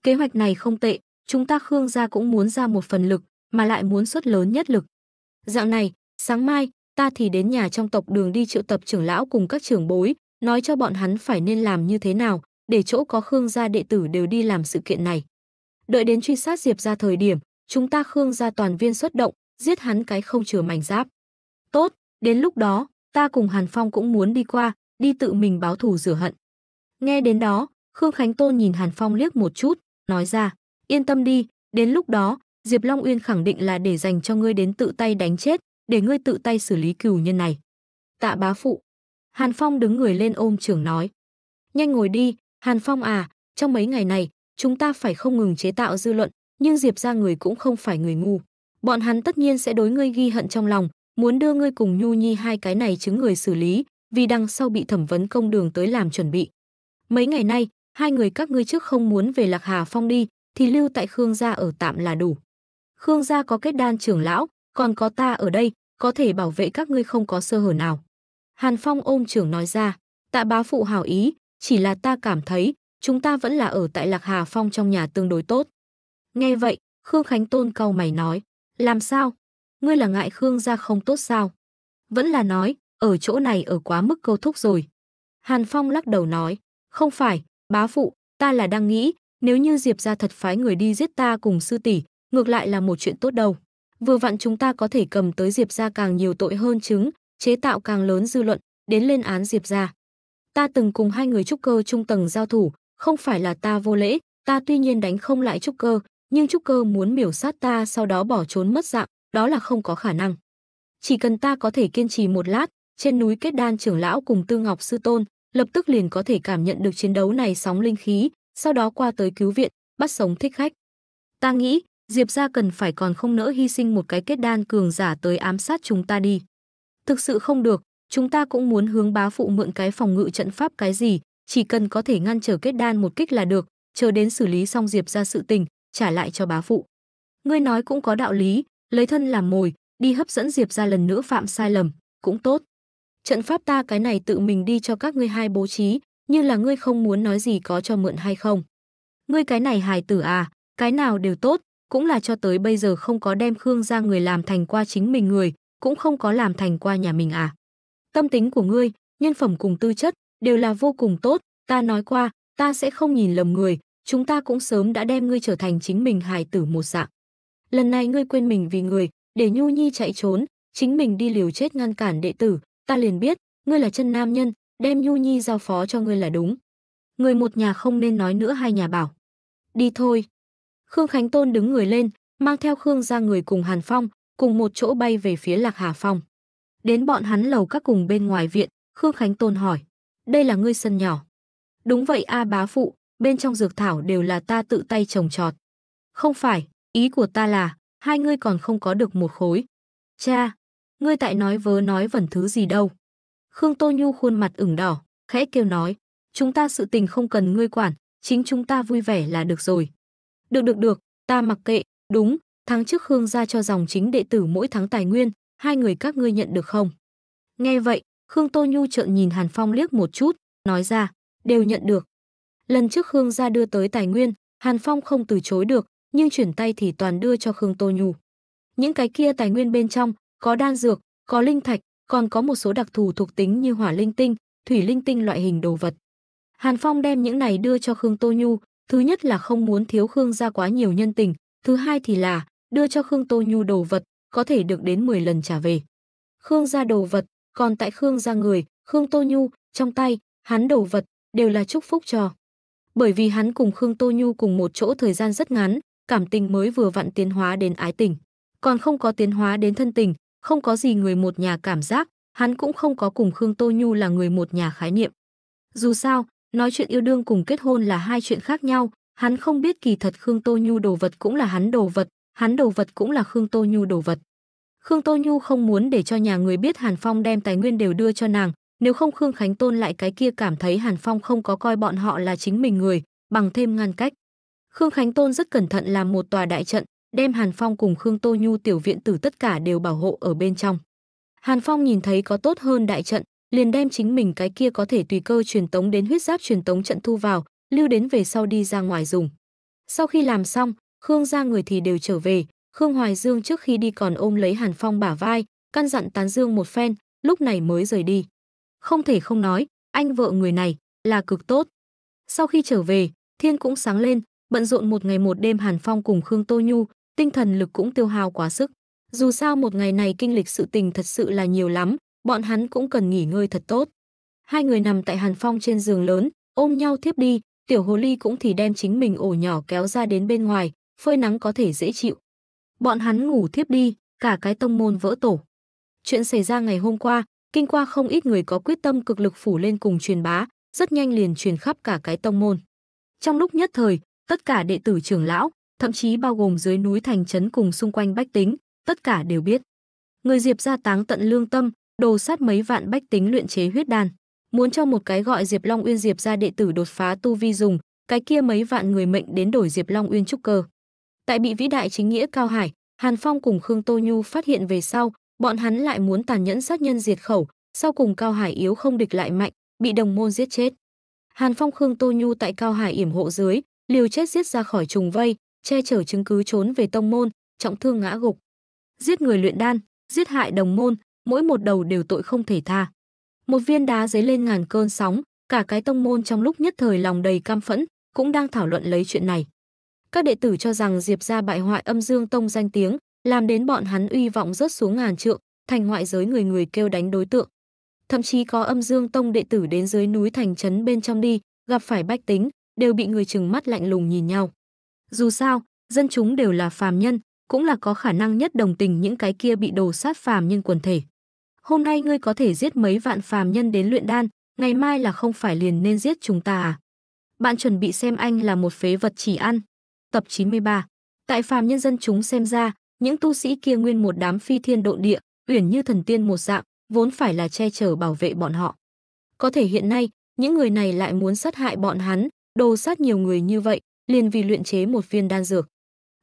Kế hoạch này không tệ, chúng ta Khương gia cũng muốn ra một phần lực, mà lại muốn suất lớn nhất lực. Dạo này, sáng mai, ta thì đến nhà trong tộc đường đi triệu tập trưởng lão cùng các trưởng bối, nói cho bọn hắn phải nên làm như thế nào, để chỗ có Khương gia đệ tử đều đi làm sự kiện này đợi đến truy sát Diệp ra thời điểm, chúng ta Khương gia toàn viên xuất động, giết hắn cái không chừa mảnh giáp. Tốt, đến lúc đó, ta cùng Hàn Phong cũng muốn đi qua, đi tự mình báo thù rửa hận. Nghe đến đó, Khương Khánh Tôn nhìn Hàn Phong liếc một chút, nói ra, yên tâm đi, đến lúc đó, Diệp Long Uyên khẳng định là để dành cho ngươi đến tự tay đánh chết, để ngươi tự tay xử lý cừu nhân này. Tạ bá phụ. Hàn Phong đứng người lên ôm trưởng nói. Nhanh ngồi đi, Hàn Phong à, trong mấy ngày này, chúng ta phải không ngừng chế tạo dư luận, nhưng Diệp gia người cũng không phải người ngu. Bọn hắn tất nhiên sẽ đối ngươi ghi hận trong lòng, muốn đưa ngươi cùng Nhu Nhi hai cái này chứng người xử lý, vì đằng sau bị thẩm vấn công đường tới làm chuẩn bị. Mấy ngày nay, hai người các ngươi trước không muốn về Lạc Hà Phong đi, thì lưu tại Khương gia ở tạm là đủ. Khương gia có kết đan trưởng lão, còn có ta ở đây, có thể bảo vệ các ngươi không có sơ hở nào. Hàn Phong ôm trưởng nói ra, tạ bá phụ hảo ý, chỉ là ta cảm thấy, chúng ta vẫn là ở tại Lạc Hà Phong trong nhà tương đối tốt. Nghe vậy, Khương Khánh Tôn cau mày nói, làm sao? Ngươi là ngại Khương gia không tốt sao? Vẫn là nói, ở chỗ này ở quá mức câu thúc rồi. Hàn Phong lắc đầu nói, không phải, bá phụ, ta là đang nghĩ, nếu như Diệp gia thật phái người đi giết ta cùng sư tỷ, ngược lại là một chuyện tốt đâu. Vừa vặn chúng ta có thể cầm tới Diệp gia càng nhiều tội hơn chứng, chế tạo càng lớn dư luận, đến lên án Diệp gia. Ta từng cùng hai người trúc cơ trung tầng giao thủ, không phải là ta vô lễ, ta tuy nhiên đánh không lại trúc cơ, nhưng trúc cơ muốn miểu sát ta sau đó bỏ trốn mất dạng, đó là không có khả năng. Chỉ cần ta có thể kiên trì một lát, trên núi kết đan trưởng lão cùng Tư Ngọc sư tôn, lập tức liền có thể cảm nhận được chiến đấu này sóng linh khí, sau đó qua tới cứu viện, bắt sống thích khách. Ta nghĩ, Diệp gia cần phải còn không nỡ hy sinh một cái kết đan cường giả tới ám sát chúng ta đi. Thực sự không được, chúng ta cũng muốn hướng bá phụ mượn cái phòng ngự trận pháp cái gì, chỉ cần có thể ngăn trở kết đan một kích là được, chờ đến xử lý xong Diệp ra sự tình, trả lại cho bá phụ. Ngươi nói cũng có đạo lý, lấy thân làm mồi, đi hấp dẫn Diệp ra lần nữa phạm sai lầm, cũng tốt. Trận pháp ta cái này tự mình đi cho các ngươi hai bố trí, như là ngươi không muốn nói gì có cho mượn hay không. Ngươi cái này hài tử à, cái nào đều tốt, cũng là cho tới bây giờ không có đem Khương ra người làm thành qua chính mình người, cũng không có làm thành qua nhà mình à. Tâm tính của ngươi, nhân phẩm cùng tư chất, đều là vô cùng tốt, ta nói qua, ta sẽ không nhìn lầm người, chúng ta cũng sớm đã đem ngươi trở thành chính mình hài tử một dạng. Lần này ngươi quên mình vì người, để Nhu Nhi chạy trốn, chính mình đi liều chết ngăn cản đệ tử, ta liền biết, ngươi là chân nam nhân, đem Nhu Nhi giao phó cho ngươi là đúng. Người một nhà không nên nói nữa hai nhà bảo. Đi thôi. Khương Khánh Tôn đứng người lên, mang theo Khương ra người cùng Hàn Phong, cùng một chỗ bay về phía Lạc Hà Phong. Đến bọn hắn lầu các cùng bên ngoài viện, Khương Khánh Tôn hỏi đây là ngươi sân nhỏ. Đúng vậy A bá phụ, bên trong dược thảo đều là ta tự tay trồng trọt. Không phải, ý của ta là, hai ngươi còn không có được một khối. Cha, ngươi tại nói vớ nói vẩn thứ gì đâu. Khương Tô Nhu khuôn mặt ửng đỏ, khẽ kêu nói, chúng ta sự tình không cần ngươi quản, chính chúng ta vui vẻ là được rồi. Được được được, ta mặc kệ, đúng, tháng trước Khương ra cho dòng chính đệ tử mỗi tháng tài nguyên, hai người các ngươi nhận được không? Nghe vậy, Khương Tô Nhu trợn nhìn Hàn Phong liếc một chút, nói ra, đều nhận được. Lần trước Khương gia đưa tới tài nguyên, Hàn Phong không từ chối được, nhưng chuyển tay thì toàn đưa cho Khương Tô Nhu. Những cái kia tài nguyên bên trong, có đan dược, có linh thạch, còn có một số đặc thù thuộc tính như hỏa linh tinh, thủy linh tinh loại hình đồ vật. Hàn Phong đem những này đưa cho Khương Tô Nhu, thứ nhất là không muốn thiếu Khương gia quá nhiều nhân tình, thứ hai thì là đưa cho Khương Tô Nhu đồ vật, có thể được đến 10 lần trả về. Khương gia đồ vật, còn tại Khương gia người, Khương Tô Nhu, trong tay, hắn đồ vật, đều là chúc phúc trò. Bởi vì hắn cùng Khương Tô Nhu cùng một chỗ thời gian rất ngắn, cảm tình mới vừa vặn tiến hóa đến ái tình. Còn không có tiến hóa đến thân tình, không có gì người một nhà cảm giác, hắn cũng không có cùng Khương Tô Nhu là người một nhà khái niệm. Dù sao, nói chuyện yêu đương cùng kết hôn là hai chuyện khác nhau, hắn không biết kỳ thật Khương Tô Nhu đồ vật cũng là hắn đồ vật, hắn đồ vật cũng là Khương Tô Nhu đồ vật. Khương Tô Nhu không muốn để cho nhà người biết Hàn Phong đem tài nguyên đều đưa cho nàng, nếu không Khương Khánh Tôn lại cái kia cảm thấy Hàn Phong không có coi bọn họ là chính mình người, bằng thêm ngăn cách. Khương Khánh Tôn rất cẩn thận làm một tòa đại trận, đem Hàn Phong cùng Khương Tô Nhu tiểu viện tử tất cả đều bảo hộ ở bên trong. Hàn Phong nhìn thấy có tốt hơn đại trận, liền đem chính mình cái kia có thể tùy cơ truyền tống đến huyết giáp truyền tống trận thu vào, lưu đến về sau đi ra ngoài dùng. Sau khi làm xong, Khương gia người thì đều trở về, Khương Hoài Dương trước khi đi còn ôm lấy Hàn Phong bả vai, căn dặn tán dương một phen, lúc này mới rời đi. Không thể không nói, anh vợ người này là cực tốt. Sau khi trở về, thiên cũng sáng lên, bận rộn một ngày một đêm Hàn Phong cùng Khương Tô Nhu, tinh thần lực cũng tiêu hao quá sức. Dù sao một ngày này kinh lịch sự tình thật sự là nhiều lắm, bọn hắn cũng cần nghỉ ngơi thật tốt. Hai người nằm tại Hàn Phong trên giường lớn, ôm nhau thiếp đi, tiểu hồ ly cũng thì đem chính mình ổ nhỏ kéo ra đến bên ngoài, phơi nắng có thể dễ chịu bọn hắn ngủ thiếp đi, cả cái tông môn vỡ tổ. Chuyện xảy ra ngày hôm qua, kinh qua không ít người có quyết tâm cực lực phủ lên cùng truyền bá, rất nhanh liền truyền khắp cả cái tông môn. Trong lúc nhất thời, tất cả đệ tử trưởng lão, thậm chí bao gồm dưới núi thành trấn cùng xung quanh bách tính, tất cả đều biết. Người Diệp gia táng tận lương tâm, đồ sát mấy vạn bách tính luyện chế huyết đan, muốn cho một cái gọi Diệp Long Uyên Diệp gia đệ tử đột phá tu vi dùng, cái kia mấy vạn người mệnh đến đổi Diệp Long Uyên trúc cơ tại bị vĩ đại chính nghĩa Cao Hải, Hàn Phong cùng Khương Tô Nhu phát hiện về sau, bọn hắn lại muốn tàn nhẫn sát nhân diệt khẩu, sau cùng Cao Hải yếu không địch lại mạnh, bị đồng môn giết chết. Hàn Phong Khương Tô Nhu tại Cao Hải yểm hộ dưới, liều chết giết ra khỏi trùng vây, che chở chứng cứ trốn về tông môn, trọng thương ngã gục. Giết người luyện đan, giết hại đồng môn, mỗi một đầu đều tội không thể tha. Một viên đá giấy lên ngàn cơn sóng, cả cái tông môn trong lúc nhất thời lòng đầy cam phẫn, cũng đang thảo luận lấy chuyện này các đệ tử cho rằng Diệp gia bại hoại Âm Dương Tông danh tiếng, làm đến bọn hắn uy vọng rớt xuống ngàn trượng, thành ngoại giới người người kêu đánh đối tượng. Thậm chí có Âm Dương Tông đệ tử đến dưới núi thành trấn bên trong đi, gặp phải bách tính, đều bị người chừng mắt lạnh lùng nhìn nhau. Dù sao, dân chúng đều là phàm nhân, cũng là có khả năng nhất đồng tình những cái kia bị đồ sát phàm nhân quần thể. Hôm nay ngươi có thể giết mấy vạn phàm nhân đến luyện đan, ngày mai là không phải liền nên giết chúng ta à? Bạn chuẩn bị xem anh là một phế vật chỉ ăn, tập 93. Tại phàm nhân dân chúng xem ra, những tu sĩ kia nguyên một đám phi thiên độ địa, uyển như thần tiên một dạng, vốn phải là che chở bảo vệ bọn họ. Có thể hiện nay, những người này lại muốn sát hại bọn hắn, đồ sát nhiều người như vậy, liền vì luyện chế một viên đan dược.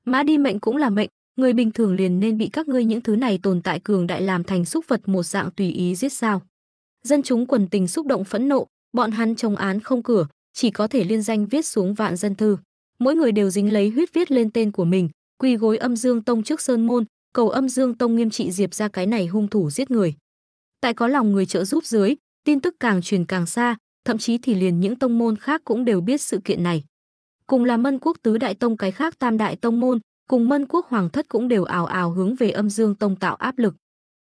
Mã đi mệnh cũng là mệnh, người bình thường liền nên bị các ngươi những thứ này tồn tại cường đại làm thành xúc vật một dạng tùy ý giết sao. Dân chúng quần tình xúc động phẫn nộ, bọn hắn trông án không cửa, chỉ có thể liên danh viết xuống vạn dân thư mỗi người đều dính lấy huyết viết lên tên của mình, quỳ gối âm dương tông trước sơn môn, cầu âm dương tông nghiêm trị diệp ra cái này hung thủ giết người. Tại có lòng người trợ giúp dưới, tin tức càng truyền càng xa, thậm chí thì liền những tông môn khác cũng đều biết sự kiện này. Cùng là Mân Quốc tứ đại tông cái khác tam đại tông môn, cùng Mân Quốc hoàng thất cũng đều ào ào hướng về âm dương tông tạo áp lực.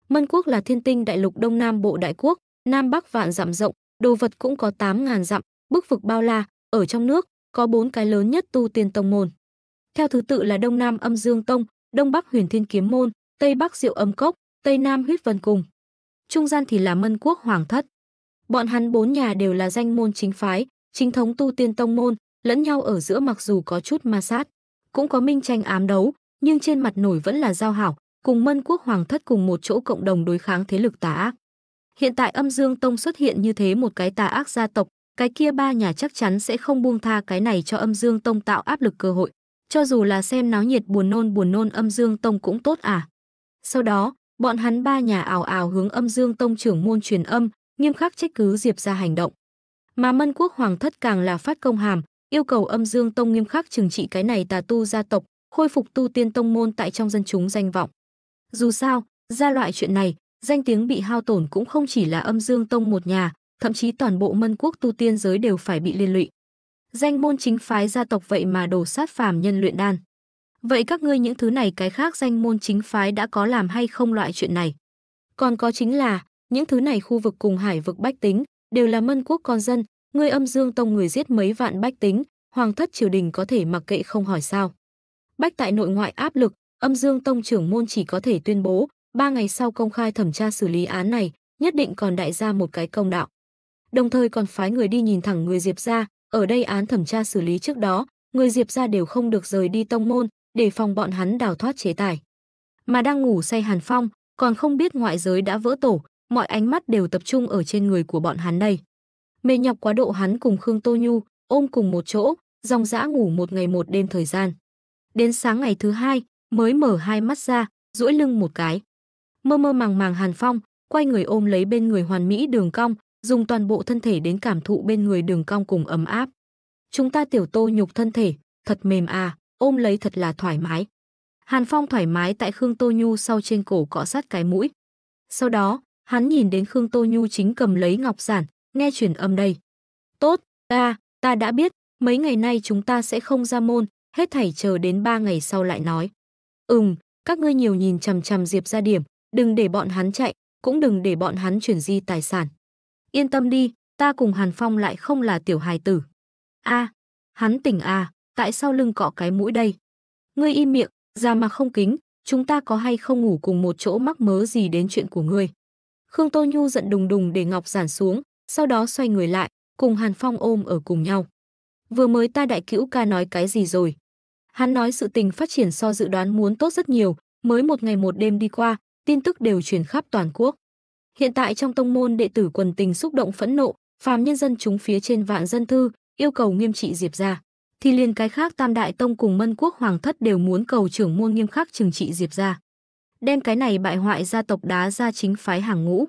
Mân Quốc là thiên tinh đại lục đông nam bộ đại quốc, nam bắc vạn dặm rộng, đồ vật cũng có 8.000 dặm, bức vực bao la, ở trong nước, có bốn cái lớn nhất tu tiên tông môn. Theo thứ tự là Đông Nam Âm Dương Tông, Đông Bắc Huyền Thiên Kiếm Môn, Tây Bắc Diệu Âm Cốc, Tây Nam Huyết Vân Cùng. Trung gian thì là Mân Quốc Hoàng Thất. Bọn hắn bốn nhà đều là danh môn chính phái, chính thống tu tiên tông môn, lẫn nhau ở giữa mặc dù có chút ma sát, cũng có minh tranh ám đấu, nhưng trên mặt nổi vẫn là giao hảo, cùng Mân Quốc Hoàng Thất cùng một chỗ cộng đồng đối kháng thế lực tà ác. Hiện tại Âm Dương Tông xuất hiện như thế một cái tà ác gia tộc, cái kia ba nhà chắc chắn sẽ không buông tha cái này cho âm dương tông tạo áp lực cơ hội. Cho dù là xem náo nhiệt buồn nôn buồn nôn âm dương tông cũng tốt à. Sau đó, bọn hắn ba nhà ảo ảo hướng âm dương tông trưởng môn truyền âm, nghiêm khắc trách cứ Diệp ra hành động. Mà mân quốc hoàng thất càng là phát công hàm, yêu cầu âm dương tông nghiêm khắc trừng trị cái này tà tu gia tộc, khôi phục tu tiên tông môn tại trong dân chúng danh vọng. Dù sao, ra loại chuyện này, danh tiếng bị hao tổn cũng không chỉ là âm dương tông một nhà, thậm chí toàn bộ mân quốc tu tiên giới đều phải bị liên lụy. Danh môn chính phái gia tộc vậy mà đổ sát phàm nhân luyện đan. Vậy các ngươi những thứ này cái khác danh môn chính phái đã có làm hay không loại chuyện này? Còn có chính là, những thứ này khu vực cùng hải vực bách tính, đều là mân quốc con dân, ngươi âm dương tông người giết mấy vạn bách tính, hoàng thất triều đình có thể mặc kệ không hỏi sao. Bách tại nội ngoại áp lực, âm dương tông trưởng môn chỉ có thể tuyên bố, ba ngày sau công khai thẩm tra xử lý án này, nhất định còn đại ra một cái công đạo đồng thời còn phái người đi nhìn thẳng người Diệp gia, ở đây án thẩm tra xử lý trước đó, người Diệp gia đều không được rời đi tông môn, để phòng bọn hắn đào thoát chế tài. Mà đang ngủ say Hàn Phong, còn không biết ngoại giới đã vỡ tổ, mọi ánh mắt đều tập trung ở trên người của bọn hắn đây. Mệt nhọc quá độ hắn cùng Khương Tô Nhu ôm cùng một chỗ, dòng dã ngủ một ngày một đêm thời gian. Đến sáng ngày thứ hai, mới mở hai mắt ra, duỗi lưng một cái. Mơ mơ màng màng Hàn Phong, quay người ôm lấy bên người hoàn mỹ đường cong, dùng toàn bộ thân thể đến cảm thụ bên người đường cong cùng ấm áp. Chúng ta tiểu tô nhục thân thể, thật mềm à, ôm lấy thật là thoải mái. Hàn Phong thoải mái tại Khương Tô Nhu sau trên cổ cọ sát cái mũi. Sau đó, hắn nhìn đến Khương Tô Nhu chính cầm lấy ngọc giản, nghe truyền âm đây. Tốt, ta, ta đã biết, mấy ngày nay chúng ta sẽ không ra môn, hết thảy chờ đến ba ngày sau lại nói. Ừm, các ngươi nhiều nhìn chằm chằm Diệp ra điểm, đừng để bọn hắn chạy, cũng đừng để bọn hắn chuyển di tài sản. Yên tâm đi, ta cùng Hàn Phong lại không là tiểu hài tử. A, à, hắn tỉnh à, tại sao lưng cọ cái mũi đây? Ngươi im miệng, ra mà không kính, chúng ta có hay không ngủ cùng một chỗ mắc mớ gì đến chuyện của ngươi. Khương Tô Nhu giận đùng đùng để Ngọc giản xuống, sau đó xoay người lại, cùng Hàn Phong ôm ở cùng nhau. Vừa mới ta đại cữu ca nói cái gì rồi? Hắn nói sự tình phát triển so dự đoán muốn tốt rất nhiều, mới một ngày một đêm đi qua, tin tức đều truyền khắp toàn quốc. Hiện tại trong tông môn đệ tử quần tình xúc động phẫn nộ, phàm nhân dân chúng phía trên vạn dân thư, yêu cầu nghiêm trị Diệp gia. Thì liền cái khác Tam đại tông cùng Mân quốc hoàng thất đều muốn cầu trưởng môn nghiêm khắc trừng trị Diệp gia. Đem cái này bại hoại gia tộc đá ra chính phái hàng ngũ.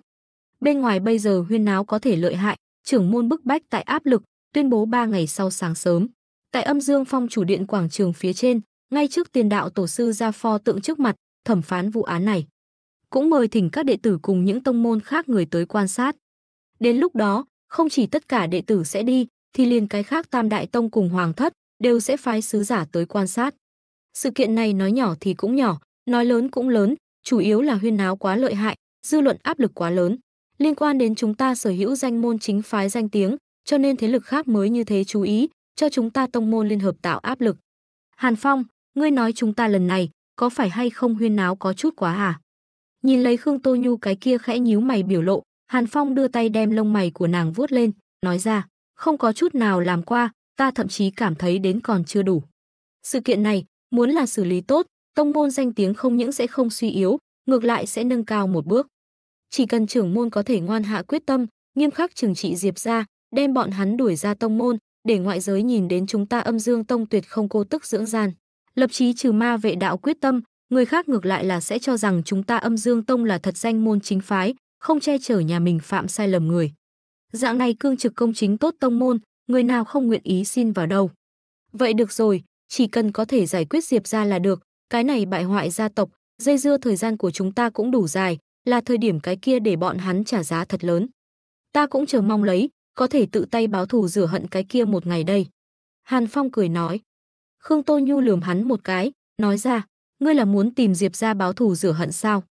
Bên ngoài bây giờ huyên náo có thể lợi hại, trưởng môn bức bách tại áp lực, tuyên bố ba ngày sau sáng sớm. Tại Âm Dương Phong chủ điện quảng trường phía trên, ngay trước tiền đạo tổ sư gia pho tượng trước mặt, thẩm phán vụ án này cũng mời thỉnh các đệ tử cùng những tông môn khác người tới quan sát. Đến lúc đó, không chỉ tất cả đệ tử sẽ đi, thì liền cái khác Tam Đại Tông cùng Hoàng Thất đều sẽ phái sứ giả tới quan sát. Sự kiện này nói nhỏ thì cũng nhỏ, nói lớn cũng lớn, chủ yếu là huyên náo quá lợi hại, dư luận áp lực quá lớn, liên quan đến chúng ta sở hữu danh môn chính phái danh tiếng, cho nên thế lực khác mới như thế chú ý, cho chúng ta tông môn liên hợp tạo áp lực. Hàn Phong, ngươi nói chúng ta lần này có phải hay không huyên náo có chút quá à? Nhìn lấy Khương Tô Nhu cái kia khẽ nhíu mày biểu lộ, Hàn Phong đưa tay đem lông mày của nàng vuốt lên, nói ra, không có chút nào làm qua, ta thậm chí cảm thấy đến còn chưa đủ. Sự kiện này, muốn là xử lý tốt, tông môn danh tiếng không những sẽ không suy yếu, ngược lại sẽ nâng cao một bước. Chỉ cần trưởng môn có thể ngoan hạ quyết tâm, nghiêm khắc trừng trị Diệp ra, đem bọn hắn đuổi ra tông môn, để ngoại giới nhìn đến chúng ta âm dương tông tuyệt không cô tức dưỡng gian. Lập chí trừ ma vệ đạo quyết tâm, người khác ngược lại là sẽ cho rằng chúng ta âm dương tông là thật danh môn chính phái, không che chở nhà mình phạm sai lầm người. Dạng này cương trực công chính tốt tông môn, người nào không nguyện ý xin vào đâu. Vậy được rồi, chỉ cần có thể giải quyết Diệp ra là được, cái này bại hoại gia tộc, dây dưa thời gian của chúng ta cũng đủ dài, là thời điểm cái kia để bọn hắn trả giá thật lớn. Ta cũng chờ mong lấy, có thể tự tay báo thù rửa hận cái kia một ngày đây. Hàn Phong cười nói. Khương Tô Nhu lườm hắn một cái, nói ra ngươi là muốn tìm Diệp ra báo thù rửa hận sao?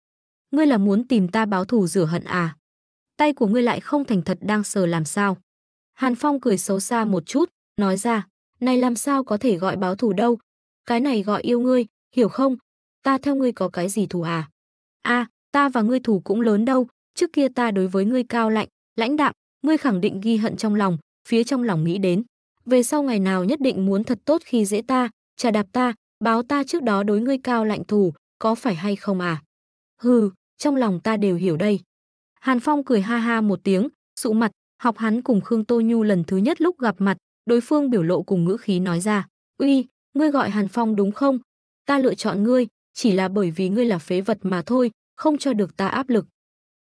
Ngươi là muốn tìm ta báo thù rửa hận à? Tay của ngươi lại không thành thật đang sờ làm sao? Hàn Phong cười xấu xa một chút, nói ra, này làm sao có thể gọi báo thù đâu? Cái này gọi yêu ngươi, hiểu không? Ta theo ngươi có cái gì thù à? a à, ta và ngươi thù cũng lớn đâu, trước kia ta đối với ngươi cao lạnh, lãnh đạm, ngươi khẳng định ghi hận trong lòng, phía trong lòng nghĩ đến. Về sau ngày nào nhất định muốn thật tốt khi dễ ta, trà đạp ta, báo ta trước đó đối ngươi cao lạnh thù, có phải hay không à? Hừ, trong lòng ta đều hiểu đây. Hàn Phong cười ha ha một tiếng, sụ mặt, học hắn cùng Khương Tô Nhu lần thứ nhất lúc gặp mặt, đối phương biểu lộ cùng ngữ khí nói ra. Uy, ngươi gọi Hàn Phong đúng không? Ta lựa chọn ngươi, chỉ là bởi vì ngươi là phế vật mà thôi, không cho được ta áp lực.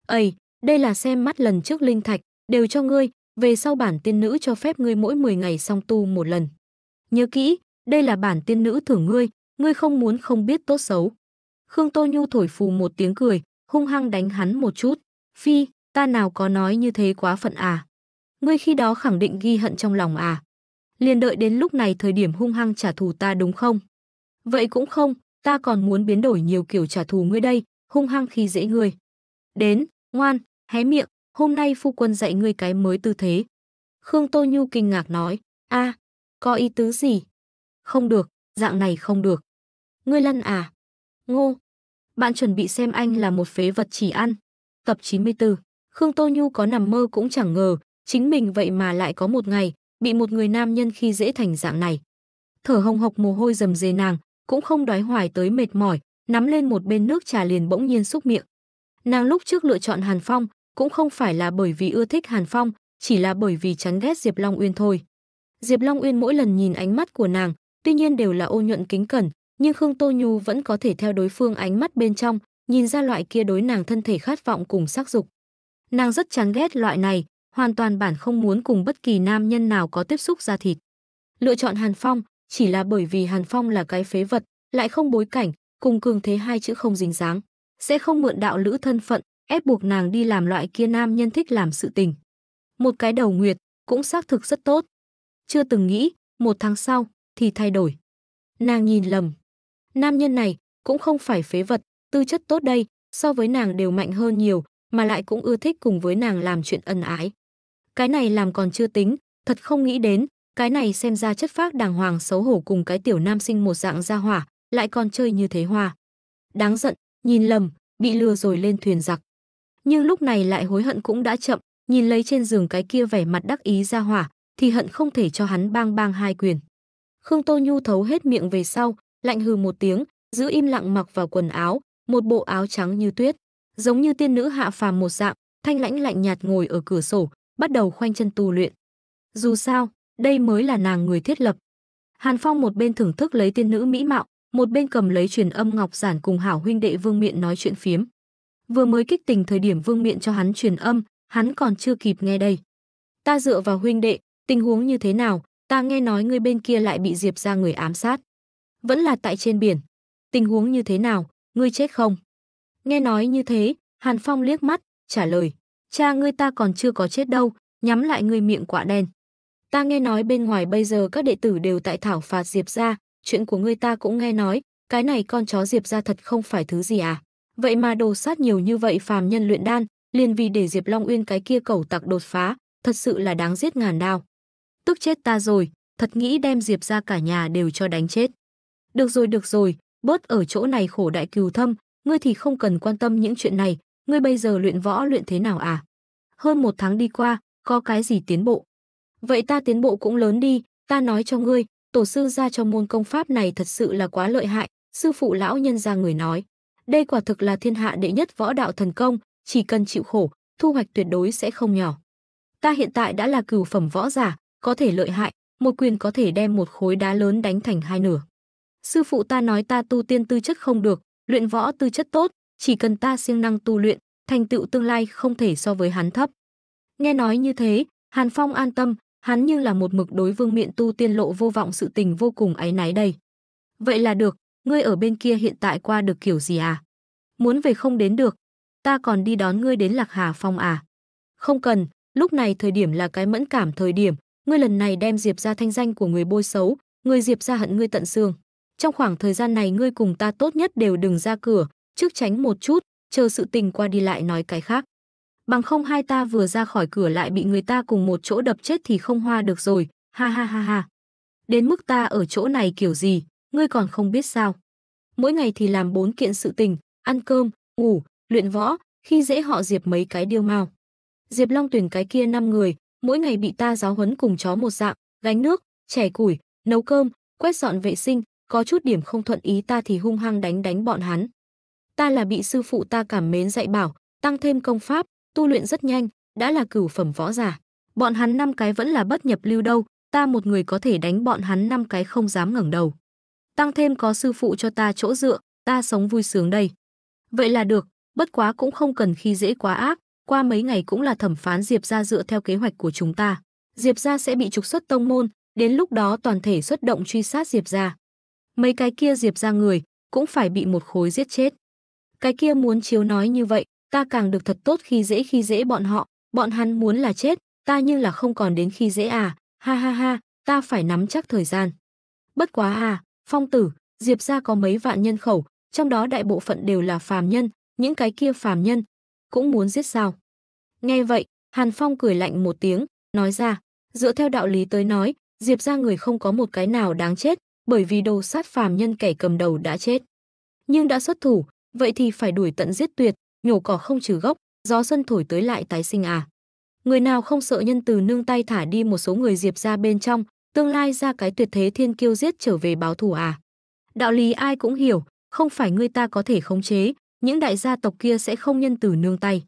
Ây, đây là xem mắt lần trước linh thạch, đều cho ngươi, về sau bản tiên nữ cho phép ngươi mỗi 10 ngày song tu một lần. Nhớ kỹ, đây là bản tiên nữ thưởng ngươi, ngươi không muốn không biết tốt xấu. Khương Tô Nhu thổi phù một tiếng cười, hung hăng đánh hắn một chút. Phi, ta nào có nói như thế quá phận à? Ngươi khi đó khẳng định ghi hận trong lòng à? Liền đợi đến lúc này thời điểm hung hăng trả thù ta đúng không? Vậy cũng không, ta còn muốn biến đổi nhiều kiểu trả thù ngươi đây, hung hăng khi dễ ngươi. Đến, ngoan, hé miệng, hôm nay phu quân dạy ngươi cái mới tư thế. Khương Tô Nhu kinh ngạc nói, a, có ý tứ gì? Không được, dạng này không được. Ngươi lăn à? Ngô. Bạn chuẩn bị xem anh là một phế vật chỉ ăn. Tập 94. Khương Tô Nhu có nằm mơ cũng chẳng ngờ, chính mình vậy mà lại có một ngày, bị một người nam nhân khi dễ thành dạng này. Thở hồng hộc mồ hôi dầm dề nàng, cũng không đói hoài tới mệt mỏi, nắm lên một bên nước trà liền bỗng nhiên xúc miệng. Nàng lúc trước lựa chọn Hàn Phong, cũng không phải là bởi vì ưa thích Hàn Phong, chỉ là bởi vì chán ghét Diệp Long Uyên thôi. Diệp Long Uyên mỗi lần nhìn ánh mắt của nàng, tuy nhiên đều là ô nhuận kính cẩn, nhưng Khương Tô Nhu vẫn có thể theo đối phương ánh mắt bên trong, nhìn ra loại kia đối nàng thân thể khát vọng cùng sắc dục. Nàng rất chán ghét loại này, hoàn toàn bản không muốn cùng bất kỳ nam nhân nào có tiếp xúc ra thịt. Lựa chọn Hàn Phong chỉ là bởi vì Hàn Phong là cái phế vật, lại không bối cảnh, cùng cường thế hai chữ không dính dáng, sẽ không mượn đạo lữ thân phận, ép buộc nàng đi làm loại kia nam nhân thích làm sự tình. Một cái đầu nguyệt cũng xác thực rất tốt. Chưa từng nghĩ, một tháng sau, thì thay đổi. Nàng nhìn lầm. Nam nhân này cũng không phải phế vật, tư chất tốt đây, so với nàng đều mạnh hơn nhiều, mà lại cũng ưa thích cùng với nàng làm chuyện ân ái. Cái này làm còn chưa tính, thật không nghĩ đến, cái này xem ra chất phác đàng hoàng xấu hổ cùng cái tiểu nam sinh một dạng ra hỏa, lại còn chơi như thế hoa. Đáng giận, nhìn lầm, bị lừa rồi lên thuyền giặc. Nhưng lúc này lại hối hận cũng đã chậm, nhìn lấy trên giường cái kia vẻ mặt đắc ý ra hỏa, thì hận không thể cho hắn bang bang hai quyền. Khương Tô Nhu thấu hết miệng về sau, lạnh hừ một tiếng, giữ im lặng mặc vào quần áo, một bộ áo trắng như tuyết, giống như tiên nữ hạ phàm một dạng, thanh lãnh lạnh nhạt ngồi ở cửa sổ, bắt đầu khoanh chân tu luyện. Dù sao, đây mới là nàng người thiết lập. Hàn Phong một bên thưởng thức lấy tiên nữ mỹ mạo, một bên cầm lấy truyền âm ngọc giản cùng hảo huynh đệ Vương Miện nói chuyện phiếm. Vừa mới kích tình thời điểm Vương Miện cho hắn truyền âm, hắn còn chưa kịp nghe đây. Ta dựa vào huynh đệ, tình huống như thế nào, Ta nghe nói người bên kia lại bị Diệp ra người ám sát. Vẫn là tại trên biển. Tình huống như thế nào, ngươi chết không? Nghe nói như thế, Hàn Phong liếc mắt, trả lời. Cha ngươi ta còn chưa có chết đâu, nhắm lại ngươi miệng quạ đen. Ta nghe nói bên ngoài bây giờ các đệ tử đều tại thảo phạt Diệp ra, chuyện của ngươi ta cũng nghe nói, cái này con chó Diệp ra thật không phải thứ gì à? Vậy mà đồ sát nhiều như vậy phàm nhân luyện đan, liền vì để Diệp Long Uyên cái kia cầu tặc đột phá, thật sự là đáng giết ngàn đao tức chết ta rồi, thật nghĩ đem Diệp ra cả nhà đều cho đánh chết. Được rồi, được rồi, bớt ở chỗ này khổ đại cừu thâm, ngươi thì không cần quan tâm những chuyện này, ngươi bây giờ luyện võ luyện thế nào à? Hơn một tháng đi qua, có cái gì tiến bộ? Vậy ta tiến bộ cũng lớn đi, ta nói cho ngươi, tổ sư ra cho môn công pháp này thật sự là quá lợi hại, sư phụ lão nhân ra người nói. Đây quả thực là thiên hạ đệ nhất võ đạo thần công, chỉ cần chịu khổ, thu hoạch tuyệt đối sẽ không nhỏ. Ta hiện tại đã là cửu phẩm võ giả, có thể lợi hại, một quyền có thể đem một khối đá lớn đánh thành hai nửa. Sư phụ ta nói ta tu tiên tư chất không được, luyện võ tư chất tốt, chỉ cần ta siêng năng tu luyện, thành tựu tương lai không thể so với hắn thấp. Nghe nói như thế, Hàn Phong an tâm, hắn như là một mực đối vương miện tu tiên lộ vô vọng sự tình vô cùng áy náy đây. Vậy là được, ngươi ở bên kia hiện tại qua được kiểu gì à? Muốn về không đến được, ta còn đi đón ngươi đến Lạc Hà Phong à? Không cần, lúc này thời điểm là cái mẫn cảm thời điểm, ngươi lần này đem diệp ra thanh danh của người bôi xấu người diệp ra hận ngươi tận xương trong khoảng thời gian này ngươi cùng ta tốt nhất đều đừng ra cửa trước tránh một chút chờ sự tình qua đi lại nói cái khác bằng không hai ta vừa ra khỏi cửa lại bị người ta cùng một chỗ đập chết thì không hoa được rồi ha ha ha ha đến mức ta ở chỗ này kiểu gì ngươi còn không biết sao mỗi ngày thì làm bốn kiện sự tình ăn cơm ngủ luyện võ khi dễ họ diệp mấy cái điêu mao diệp long tuyển cái kia năm người mỗi ngày bị ta giáo huấn cùng chó một dạng, gánh nước, chẻ củi, nấu cơm, quét dọn vệ sinh, có chút điểm không thuận ý ta thì hung hăng đánh đánh bọn hắn. Ta là bị sư phụ ta cảm mến dạy bảo, tăng thêm công pháp, tu luyện rất nhanh, đã là cửu phẩm võ giả. Bọn hắn năm cái vẫn là bất nhập lưu đâu, ta một người có thể đánh bọn hắn năm cái không dám ngẩng đầu. Tăng thêm có sư phụ cho ta chỗ dựa, ta sống vui sướng đây. Vậy là được, bất quá cũng không cần khi dễ quá ác, qua mấy ngày cũng là thẩm phán Diệp gia dựa theo kế hoạch của chúng ta. Diệp gia sẽ bị trục xuất tông môn, đến lúc đó toàn thể xuất động truy sát Diệp gia. Mấy cái kia Diệp gia người cũng phải bị một khối giết chết. Cái kia muốn chiếu nói như vậy, ta càng được thật tốt khi dễ khi dễ bọn họ, bọn hắn muốn là chết, ta nhưng là không còn đến khi dễ à, ha ha ha, ta phải nắm chắc thời gian. Bất quá à, phong tử, Diệp gia có mấy vạn nhân khẩu, trong đó đại bộ phận đều là phàm nhân, những cái kia phàm nhân cũng muốn giết sao? Nghe vậy, Hàn Phong cười lạnh một tiếng, nói ra, dựa theo đạo lý tới nói, Diệp ra người không có một cái nào đáng chết, bởi vì đồ sát phàm nhân kẻ cầm đầu đã chết. Nhưng đã xuất thủ, vậy thì phải đuổi tận giết tuyệt, nhổ cỏ không trừ gốc, gió xuân thổi tới lại tái sinh à. Người nào không sợ nhân từ nương tay thả đi một số người Diệp ra bên trong, tương lai ra cái tuyệt thế thiên kiêu giết trở về báo thù à. Đạo lý ai cũng hiểu, không phải người ta có thể khống chế, những đại gia tộc kia sẽ không nhân từ nương tay.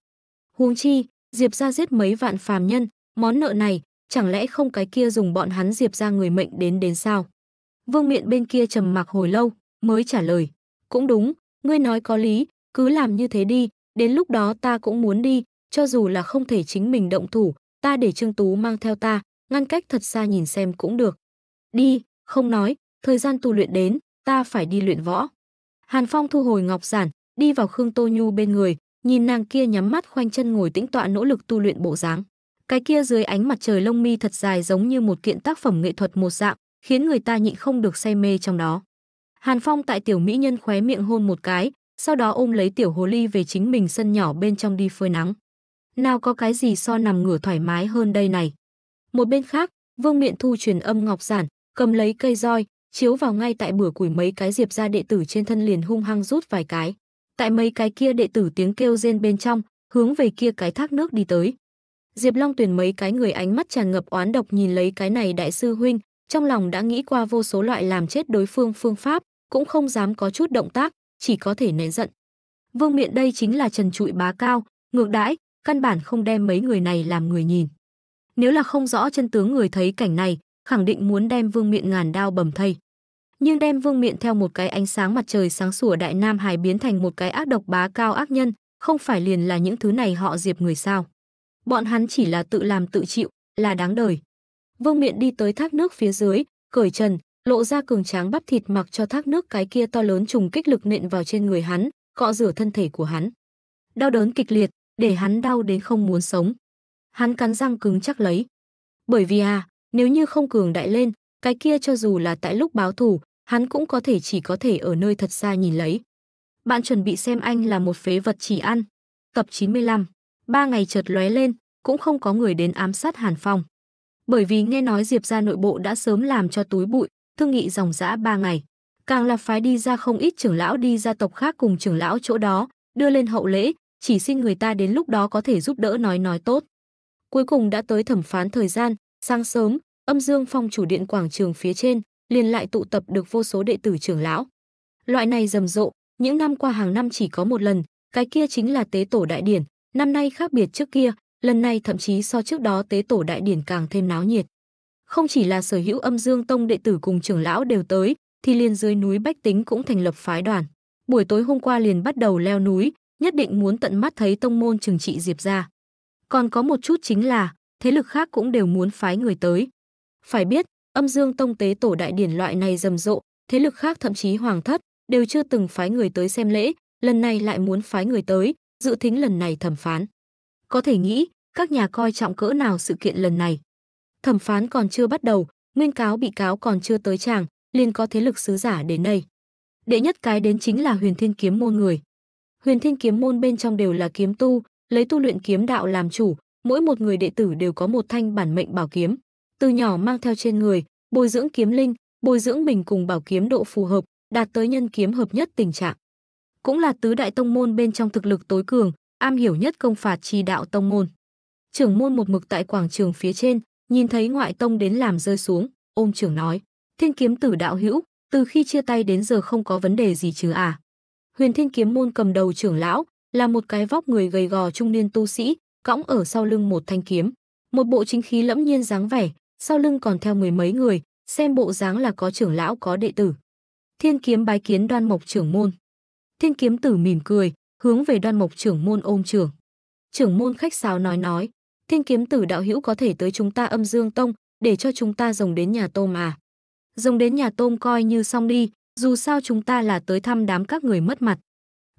Huống chi, Diệp ra giết mấy vạn phàm nhân, món nợ này, chẳng lẽ không cái kia dùng bọn hắn Diệp ra người mệnh đến đến sao? Vương miện bên kia trầm mặc hồi lâu, mới trả lời. Cũng đúng, ngươi nói có lý, cứ làm như thế đi, đến lúc đó ta cũng muốn đi, cho dù là không thể chính mình động thủ, ta để Trương Tú mang theo ta, ngăn cách thật xa nhìn xem cũng được. Đi, không nói, thời gian tu luyện đến, ta phải đi luyện võ. Hàn Phong thu hồi ngọc giản, đi vào Khương Tô Nhu bên người, nhìn nàng kia nhắm mắt khoanh chân ngồi tĩnh tọa nỗ lực tu luyện bộ dáng. Cái kia dưới ánh mặt trời lông mi thật dài giống như một kiện tác phẩm nghệ thuật một dạng, khiến người ta nhịn không được say mê trong đó. Hàn Phong tại tiểu mỹ nhân khóe miệng hôn một cái, sau đó ôm lấy tiểu hồ ly về chính mình sân nhỏ bên trong đi phơi nắng. Nào có cái gì so nằm ngửa thoải mái hơn đây này. Một bên khác, Vương Miện Thu truyền âm ngọc giản, cầm lấy cây roi, chiếu vào ngay tại bữa củi mấy cái diệp ra đệ tử trên thân liền hung hăng rút vài cái tại mấy cái kia đệ tử tiếng kêu rên bên trong, hướng về kia cái thác nước đi tới. Diệp Long tuyển mấy cái người ánh mắt tràn ngập oán độc nhìn lấy cái này đại sư huynh, trong lòng đã nghĩ qua vô số loại làm chết đối phương phương pháp, cũng không dám có chút động tác, chỉ có thể nén giận. Vương Miện đây chính là trần trụi bá cao, ngược đãi, căn bản không đem mấy người này làm người nhìn. Nếu là không rõ chân tướng người thấy cảnh này, khẳng định muốn đem Vương Miện ngàn đao bầm thây nhưng đem Vương Miện theo một cái ánh sáng mặt trời sáng sủa đại nam hải biến thành một cái ác độc bá cao ác nhân, không phải liền là những thứ này họ Diệp người sao? Bọn hắn chỉ là tự làm tự chịu, là đáng đời. Vương Miện đi tới thác nước phía dưới, cởi trần, lộ ra cường tráng bắp thịt mặc cho thác nước cái kia to lớn trùng kích lực nện vào trên người hắn, cọ rửa thân thể của hắn. Đau đớn kịch liệt, để hắn đau đến không muốn sống. Hắn cắn răng cứng chắc lấy. Bởi vì à, nếu như không cường đại lên, cái kia cho dù là tại lúc báo thù, hắn cũng có thể chỉ có thể ở nơi thật xa nhìn lấy. Bạn chuẩn bị xem anh là một phế vật chỉ ăn. Tập 95, ba ngày chợt lóe lên, cũng không có người đến ám sát Hàn Phong. Bởi vì nghe nói Diệp gia nội bộ đã sớm làm cho túi bụi, thương nghị dòng dã ba ngày. Càng là phái đi ra không ít trưởng lão đi ra tộc khác cùng trưởng lão chỗ đó, đưa lên hậu lễ, chỉ xin người ta đến lúc đó có thể giúp đỡ nói nói tốt. Cuối cùng đã tới thẩm phán thời gian, sáng sớm, âm dương phong chủ điện quảng trường phía trên, liền lại tụ tập được vô số đệ tử trưởng lão. Loại này rầm rộ, những năm qua hàng năm chỉ có một lần, cái kia chính là tế tổ đại điển, năm nay khác biệt trước kia, lần này thậm chí so trước đó tế tổ đại điển càng thêm náo nhiệt. Không chỉ là sở hữu âm dương tông đệ tử cùng trưởng lão đều tới, thì liền dưới núi Bách Tính cũng thành lập phái đoàn. Buổi tối hôm qua liền bắt đầu leo núi, nhất định muốn tận mắt thấy tông môn trừng trị Diệp ra. Còn có một chút chính là, thế lực khác cũng đều muốn phái người tới. Phải biết, âm dương tông tế tổ đại điển loại này rầm rộ, thế lực khác thậm chí hoàng thất đều chưa từng phái người tới xem lễ, lần này lại muốn phái người tới, dự thính lần này thẩm phán. Có thể nghĩ, các nhà coi trọng cỡ nào sự kiện lần này. Thẩm phán còn chưa bắt đầu, nguyên cáo bị cáo còn chưa tới tràng liền có thế lực sứ giả đến đây. Đệ nhất cái đến chính là Huyền Thiên Kiếm môn người. Huyền Thiên Kiếm môn bên trong đều là kiếm tu, lấy tu luyện kiếm đạo làm chủ, mỗi một người đệ tử đều có một thanh bản mệnh bảo kiếm từ nhỏ mang theo trên người, bồi dưỡng kiếm linh, bồi dưỡng mình cùng bảo kiếm độ phù hợp, đạt tới nhân kiếm hợp nhất tình trạng. Cũng là tứ đại tông môn bên trong thực lực tối cường, am hiểu nhất công phạt trì đạo tông môn. Trưởng môn một mực tại quảng trường phía trên, nhìn thấy ngoại tông đến làm rơi xuống, ôm trưởng nói: "Thiên kiếm tử đạo hữu, từ khi chia tay đến giờ không có vấn đề gì chứ à?" Huyền Thiên kiếm môn cầm đầu trưởng lão, là một cái vóc người gầy gò trung niên tu sĩ, cõng ở sau lưng một thanh kiếm, một bộ chính khí lẫm nhiên dáng vẻ, sau lưng còn theo mười mấy người, xem bộ dáng là có trưởng lão có đệ tử. Thiên kiếm bái kiến đoan mộc trưởng môn. Thiên kiếm tử mỉm cười, hướng về đoan mộc trưởng môn ôm trưởng. Trưởng môn khách sáo nói nói, thiên kiếm tử đạo hữu có thể tới chúng ta âm dương tông, để cho chúng ta rồng đến nhà tôm à. Rồng đến nhà tôm coi như xong đi, dù sao chúng ta là tới thăm đám các người mất mặt.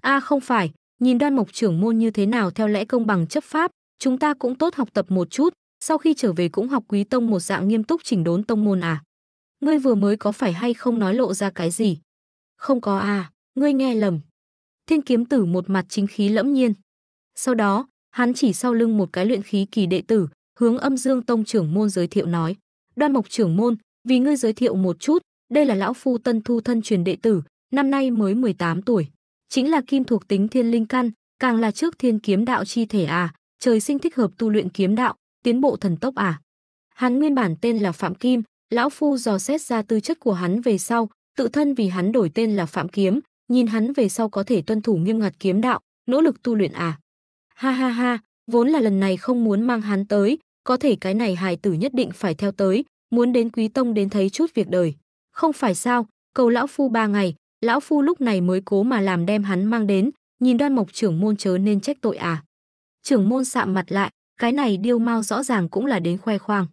a à không phải, nhìn đoan mộc trưởng môn như thế nào theo lẽ công bằng chấp pháp, chúng ta cũng tốt học tập một chút, sau khi trở về cũng học quý tông một dạng nghiêm túc chỉnh đốn tông môn à? Ngươi vừa mới có phải hay không nói lộ ra cái gì? Không có à, ngươi nghe lầm. Thiên kiếm tử một mặt chính khí lẫm nhiên. Sau đó, hắn chỉ sau lưng một cái luyện khí kỳ đệ tử, hướng âm dương tông trưởng môn giới thiệu nói. Đoan mộc trưởng môn, vì ngươi giới thiệu một chút, đây là lão phu tân thu thân truyền đệ tử, năm nay mới 18 tuổi. Chính là kim thuộc tính thiên linh căn, càng là trước thiên kiếm đạo chi thể à, trời sinh thích hợp tu luyện kiếm đạo, tiến bộ thần tốc à? Hắn nguyên bản tên là Phạm Kim, lão phu dò xét ra tư chất của hắn về sau, tự thân vì hắn đổi tên là Phạm Kiếm, nhìn hắn về sau có thể tuân thủ nghiêm ngặt kiếm đạo, nỗ lực tu luyện à? Ha ha ha, vốn là lần này không muốn mang hắn tới, có thể cái này hài tử nhất định phải theo tới, muốn đến Quý Tông đến thấy chút việc đời. Không phải sao, cầu lão phu ba ngày, lão phu lúc này mới cố mà làm đem hắn mang đến, nhìn đoan mộc trưởng môn chớ nên trách tội à. Trưởng môn sạm mặt lại, cái này điêu mau rõ ràng cũng là đến khoe khoang.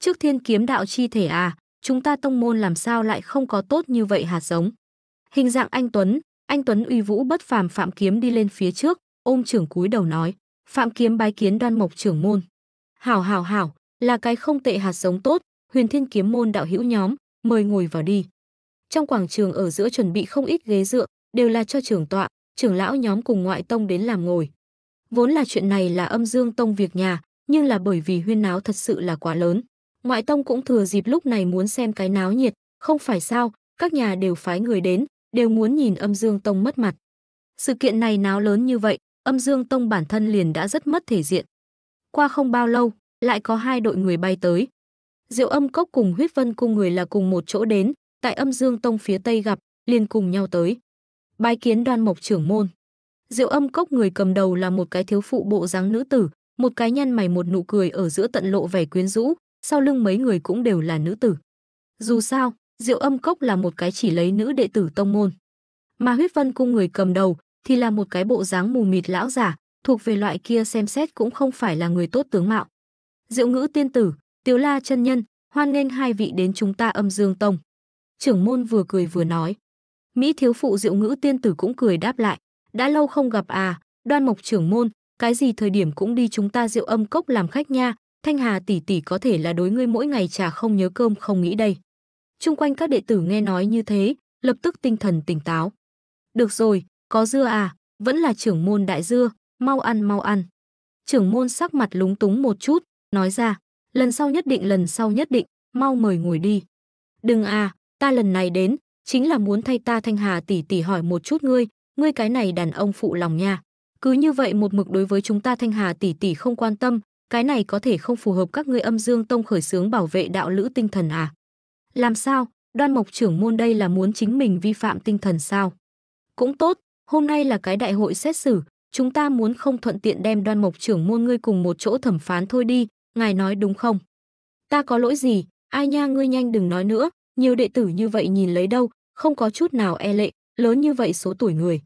Trước thiên kiếm đạo chi thể à, chúng ta tông môn làm sao lại không có tốt như vậy hạt giống. Hình dạng anh Tuấn, anh Tuấn uy vũ bất phàm Phạm Kiếm đi lên phía trước, ôm trưởng cúi đầu nói, Phạm Kiếm bái kiến đoan mộc trưởng môn. Hảo hảo hảo, là cái không tệ hạt giống tốt, huyền thiên kiếm môn đạo hữu nhóm, mời ngồi vào đi. Trong quảng trường ở giữa chuẩn bị không ít ghế dựa, đều là cho trưởng tọa, trưởng lão nhóm cùng ngoại tông đến làm ngồi. Vốn là chuyện này là âm dương tông việc nhà, nhưng là bởi vì huyên náo thật sự là quá lớn. Ngoại tông cũng thừa dịp lúc này muốn xem cái náo nhiệt, không phải sao, các nhà đều phái người đến, đều muốn nhìn âm dương tông mất mặt. Sự kiện này náo lớn như vậy, âm dương tông bản thân liền đã rất mất thể diện. Qua không bao lâu, lại có hai đội người bay tới. Diệu âm cốc cùng huyết vân cung người là cùng một chỗ đến, tại âm dương tông phía tây gặp, liền cùng nhau tới. Bái kiến đoan mộc trưởng môn. Diệu âm cốc người cầm đầu là một cái thiếu phụ bộ dáng nữ tử, một cái nhăn mày một nụ cười ở giữa tận lộ vẻ quyến rũ, sau lưng mấy người cũng đều là nữ tử. Dù sao, Diệu âm cốc là một cái chỉ lấy nữ đệ tử tông môn. Mà huyết vân cung người cầm đầu thì là một cái bộ dáng mù mịt lão giả, thuộc về loại kia xem xét cũng không phải là người tốt tướng mạo. Diệu ngữ tiên tử, tiếu la chân nhân, hoan nghênh hai vị đến chúng ta âm dương tông. Trưởng môn vừa cười vừa nói. Mỹ thiếu phụ diệu ngữ tiên tử cũng cười đáp lại, đã lâu không gặp à, đoan mộc trưởng môn, cái gì thời điểm cũng đi chúng ta rượu âm cốc làm khách nha, thanh hà tỷ tỷ có thể là đối ngươi mỗi ngày trà không nhớ cơm không nghĩ đây. Trung quanh các đệ tử nghe nói như thế, lập tức tinh thần tỉnh táo. Được rồi, có dưa à, vẫn là trưởng môn đại dưa, mau ăn mau ăn. Trưởng môn sắc mặt lúng túng một chút, nói ra, lần sau nhất định lần sau nhất định, mau mời ngồi đi. Đừng à, ta lần này đến, chính là muốn thay ta Thanh Hà tỷ tỷ hỏi một chút ngươi, ngươi cái này đàn ông phụ lòng nha. Cứ như vậy một mực đối với chúng ta Thanh Hà tỷ tỷ không quan tâm, cái này có thể không phù hợp các ngươi âm dương tông khởi xướng bảo vệ đạo lữ tinh thần à? Làm sao, đoan mộc trưởng môn đây là muốn chính mình vi phạm tinh thần sao? Cũng tốt, hôm nay là cái đại hội xét xử, chúng ta muốn không thuận tiện đem đoan mộc trưởng môn ngươi cùng một chỗ thẩm phán thôi đi, ngài nói đúng không? Ta có lỗi gì, ai nha ngươi nhanh đừng nói nữa, nhiều đệ tử như vậy nhìn lấy đâu, không có chút nào e lệ, lớn như vậy số tuổi người.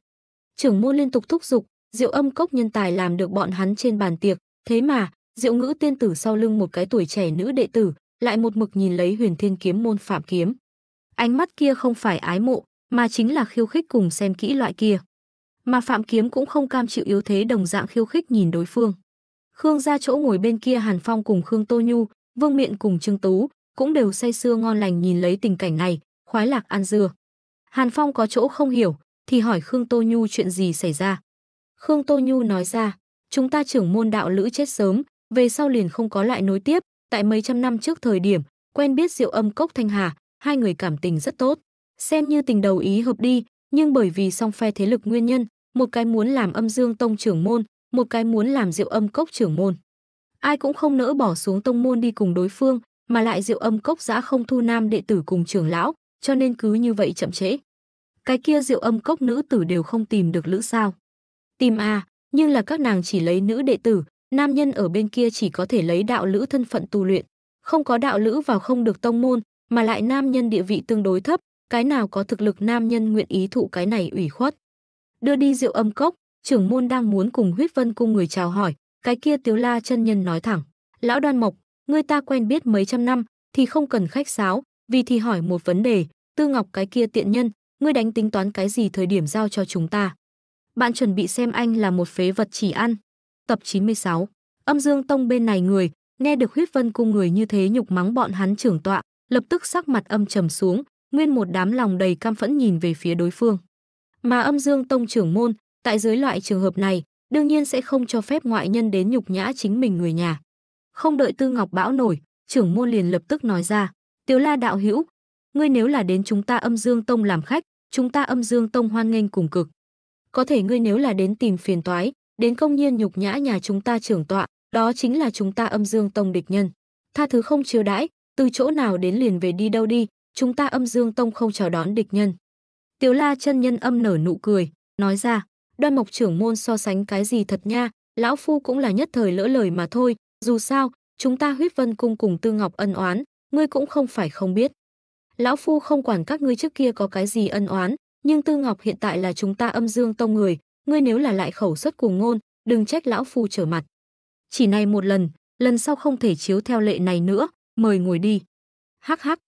Trưởng môn liên tục thúc giục, Diệu Âm Cốc nhân tài làm được bọn hắn trên bàn tiệc, thế mà, Diệu Ngữ tiên tử sau lưng một cái tuổi trẻ nữ đệ tử, lại một mực nhìn lấy Huyền Thiên kiếm môn Phạm kiếm. Ánh mắt kia không phải ái mộ, mà chính là khiêu khích cùng xem kỹ loại kia. Mà Phạm Kiếm cũng không cam chịu yếu thế đồng dạng khiêu khích nhìn đối phương. Khương gia chỗ ngồi bên kia Hàn Phong cùng Khương Tô Nhu, Vương Miện cùng Trương Tú, cũng đều say sưa ngon lành nhìn lấy tình cảnh này, khoái lạc ăn dưa. Hàn Phong có chỗ không hiểu, thì hỏi Khương Tô Nhu chuyện gì xảy ra. Khương Tô Nhu nói ra, chúng ta trưởng môn đạo lữ chết sớm, về sau liền không có lại nối tiếp, tại mấy trăm năm trước thời điểm, quen biết Diệu Âm Cốc Thanh Hà, hai người cảm tình rất tốt, xem như tình đầu ý hợp đi, nhưng bởi vì song phe thế lực nguyên nhân, một cái muốn làm Âm Dương Tông trưởng môn, một cái muốn làm Diệu Âm Cốc trưởng môn. Ai cũng không nỡ bỏ xuống tông môn đi cùng đối phương, mà lại Diệu Âm Cốc giã không thu nam đệ tử cùng trưởng lão, cho nên cứ như vậy chậm trễ. Cái kia rượu âm cốc nữ tử đều không tìm được lữ sao. Tìm à, nhưng là các nàng chỉ lấy nữ đệ tử, nam nhân ở bên kia chỉ có thể lấy đạo lữ thân phận tu luyện. Không có đạo lữ vào không được tông môn, mà lại nam nhân địa vị tương đối thấp, cái nào có thực lực nam nhân nguyện ý thụ cái này ủy khuất. Đưa đi rượu âm cốc, trưởng môn đang muốn cùng huyết vân cung người chào hỏi, cái kia tiếu la chân nhân nói thẳng. Lão đoan mộc, người ta quen biết mấy trăm năm, thì không cần khách sáo, vì thì hỏi một vấn đề, Tư Ngọc cái kia tiện nhân, ngươi đánh tính toán cái gì thời điểm giao cho chúng ta? Bạn chuẩn bị xem anh là một phế vật chỉ ăn. Tập 96. Âm Dương Tông bên này người, nghe được huyết vân cung người như thế nhục mắng bọn hắn trưởng tọa, lập tức sắc mặt âm trầm xuống, nguyên một đám lòng đầy cam phẫn nhìn về phía đối phương. Mà Âm Dương Tông trưởng môn, tại dưới loại trường hợp này, đương nhiên sẽ không cho phép ngoại nhân đến nhục nhã chính mình người nhà. Không đợi Tư Ngọc bão nổi, trưởng môn liền lập tức nói ra. Tiếu La đạo hữu, ngươi nếu là đến chúng ta Âm Dương Tông làm khách, chúng ta Âm Dương Tông hoan nghênh cùng cực. Có thể ngươi nếu là đến tìm phiền toái, đến công nhiên nhục nhã nhà chúng ta trưởng tọa, đó chính là chúng ta Âm Dương Tông địch nhân. Tha thứ không chiếu đãi, từ chỗ nào đến liền về đi đâu đi, chúng ta Âm Dương Tông không chào đón địch nhân. Tiếu La chân nhân âm nở nụ cười, nói ra, Đoan Mộc trưởng môn so sánh cái gì thật nha, lão phu cũng là nhất thời lỡ lời mà thôi, dù sao, chúng ta huyết vân cung cùng Tư Ngọc ân oán, ngươi cũng không phải không biết. Lão Phu không quản các ngươi trước kia có cái gì ân oán, nhưng Tư Ngọc hiện tại là chúng ta âm dương tông người, ngươi nếu là lại khẩu xuất cùng ngôn, đừng trách Lão Phu trở mặt. Chỉ này một lần, lần sau không thể chiếu theo lệ này nữa, mời ngồi đi. Hắc hắc.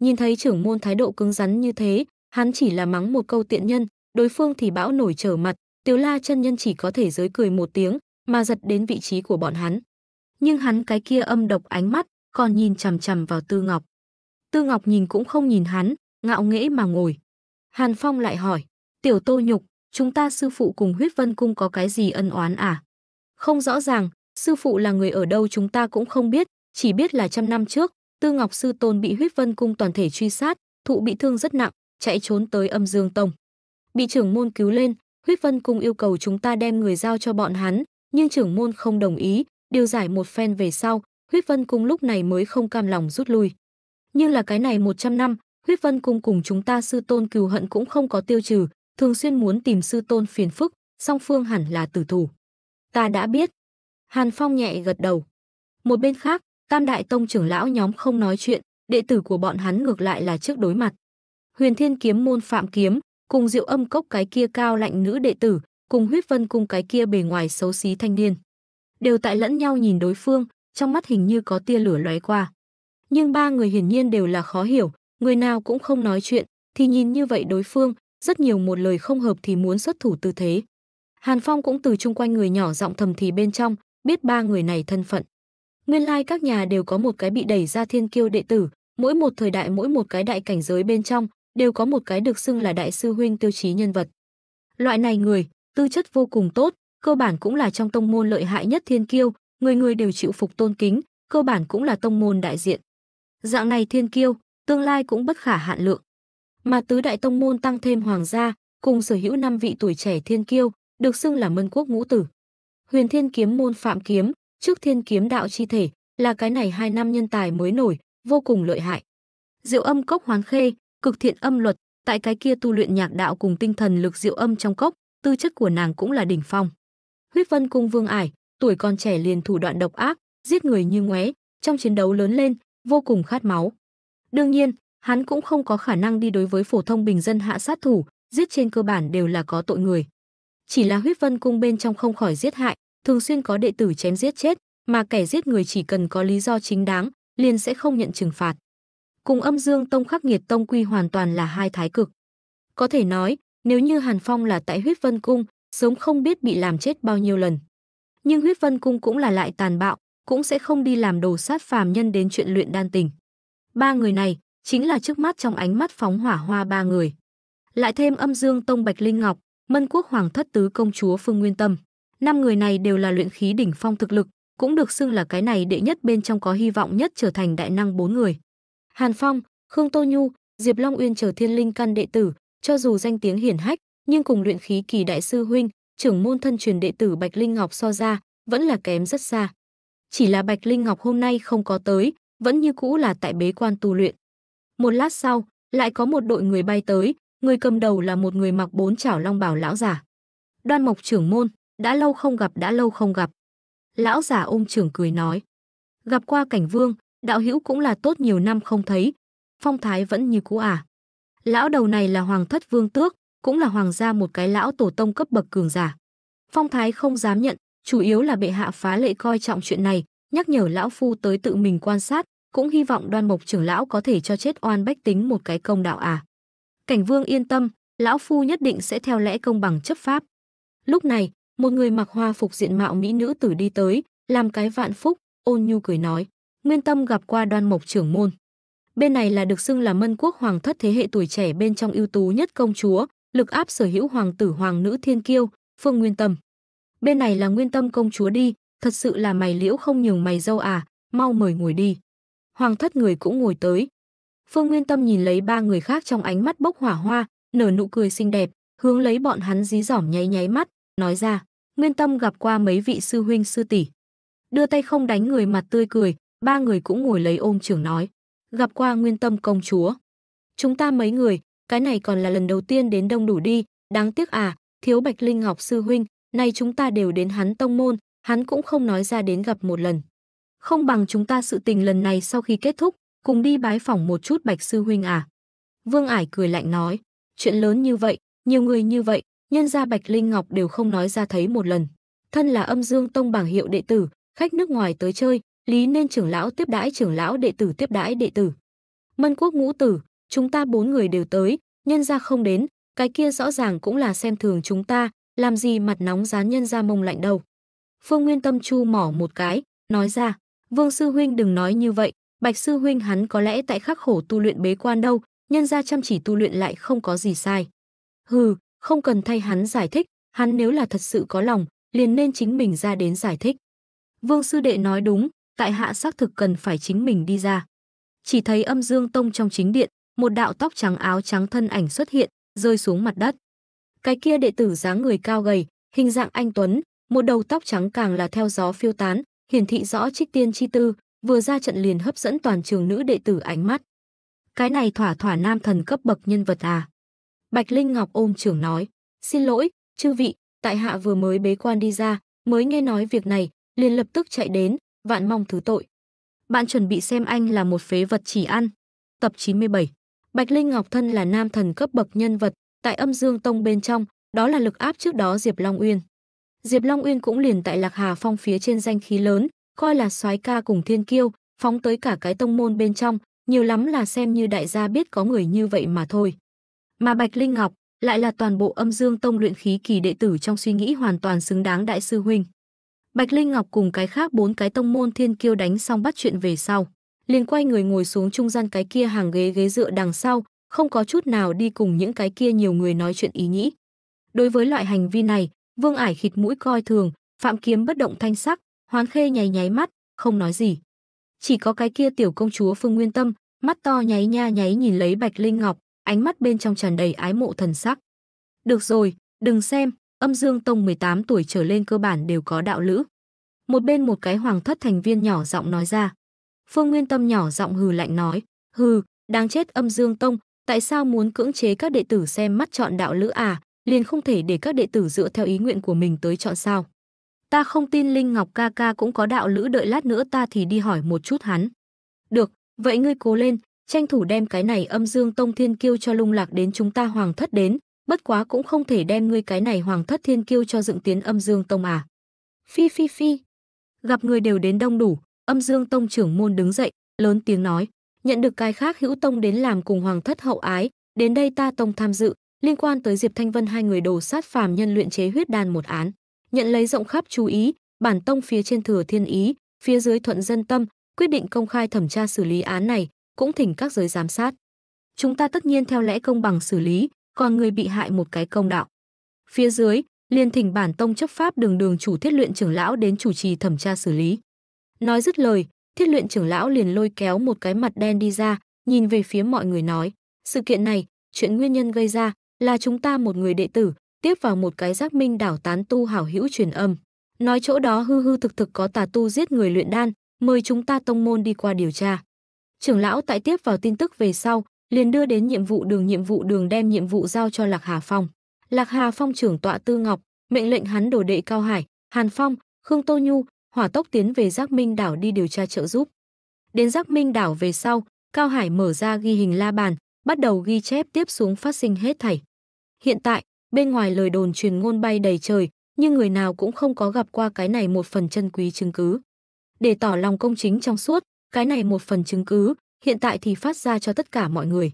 Nhìn thấy trưởng môn thái độ cứng rắn như thế, hắn chỉ là mắng một câu tiện nhân, đối phương thì bão nổi trở mặt, Tiếu La chân nhân chỉ có thể giới cười một tiếng, mà giật đến vị trí của bọn hắn. Nhưng hắn cái kia âm độc ánh mắt, còn nhìn chằm chằm vào Tư Ngọc. Tư Ngọc nhìn cũng không nhìn hắn, ngạo nghễ mà ngồi. Hàn Phong lại hỏi, tiểu tô nhục, chúng ta sư phụ cùng huyết vân cung có cái gì ân oán à? Không rõ ràng, sư phụ là người ở đâu chúng ta cũng không biết, chỉ biết là trăm năm trước, Tư Ngọc sư tôn bị huyết vân cung toàn thể truy sát, thụ bị thương rất nặng, chạy trốn tới âm dương tông. Bị trưởng môn cứu lên, huyết vân cung yêu cầu chúng ta đem người giao cho bọn hắn, nhưng trưởng môn không đồng ý, điều giải một phen về sau, Huyết Vân Cung lúc này mới không cam lòng rút lui. Nhưng là cái này 100 năm, Huyết Vân Cung cùng chúng ta sư tôn cừu hận cũng không có tiêu trừ, thường xuyên muốn tìm sư tôn phiền phức, song phương hẳn là tử thủ. Ta đã biết. Hàn Phong nhẹ gật đầu. Một bên khác, Tam Đại Tông trưởng lão nhóm không nói chuyện, đệ tử của bọn hắn ngược lại là trước đối mặt. Huyền Thiên Kiếm môn Phạm Kiếm, cùng Diệu Âm Cốc cái kia cao lạnh nữ đệ tử, cùng Huyết Vân Cung cái kia bề ngoài xấu xí thanh niên. Đều tại lẫn nhau nhìn đối phương, trong mắt hình như có tia lửa lóe qua. Nhưng ba người hiển nhiên đều là khó hiểu, người nào cũng không nói chuyện, thì nhìn như vậy đối phương, rất nhiều một lời không hợp thì muốn xuất thủ tư thế. Hàn Phong cũng từ chung quanh người nhỏ giọng thầm thì bên trong, biết ba người này thân phận. Nguyên lai like các nhà đều có một cái bị đẩy ra thiên kiêu đệ tử, mỗi một thời đại mỗi một cái đại cảnh giới bên trong, đều có một cái được xưng là đại sư huynh tiêu chí nhân vật. Loại này người, tư chất vô cùng tốt, cơ bản cũng là trong tông môn lợi hại nhất thiên kiêu, người người đều chịu phục tôn kính, cơ bản cũng là tông môn đại diện. Dạng này thiên kiêu, tương lai cũng bất khả hạn lượng. Mà tứ đại tông môn tăng thêm hoàng gia, cùng sở hữu năm vị tuổi trẻ thiên kiêu, được xưng là mân quốc ngũ tử. Huyền thiên kiếm môn phạm kiếm, trước thiên kiếm đạo chi thể, là cái này hai năm nhân tài mới nổi, vô cùng lợi hại. Diệu âm cốc hoán khê, cực thiện âm luật, tại cái kia tu luyện nhạc đạo cùng tinh thần lực diệu âm trong cốc, tư chất của nàng cũng là đỉnh phong. Huyết Vân cung Vương Ải, tuổi còn trẻ liền thủ đoạn độc ác, giết người như ngoé, trong chiến đấu lớn lên, vô cùng khát máu. Đương nhiên, hắn cũng không có khả năng đi đối với phổ thông bình dân hạ sát thủ, giết trên cơ bản đều là có tội người. Chỉ là huyết vân cung bên trong không khỏi giết hại, thường xuyên có đệ tử chém giết chết, mà kẻ giết người chỉ cần có lý do chính đáng, liền sẽ không nhận trừng phạt. Cùng âm dương tông khắc nghiệt tông quy hoàn toàn là hai thái cực. Có thể nói, nếu như Hàn Phong là tại huyết vân cung, sớm không biết bị làm chết bao nhiêu lần nhưng huyết vân cung cũng là lại tàn bạo, cũng sẽ không đi làm đồ sát phàm nhân đến chuyện luyện đan tình. Ba người này chính là trước mắt trong ánh mắt phóng hỏa hoa ba người. Lại thêm âm dương tông Bạch Linh Ngọc, Mân Quốc Hoàng thất tứ công chúa Phương Nguyên Tâm. Năm người này đều là luyện khí đỉnh phong thực lực, cũng được xưng là cái này đệ nhất bên trong có hy vọng nhất trở thành đại năng bốn người. Hàn Phong, Khương Tô Nhu, Diệp Long Uyên trở thiên linh căn đệ tử, cho dù danh tiếng hiển hách, nhưng cùng luyện khí kỳ đại sư huynh, trưởng môn thân truyền đệ tử Bạch Linh Ngọc so ra, vẫn là kém rất xa. Chỉ là Bạch Linh Ngọc hôm nay không có tới, vẫn như cũ là tại bế quan tu luyện. Một lát sau, lại có một đội người bay tới, người cầm đầu là một người mặc bốn chảo long bảo lão giả. Đoan Mộc trưởng môn, đã lâu không gặp đã lâu không gặp. Lão giả ôm trưởng cười nói. Gặp qua cảnh vương, đạo hữu cũng là tốt nhiều năm không thấy. Phong thái vẫn như cũ à. Lão đầu này là hoàng thất vương tước, cũng là hoàng gia một cái lão tổ tông cấp bậc cường giả. Phong thái không dám nhận, chủ yếu là bệ hạ phá lệ coi trọng chuyện này, nhắc nhở lão phu tới tự mình quan sát, cũng hy vọng đoan mộc trưởng lão có thể cho chết oan bách tính một cái công đạo à. Cảnh vương yên tâm, lão phu nhất định sẽ theo lẽ công bằng chấp pháp. Lúc này, một người mặc hoa phục diện mạo mỹ nữ tử đi tới, làm cái vạn phúc, ôn nhu cười nói, nguyên tâm gặp qua đoan mộc trưởng môn. Bên này là được xưng là mân quốc hoàng thất thế hệ tuổi trẻ bên trong ưu tú nhất công chúa, lực áp sở hữu hoàng tử hoàng nữ thiên kiêu, Phương Nguyên Tâm. Bên này là Nguyên Tâm công chúa đi, thật sự là mày liễu không nhường mày dâu à, mau mời ngồi đi. Hoàng thất người cũng ngồi tới. Phương Nguyên Tâm nhìn lấy ba người khác trong ánh mắt bốc hỏa hoa, nở nụ cười xinh đẹp, hướng lấy bọn hắn dí dỏm nháy nháy mắt, nói ra, Nguyên Tâm gặp qua mấy vị sư huynh sư tỷ. Đưa tay không đánh người mặt tươi cười, ba người cũng ngồi lấy ôm trưởng nói, gặp qua Nguyên Tâm công chúa. Chúng ta mấy người, cái này còn là lần đầu tiên đến đông đủ đi, đáng tiếc à, thiếu Bạch Linh Ngọc sư huynh, nay chúng ta đều đến hắn tông môn, hắn cũng không nói ra đến gặp một lần. Không bằng chúng ta sự tình lần này sau khi kết thúc, cùng đi bái phỏng một chút Bạch sư huynh à. Vương Ải cười lạnh nói, chuyện lớn như vậy, nhiều người như vậy, nhân gia Bạch Linh Ngọc đều không nói ra thấy một lần. Thân là âm dương tông bảng hiệu đệ tử, khách nước ngoài tới chơi, lý nên trưởng lão tiếp đãi trưởng lão đệ tử tiếp đãi đệ tử. Mân quốc ngũ tử, chúng ta bốn người đều tới, nhân gia không đến, cái kia rõ ràng cũng là xem thường chúng ta, làm gì mặt nóng dán nhân gia mông lạnh đầu. Phương Nguyên Tâm chu mỏ một cái, nói ra, Vương Sư Huynh đừng nói như vậy, Bạch Sư Huynh hắn có lẽ tại khắc khổ tu luyện bế quan đâu, nhân gia chăm chỉ tu luyện lại không có gì sai. Hừ, không cần thay hắn giải thích, hắn nếu là thật sự có lòng, liền nên chính mình ra đến giải thích. Vương Sư Đệ nói đúng, tại hạ xác thực cần phải chính mình đi ra. Chỉ thấy âm dương tông trong chính điện, một đạo tóc trắng áo trắng thân ảnh xuất hiện, rơi xuống mặt đất. Cái kia đệ tử dáng người cao gầy, hình dạng anh tuấn, một đầu tóc trắng càng là theo gió phiêu tán, hiển thị rõ trích tiên chi tư, vừa ra trận liền hấp dẫn toàn trường nữ đệ tử ánh mắt. Cái này thỏa thỏa nam thần cấp bậc nhân vật à? Bạch Linh Ngọc ôm trưởng nói, xin lỗi, chư vị, tại hạ vừa mới bế quan đi ra, mới nghe nói việc này, liền lập tức chạy đến, vạn mong thứ tội. Bạn chuẩn bị xem anh là một phế vật chỉ ăn. Tập 97 Bạch Linh Ngọc Thân là nam thần cấp bậc nhân vật, tại âm dương tông bên trong, đó là lực áp trước đó Diệp Long Uyên. Diệp Long Uyên cũng liền tại Lạc Hà Phong phía trên danh khí lớn, coi là soái ca cùng thiên kiêu, phóng tới cả cái tông môn bên trong, nhiều lắm là xem như đại gia biết có người như vậy mà thôi. Mà Bạch Linh Ngọc lại là toàn bộ âm dương tông luyện khí kỳ đệ tử trong suy nghĩ hoàn toàn xứng đáng đại sư huynh. Bạch Linh Ngọc cùng cái khác bốn cái tông môn thiên kiêu đánh xong bắt chuyện về sau liền quay người ngồi xuống trung gian cái kia hàng ghế ghế dựa đằng sau, không có chút nào đi cùng những cái kia nhiều người nói chuyện ý nghĩ Đối với loại hành vi này, Vương Ải khịt mũi coi thường, Phạm Kiếm bất động thanh sắc, Hoán Khê nháy nháy mắt, không nói gì. Chỉ có cái kia tiểu công chúa Phương Nguyên Tâm, mắt to nháy nha nháy nhìn lấy Bạch Linh Ngọc, ánh mắt bên trong tràn đầy ái mộ thần sắc. Được rồi, đừng xem, âm dương tông 18 tuổi trở lên cơ bản đều có đạo lữ. Một bên một cái hoàng thất thành viên nhỏ giọng nói ra. Phương Nguyên Tâm nhỏ giọng hừ lạnh nói, hừ, đáng chết âm dương tông, tại sao muốn cưỡng chế các đệ tử xem mắt chọn đạo lữ à, liền không thể để các đệ tử dựa theo ý nguyện của mình tới chọn sao. Ta không tin Linh Ngọc ca ca cũng có đạo lữ đợi lát nữa ta thì đi hỏi một chút hắn. Được, vậy ngươi cố lên, tranh thủ đem cái này âm dương tông thiên kiêu cho lung lạc đến chúng ta hoàng thất đến, bất quá cũng không thể đem ngươi cái này hoàng thất thiên kiêu cho dựng tiến âm dương tông à. Phi phi phi, gặp người đều đến đông đủ, Âm Dương Tông trưởng môn đứng dậy, lớn tiếng nói, nhận được cái khác hữu tông đến làm cùng hoàng thất hậu ái, đến đây ta tông tham dự, liên quan tới Diệp Thanh Vân hai người đồ sát phàm nhân luyện chế huyết đan một án, nhận lấy rộng khắp chú ý, bản tông phía trên thừa thiên ý, phía dưới thuận dân tâm, quyết định công khai thẩm tra xử lý án này, cũng thỉnh các giới giám sát. Chúng ta tất nhiên theo lẽ công bằng xử lý, còn người bị hại một cái công đạo. Phía dưới, liên thỉnh bản tông chấp pháp đường đường chủ thiết luyện trưởng lão đến chủ trì thẩm tra xử lý. Nói dứt lời, thiết luyện trưởng lão liền lôi kéo một cái mặt đen đi ra, nhìn về phía mọi người nói. Sự kiện này, chuyện nguyên nhân gây ra là chúng ta một người đệ tử, tiếp vào một cái giác minh đảo tán tu hảo hữu truyền âm. Nói chỗ đó hư hư thực thực có tà tu giết người luyện đan, mời chúng ta tông môn đi qua điều tra. Trưởng lão tại tiếp vào tin tức về sau, liền đưa đến nhiệm vụ đường nhiệm vụ đường đem nhiệm vụ giao cho Lạc Hà Phong. Lạc Hà Phong trưởng tọa Tư Ngọc, mệnh lệnh hắn đổ đệ Cao Hải, Hàn Phong, Khương Tô Nhu, hỏa tốc tiến về Giác Minh đảo đi điều tra trợ giúp. Đến Giác Minh đảo về sau, Cao Hải mở ra ghi hình la bàn, bắt đầu ghi chép tiếp xuống phát sinh hết thảy. Hiện tại, bên ngoài lời đồn truyền ngôn bay đầy trời, nhưng người nào cũng không có gặp qua cái này một phần chân quý chứng cứ. Để tỏ lòng công chính trong suốt, cái này một phần chứng cứ, hiện tại thì phát ra cho tất cả mọi người.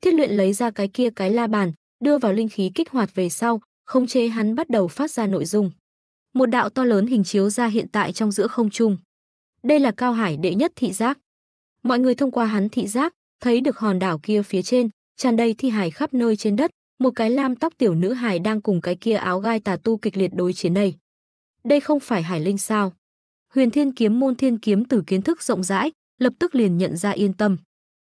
Thiết luyện lấy ra cái kia cái la bàn, đưa vào linh khí kích hoạt về sau, không chế hắn bắt đầu phát ra nội dung một đạo to lớn hình chiếu ra hiện tại trong giữa không trung. Đây là cao hải đệ nhất thị giác. Mọi người thông qua hắn thị giác, thấy được hòn đảo kia phía trên, tràn đầy thi hải khắp nơi trên đất, một cái lam tóc tiểu nữ hài đang cùng cái kia áo gai tà tu kịch liệt đối chiến đây. Đây không phải hải linh sao? Huyền Thiên Kiếm môn Thiên Kiếm từ kiến thức rộng rãi, lập tức liền nhận ra yên tâm.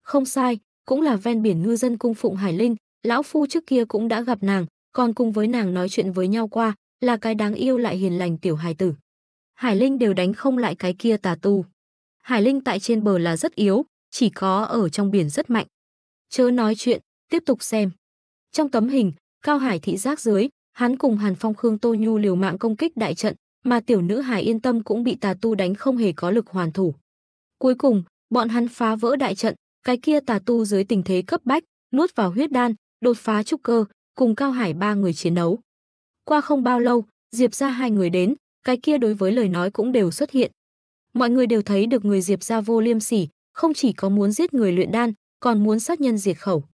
Không sai, cũng là ven biển ngư dân cung phụng hải linh, lão phu trước kia cũng đã gặp nàng, còn cùng với nàng nói chuyện với nhau qua, là cái đáng yêu lại hiền lành tiểu hài tử. Hải Linh đều đánh không lại cái kia tà tu. Hải Linh tại trên bờ là rất yếu, chỉ có ở trong biển rất mạnh. Chớ nói chuyện, tiếp tục xem. Trong tấm hình, Cao Hải thị giác dưới, hắn cùng Hàn Phong Khương Tô Nhu liều mạng công kích đại trận, mà tiểu nữ Hải Yên Tâm cũng bị tà tu đánh không hề có lực hoàn thủ. Cuối cùng, bọn hắn phá vỡ đại trận, cái kia tà tu dưới tình thế cấp bách, nuốt vào huyết đan, đột phá trúc cơ, cùng Cao Hải ba người chiến đấu. Qua không bao lâu, Diệp ra hai người đến, cái kia đối với lời nói cũng đều xuất hiện. Mọi người đều thấy được người Diệp ra vô liêm sỉ, không chỉ có muốn giết người luyện đan, còn muốn sát nhân diệt khẩu.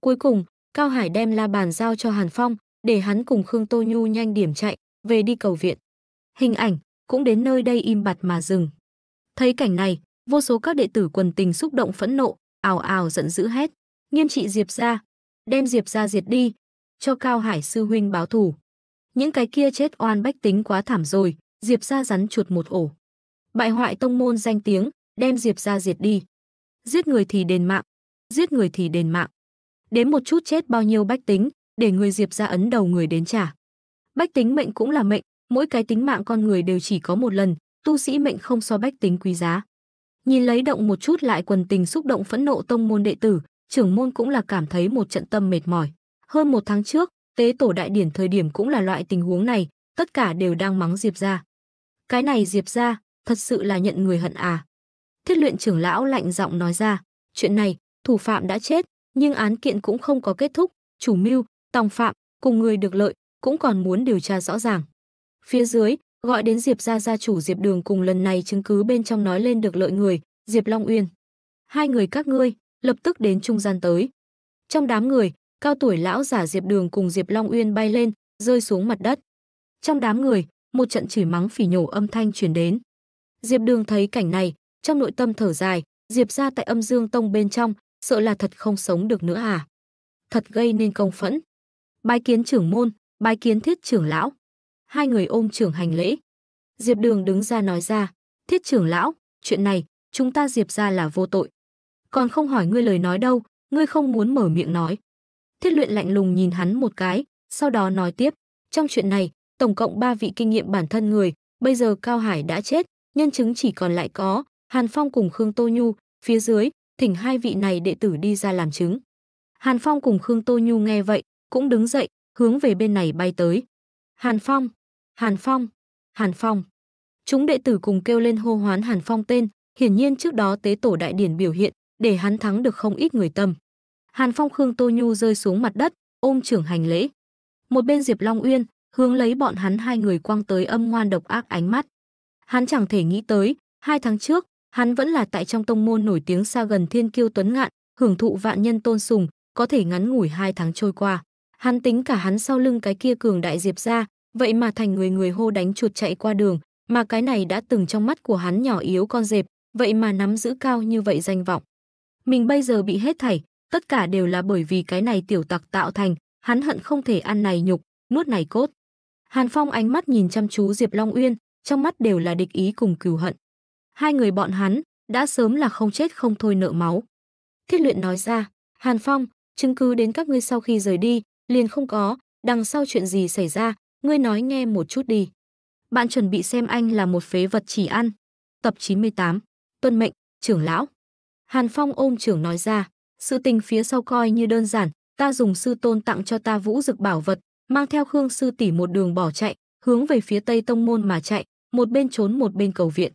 Cuối cùng, Cao Hải đem la bàn giao cho Hàn Phong, để hắn cùng Khương Tô Nhu nhanh điểm chạy, về đi cầu viện. Hình ảnh cũng đến nơi đây im bặt mà dừng. Thấy cảnh này, vô số các đệ tử quần tình xúc động phẫn nộ, ào ào giận dữ hét, nghiêm trị Diệp ra, đem Diệp ra diệt đi, cho Cao Hải sư huynh báo thù. Những cái kia chết oan bách tính quá thảm rồi, Diệp ra rắn chuột một ổ. Bại hoại tông môn danh tiếng, đem Diệp ra diệt đi. Giết người thì đền mạng, giết người thì đền mạng. Đến một chút chết bao nhiêu bách tính, để người Diệp ra ấn đầu người đến trả. Bách tính mệnh cũng là mệnh, mỗi cái tính mạng con người đều chỉ có một lần, tu sĩ mệnh không so bách tính quý giá. Nhìn lấy động một chút lại quần tình xúc động phẫn nộ tông môn đệ tử, trưởng môn cũng là cảm thấy một trận tâm mệt mỏi. Hơn một tháng trước, Tế tổ đại điển thời điểm cũng là loại tình huống này, tất cả đều đang mắng Diệp ra. Cái này Diệp ra, thật sự là nhận người hận à. Thiết luyện trưởng lão lạnh giọng nói ra, chuyện này, thủ phạm đã chết, nhưng án kiện cũng không có kết thúc, chủ mưu, tòng phạm, cùng người được lợi, cũng còn muốn điều tra rõ ràng. Phía dưới, gọi đến Diệp ra gia chủ Diệp Đường cùng lần này chứng cứ bên trong nói lên được lợi người, Diệp Long Uyên. Hai người các ngươi, lập tức đến trung gian tới. Trong đám người, cao tuổi lão giả Diệp Đường cùng Diệp Long Uyên bay lên, rơi xuống mặt đất. Trong đám người, một trận chửi mắng phỉ nhổ âm thanh truyền đến. Diệp Đường thấy cảnh này, trong nội tâm thở dài, Diệp ra tại âm dương tông bên trong, sợ là thật không sống được nữa à. Thật gây nên công phẫn. Bái kiến trưởng môn, bái kiến thiết trưởng lão. Hai người ôm trưởng hành lễ. Diệp Đường đứng ra nói ra, thiết trưởng lão, chuyện này, chúng ta Diệp ra là vô tội. Còn không hỏi ngươi lời nói đâu, ngươi không muốn mở miệng nói, Thiết luyện lạnh lùng nhìn hắn một cái, sau đó nói tiếp. Trong chuyện này, tổng cộng ba vị kinh nghiệm bản thân người, bây giờ Cao Hải đã chết, nhân chứng chỉ còn lại có, Hàn Phong cùng Khương Tô Nhu, phía dưới, thỉnh hai vị này đệ tử đi ra làm chứng. Hàn Phong cùng Khương Tô Nhu nghe vậy, cũng đứng dậy, hướng về bên này bay tới. Hàn Phong, Hàn Phong, Hàn Phong. Chúng đệ tử cùng kêu lên hô hoán Hàn Phong tên, hiển nhiên trước đó tế tổ đại điển biểu hiện, để hắn thắng được không ít người tâm. Hàn Phong Khương Tô Nhu rơi xuống mặt đất, ôm trưởng hành lễ. Một bên Diệp Long Uyên, hướng lấy bọn hắn hai người quăng tới âm ngoan độc ác ánh mắt. Hắn chẳng thể nghĩ tới, hai tháng trước, hắn vẫn là tại trong tông môn nổi tiếng xa gần thiên kiêu tuấn ngạn, hưởng thụ vạn nhân tôn sùng, có thể ngắn ngủi hai tháng trôi qua. Hắn tính cả hắn sau lưng cái kia cường đại Diệp ra, vậy mà thành người người hô đánh chuột chạy qua đường, mà cái này đã từng trong mắt của hắn nhỏ yếu con dẹp, vậy mà nắm giữ cao như vậy danh vọng. Mình bây giờ bị hết thảy, Tất cả đều là bởi vì cái này tiểu tặc tạo thành, hắn hận không thể ăn này nhục, nuốt này cốt. Hàn Phong ánh mắt nhìn chăm chú Diệp Long Uyên, trong mắt đều là địch ý cùng cừu hận. Hai người bọn hắn đã sớm là không chết không thôi nợ máu. Thiết luyện nói ra, Hàn Phong, chứng cứ đến các ngươi sau khi rời đi, liền không có, đằng sau chuyện gì xảy ra, ngươi nói nghe một chút đi. Bạn chuẩn bị xem anh là một phế vật chỉ ăn. Tập 98, tuân mệnh, trưởng lão. Hàn Phong ôm trưởng nói ra, sự tình phía sau coi như đơn giản, ta dùng sư tôn tặng cho ta vũ dực bảo vật, mang theo Khương sư tỷ một đường bỏ chạy, hướng về phía Tây Tông Môn mà chạy, một bên trốn một bên cầu viện.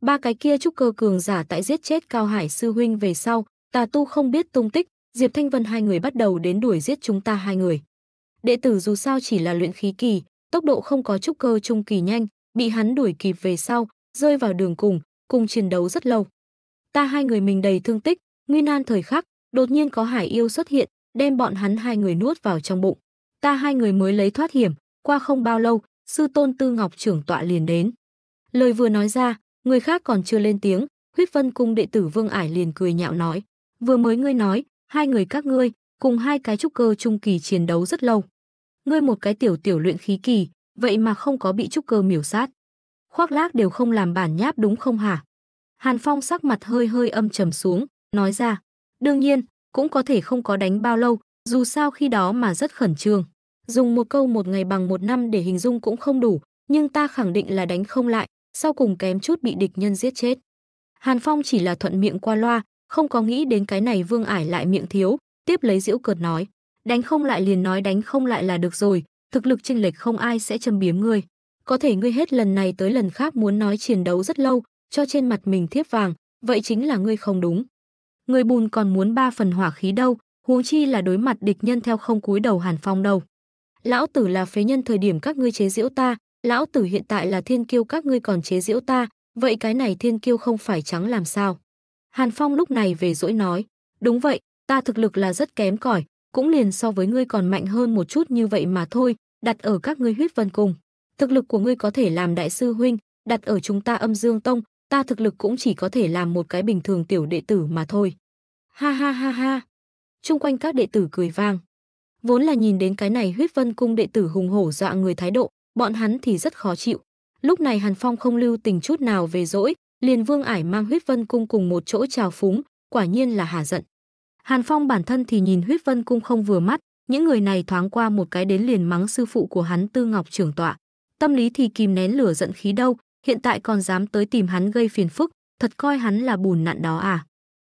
Ba cái kia trúc cơ cường giả tại giết chết Cao Hải sư huynh về sau, tà tu không biết tung tích, Diệp Thanh Vân hai người bắt đầu đến đuổi giết chúng ta hai người. Đệ tử dù sao chỉ là luyện khí kỳ, tốc độ không có trúc cơ trung kỳ nhanh, bị hắn đuổi kịp về sau, rơi vào đường cùng, cùng chiến đấu rất lâu. Ta hai người mình đầy thương tích, nguy nan thời khắc, Đột nhiên có hải yêu xuất hiện, đem bọn hắn hai người nuốt vào trong bụng. Ta hai người mới lấy thoát hiểm, qua không bao lâu, sư tôn Tư Ngọc trưởng tọa liền đến. Lời vừa nói ra, người khác còn chưa lên tiếng, huyết vân cung đệ tử Vương Ải liền cười nhạo nói. Vừa mới ngươi nói, hai người các ngươi, cùng hai cái trúc cơ trung kỳ chiến đấu rất lâu. Ngươi một cái tiểu tiểu luyện khí kỳ, vậy mà không có bị trúc cơ miểu sát. Khoác lác đều không làm bản nháp đúng không hả? Hàn Phong sắc mặt hơi hơi âm trầm xuống, nói ra, Đương nhiên, cũng có thể không có đánh bao lâu, dù sao khi đó mà rất khẩn trương. Dùng một câu một ngày bằng một năm để hình dung cũng không đủ, nhưng ta khẳng định là đánh không lại, sau cùng kém chút bị địch nhân giết chết. Hàn Phong chỉ là thuận miệng qua loa, không có nghĩ đến cái này Vương Ải lại miệng thiếu, tiếp lấy diễu cợt nói, đánh không lại liền nói đánh không lại là được rồi, thực lực chênh lệch không ai sẽ châm biếm ngươi. Có thể ngươi hết lần này tới lần khác muốn nói chiến đấu rất lâu, cho trên mặt mình thiếp vàng, vậy chính là ngươi không đúng người bùn còn muốn ba phần hỏa khí đâu, huống chi là đối mặt địch nhân theo không cúi đầu Hàn Phong đâu. Lão tử là phế nhân thời điểm các ngươi chế giễu ta, lão tử hiện tại là thiên kiêu các ngươi còn chế giễu ta, vậy cái này thiên kiêu không phải trắng làm sao? Hàn Phong lúc này về dỗi nói, đúng vậy, ta thực lực là rất kém cỏi, cũng liền so với ngươi còn mạnh hơn một chút như vậy mà thôi, đặt ở các ngươi huyết vân cùng. Thực lực của ngươi có thể làm đại sư huynh, đặt ở chúng ta âm dương tông, ta thực lực cũng chỉ có thể làm một cái bình thường tiểu đệ tử mà thôi. Ha ha ha ha. Trung quanh các đệ tử cười vang. Vốn là nhìn đến cái này huyết vân cung đệ tử hùng hổ dọa người thái độ, bọn hắn thì rất khó chịu. Lúc này Hàn Phong không lưu tình chút nào về dỗi, liền vương ải mang huyết vân cung cùng một chỗ trào phúng, quả nhiên là hà giận. Hàn Phong bản thân thì nhìn huyết vân cung không vừa mắt, những người này thoáng qua một cái đến liền mắng sư phụ của hắn Tư Ngọc trưởng tọa. Tâm lý thì kìm nén lửa giận khí đâu, hiện tại còn dám tới tìm hắn gây phiền phức, thật coi hắn là bùn nạn đó à.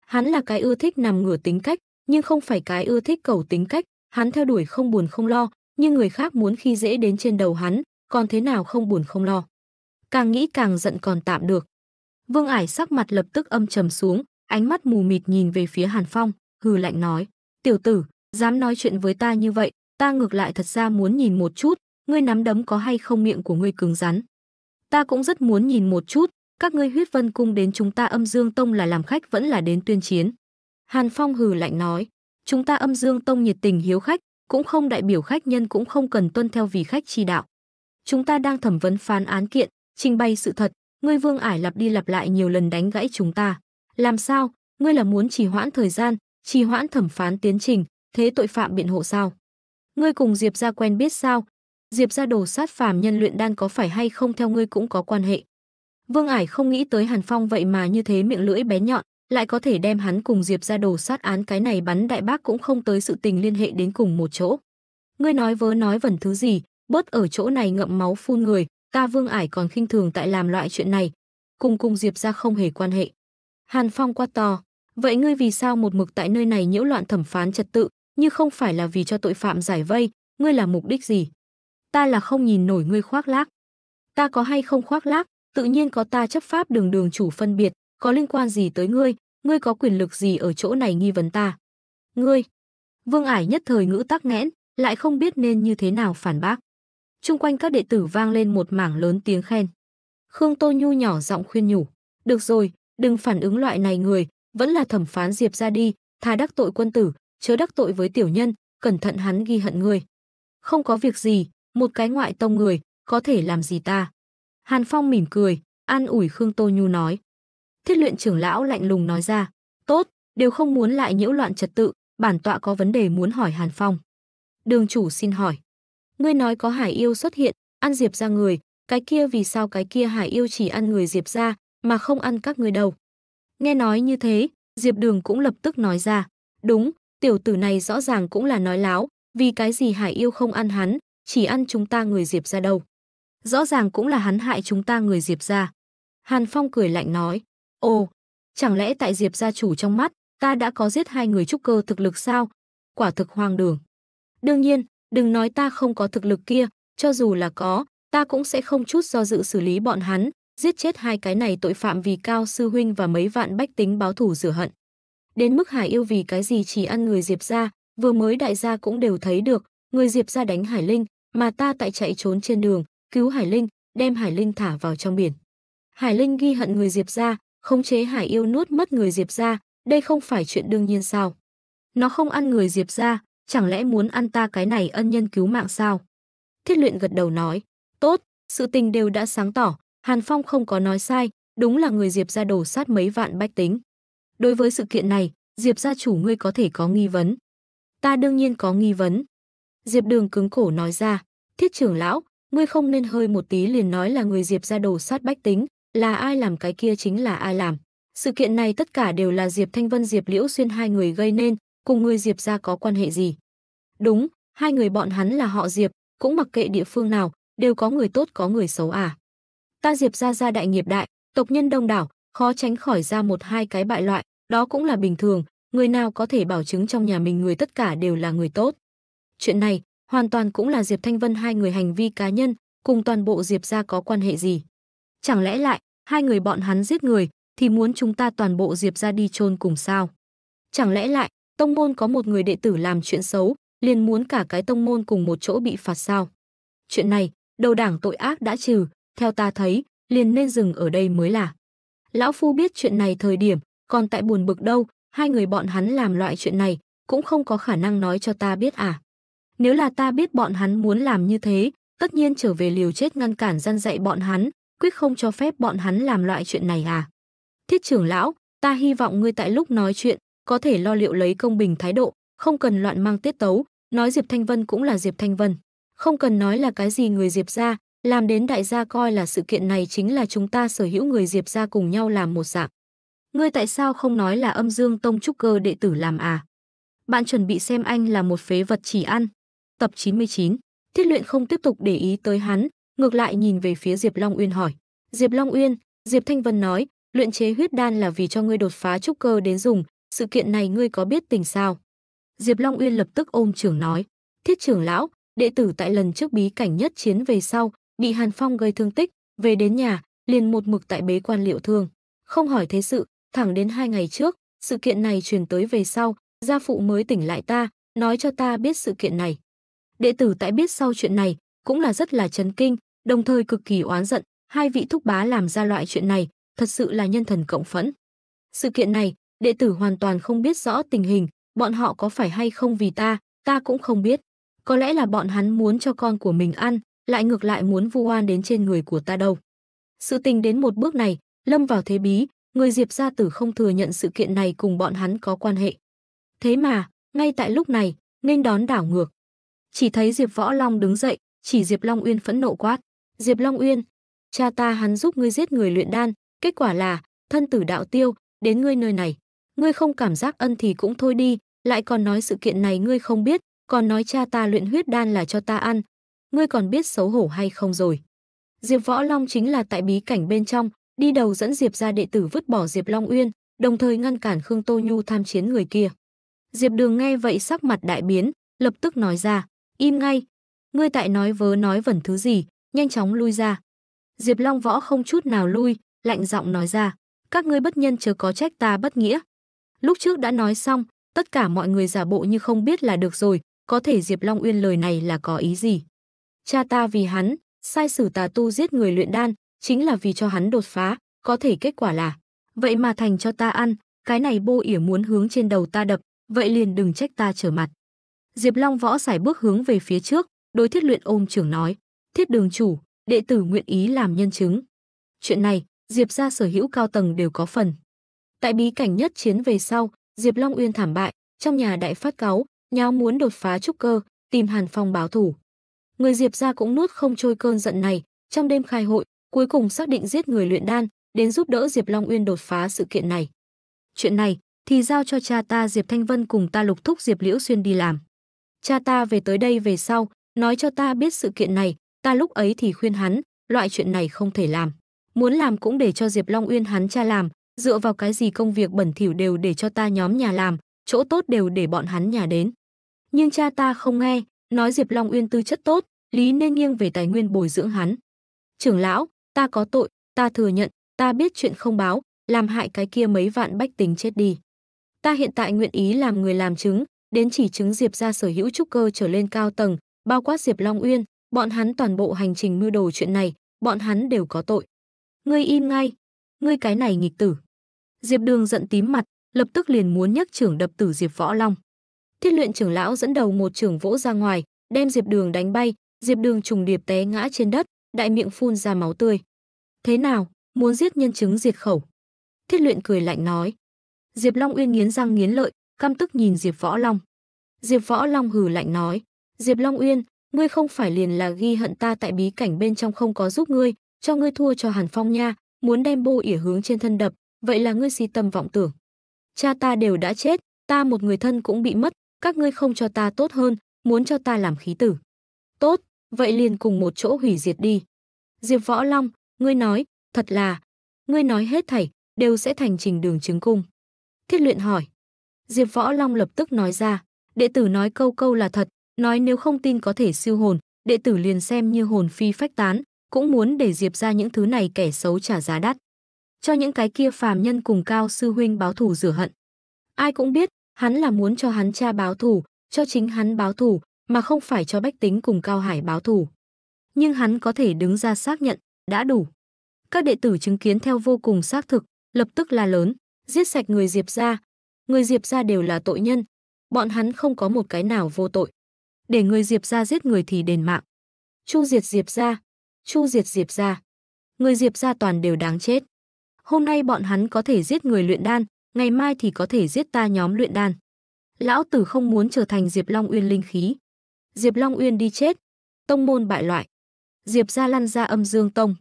Hắn là cái ưa thích nằm ngửa tính cách, nhưng không phải cái ưa thích cầu tính cách, hắn theo đuổi không buồn không lo, nhưng người khác muốn khi dễ đến trên đầu hắn, còn thế nào không buồn không lo. Càng nghĩ càng giận còn tạm được. Vương Ải sắc mặt lập tức âm trầm xuống, ánh mắt mù mịt nhìn về phía Hàn Phong, hừ lạnh nói, tiểu tử, dám nói chuyện với ta như vậy, ta ngược lại thật ra muốn nhìn một chút, ngươi nắm đấm có hay không miệng của ngươi cứng rắn ta cũng rất muốn nhìn một chút, các ngươi huyết vân cung đến chúng ta âm dương tông là làm khách vẫn là đến tuyên chiến. Hàn Phong hừ lạnh nói, chúng ta âm dương tông nhiệt tình hiếu khách, cũng không đại biểu khách nhân cũng không cần tuân theo vì khách chi đạo. Chúng ta đang thẩm vấn phán án kiện, trình bày sự thật, ngươi Vương Ải lặp đi lặp lại nhiều lần đánh gãy chúng ta. Làm sao, ngươi là muốn trì hoãn thời gian, trì hoãn thẩm phán tiến trình, thế tội phạm biện hộ sao? Ngươi cùng Diệp gia quen biết sao, Diệp ra đồ sát phàm nhân luyện đan có phải hay không theo ngươi cũng có quan hệ. Vương Ải không nghĩ tới Hàn Phong vậy mà như thế miệng lưỡi bé nhọn, lại có thể đem hắn cùng Diệp ra đồ sát án cái này bắn đại bác cũng không tới sự tình liên hệ đến cùng một chỗ. Ngươi nói vớ nói vẩn thứ gì, bớt ở chỗ này ngậm máu phun người, ta Vương Ải còn khinh thường tại làm loại chuyện này, cùng cùng Diệp ra không hề quan hệ. Hàn Phong quát to, vậy ngươi vì sao một mực tại nơi này nhiễu loạn thẩm phán trật tự, như không phải là vì cho tội phạm giải vây, ngươi là mục đích gì? ta là không nhìn nổi ngươi khoác lác. Ta có hay không khoác lác, tự nhiên có ta chấp pháp đường đường chủ phân biệt, có liên quan gì tới ngươi, ngươi có quyền lực gì ở chỗ này nghi vấn ta. Ngươi, vương ải nhất thời ngữ tắc nghẽn, lại không biết nên như thế nào phản bác. Trung quanh các đệ tử vang lên một mảng lớn tiếng khen. Khương Tô Nhu nhỏ giọng khuyên nhủ, được rồi, đừng phản ứng loại này người, vẫn là thẩm phán Diệp ra đi, thà đắc tội quân tử, chớ đắc tội với tiểu nhân, cẩn thận hắn ghi hận ngươi. Không có việc gì, một cái ngoại tông người, có thể làm gì ta? Hàn Phong mỉm cười, an ủi Khương Tô Nhu nói. Thiết luyện trưởng lão lạnh lùng nói ra, tốt, đều không muốn lại nhiễu loạn trật tự, bản tọa có vấn đề muốn hỏi Hàn Phong. Đường chủ xin hỏi, ngươi nói có hải yêu xuất hiện, ăn diệp ra người, cái kia vì sao cái kia hải yêu chỉ ăn người diệp ra, mà không ăn các người đâu? Nghe nói như thế, Diệp Đường cũng lập tức nói ra, đúng, tiểu tử này rõ ràng cũng là nói láo, vì cái gì hải yêu không ăn hắn, chỉ ăn chúng ta người Diệp ra đâu. Rõ ràng cũng là hắn hại chúng ta người Diệp ra. Hàn Phong cười lạnh nói, ồ, chẳng lẽ tại Diệp gia chủ trong mắt, ta đã có giết hai người trúc cơ thực lực sao? Quả thực hoang đường. Đương nhiên, đừng nói ta không có thực lực kia, cho dù là có, ta cũng sẽ không chút do dự xử lý bọn hắn, giết chết hai cái này tội phạm vì cao sư huynh và mấy vạn bách tính báo thù rửa hận. Đến mức Hải yêu vì cái gì chỉ ăn người Diệp gia, vừa mới đại gia cũng đều thấy được, người Diệp gia đánh Hải Linh, mà ta tại chạy trốn trên đường, cứu Hải Linh, đem Hải Linh thả vào trong biển. Hải Linh ghi hận người Diệp ra, khống chế Hải yêu nuốt mất người Diệp ra, đây không phải chuyện đương nhiên sao. Nó không ăn người Diệp ra, chẳng lẽ muốn ăn ta cái này ân nhân cứu mạng sao? Thiết luyện gật đầu nói, tốt, sự tình đều đã sáng tỏ, Hàn Phong không có nói sai, đúng là người Diệp ra đổ sát mấy vạn bách tính. Đối với sự kiện này, Diệp gia chủ ngươi có thể có nghi vấn. Ta đương nhiên có nghi vấn. Diệp Đường cứng cổ nói ra, thiết trưởng lão, ngươi không nên hơi một tí liền nói là người Diệp ra đồ sát bách tính, là ai làm cái kia chính là ai làm. Sự kiện này tất cả đều là Diệp Thanh Vân Diệp Liễu Xuyên hai người gây nên, cùng người Diệp ra có quan hệ gì. Đúng, hai người bọn hắn là họ Diệp, cũng mặc kệ địa phương nào, đều có người tốt có người xấu à. Ta Diệp ra ra đại nghiệp đại, tộc nhân đông đảo, khó tránh khỏi ra một hai cái bại loại, đó cũng là bình thường, người nào có thể bảo chứng trong nhà mình người tất cả đều là người tốt. Chuyện này hoàn toàn cũng là Diệp Thanh Vân hai người hành vi cá nhân, cùng toàn bộ Diệp gia có quan hệ gì? Chẳng lẽ lại hai người bọn hắn giết người thì muốn chúng ta toàn bộ Diệp gia đi chôn cùng sao? Chẳng lẽ lại tông môn có một người đệ tử làm chuyện xấu, liền muốn cả cái tông môn cùng một chỗ bị phạt sao? Chuyện này, đầu đảng tội ác đã trừ, theo ta thấy, liền nên dừng ở đây mới là. Lão Phu biết chuyện này thời điểm, còn tại buồn bực đâu, hai người bọn hắn làm loại chuyện này, cũng không có khả năng nói cho ta biết à. Nếu là ta biết bọn hắn muốn làm như thế, tất nhiên trở về liều chết ngăn cản gian dạy bọn hắn, quyết không cho phép bọn hắn làm loại chuyện này à. Thiết trưởng lão, ta hy vọng ngươi tại lúc nói chuyện, có thể lo liệu lấy công bình thái độ, không cần loạn mang tiết tấu, nói Diệp Thanh Vân cũng là Diệp Thanh Vân. Không cần nói là cái gì người Diệp ra, làm đến đại gia coi là sự kiện này chính là chúng ta sở hữu người Diệp ra cùng nhau làm một dạng. Ngươi tại sao không nói là âm dương tông trúc cơ đệ tử làm à? Bạn chuẩn bị xem anh là một phế vật chỉ ăn, Tập 99. Thiết luyện không tiếp tục để ý tới hắn, ngược lại nhìn về phía Diệp Long Uyên hỏi. Diệp Long Uyên, Diệp Thanh Vân nói, luyện chế huyết đan là vì cho ngươi đột phá trúc cơ đến dùng, sự kiện này ngươi có biết tình sao? Diệp Long Uyên lập tức ôm trưởng nói, thiết trưởng lão, đệ tử tại lần trước bí cảnh nhất chiến về sau, bị Hàn Phong gây thương tích, về đến nhà, liền một mực tại bế quan liệu thương. Không hỏi thế sự, thẳng đến hai ngày trước, sự kiện này truyền tới về sau, gia phụ mới tỉnh lại ta, nói cho ta biết sự kiện này. Đệ tử tại biết sau chuyện này, cũng là rất là chấn kinh, đồng thời cực kỳ oán giận, hai vị thúc bá làm ra loại chuyện này, thật sự là nhân thần cộng phẫn. Sự kiện này, đệ tử hoàn toàn không biết rõ tình hình, bọn họ có phải hay không vì ta, ta cũng không biết. Có lẽ là bọn hắn muốn cho con của mình ăn, lại ngược lại muốn vu oan đến trên người của ta đâu. Sự tình đến một bước này, lâm vào thế bí, người Diệp gia tử không thừa nhận sự kiện này cùng bọn hắn có quan hệ. Thế mà, ngay tại lúc này, nên đón đảo ngược, chỉ thấy Diệp Võ Long đứng dậy, chỉ Diệp Long Uyên phẫn nộ quát. Diệp Long Uyên, cha ta hắn giúp ngươi giết người luyện đan, kết quả là, thân tử đạo tiêu, đến ngươi nơi này. Ngươi không cảm giác ân thì cũng thôi đi, lại còn nói sự kiện này ngươi không biết, còn nói cha ta luyện huyết đan là cho ta ăn. Ngươi còn biết xấu hổ hay không rồi. Diệp Võ Long chính là tại bí cảnh bên trong, đi đầu dẫn Diệp ra đệ tử vứt bỏ Diệp Long Uyên, đồng thời ngăn cản Khương Tô Nhu tham chiến người kia. Diệp Đường nghe vậy sắc mặt đại biến, lập tức nói ra. Im ngay, ngươi tại nói vớ nói vẩn thứ gì, nhanh chóng lui ra. Diệp Long Võ không chút nào lui, lạnh giọng nói ra, các ngươi bất nhân chớ có trách ta bất nghĩa. Lúc trước đã nói xong, tất cả mọi người giả bộ như không biết là được rồi, có thể Diệp Long Uyên lời này là có ý gì. Cha ta vì hắn, sai sử tà tu giết người luyện đan, chính là vì cho hắn đột phá, có thể kết quả là, vậy mà thành cho ta ăn, cái này bô ỉa muốn hướng trên đầu ta đập, vậy liền đừng trách ta trở mặt. Diệp Long võ sải bước hướng về phía trước, đối thiết luyện ôm trưởng nói, thiết đường chủ, đệ tử nguyện ý làm nhân chứng. Chuyện này, Diệp gia sở hữu cao tầng đều có phần. Tại bí cảnh nhất chiến về sau, Diệp Long Uyên thảm bại, trong nhà đại phát cáo, nháo muốn đột phá trúc cơ, tìm Hàn Phong báo thủ. Người Diệp gia cũng nuốt không trôi cơn giận này, trong đêm khai hội, cuối cùng xác định giết người luyện đan, đến giúp đỡ Diệp Long Uyên đột phá sự kiện này. Chuyện này thì giao cho cha ta Diệp Thanh Vân cùng ta lục thúc Diệp Liễu Xuyên đi làm cha ta về tới đây về sau, nói cho ta biết sự kiện này, ta lúc ấy thì khuyên hắn, loại chuyện này không thể làm. Muốn làm cũng để cho Diệp Long Uyên hắn cha làm, dựa vào cái gì công việc bẩn thỉu đều để cho ta nhóm nhà làm, chỗ tốt đều để bọn hắn nhà đến. Nhưng cha ta không nghe, nói Diệp Long Uyên tư chất tốt, lý nên nghiêng về tài nguyên bồi dưỡng hắn. Trưởng lão, ta có tội, ta thừa nhận, ta biết chuyện không báo, làm hại cái kia mấy vạn bách tính chết đi. Ta hiện tại nguyện ý làm người làm chứng, đến chỉ chứng Diệp ra sở hữu trúc cơ trở lên cao tầng, bao quát Diệp Long Uyên, bọn hắn toàn bộ hành trình mưu đồ chuyện này, bọn hắn đều có tội. Ngươi im ngay, ngươi cái này nghịch tử. Diệp Đường giận tím mặt, lập tức liền muốn nhấc trưởng đập tử Diệp Võ Long. Thiết luyện trưởng lão dẫn đầu một trưởng vỗ ra ngoài, đem Diệp Đường đánh bay, Diệp Đường trùng điệp té ngã trên đất, đại miệng phun ra máu tươi. Thế nào, muốn giết nhân chứng diệt khẩu? Thiết luyện cười lạnh nói. Diệp Long Uyên nghiến răng nghiến lợi, căm tức nhìn Diệp Võ Long. Diệp Võ Long hừ lạnh nói, Diệp Long Uyên, ngươi không phải liền là ghi hận ta tại bí cảnh bên trong không có giúp ngươi, cho ngươi thua cho Hàn Phong nha, muốn đem bô ỉa hướng trên thân đập, vậy là ngươi si tâm vọng tưởng. Cha ta đều đã chết, ta một người thân cũng bị mất, các ngươi không cho ta tốt hơn, muốn cho ta làm khí tử. Tốt, vậy liền cùng một chỗ hủy diệt đi. Diệp Võ Long, ngươi nói, thật là, ngươi nói hết thảy, đều sẽ thành trình đường chứng cung. Thiết luyện hỏi, Diệp Võ Long lập tức nói ra, đệ tử nói câu câu là thật, nói nếu không tin có thể siêu hồn, đệ tử liền xem như hồn phi phách tán, cũng muốn để Diệp ra những thứ này kẻ xấu trả giá đắt. Cho những cái kia phàm nhân cùng cao sư huynh báo thù rửa hận. Ai cũng biết, hắn là muốn cho hắn cha báo thù, cho chính hắn báo thù, mà không phải cho bách tính cùng Cao Hải báo thù. Nhưng hắn có thể đứng ra xác nhận, đã đủ. Các đệ tử chứng kiến theo vô cùng xác thực, lập tức là lớn, giết sạch người Diệp ra, Người Diệp ra đều là tội nhân, bọn hắn không có một cái nào vô tội. Để người Diệp ra giết người thì đền mạng. Chu diệt Diệp ra, chu diệt Diệp ra. Người Diệp ra toàn đều đáng chết. Hôm nay bọn hắn có thể giết người luyện đan, ngày mai thì có thể giết ta nhóm luyện đan. Lão tử không muốn trở thành Diệp Long Uyên linh khí. Diệp Long Uyên đi chết, tông môn bại loại. Diệp ra lăn ra âm dương tông.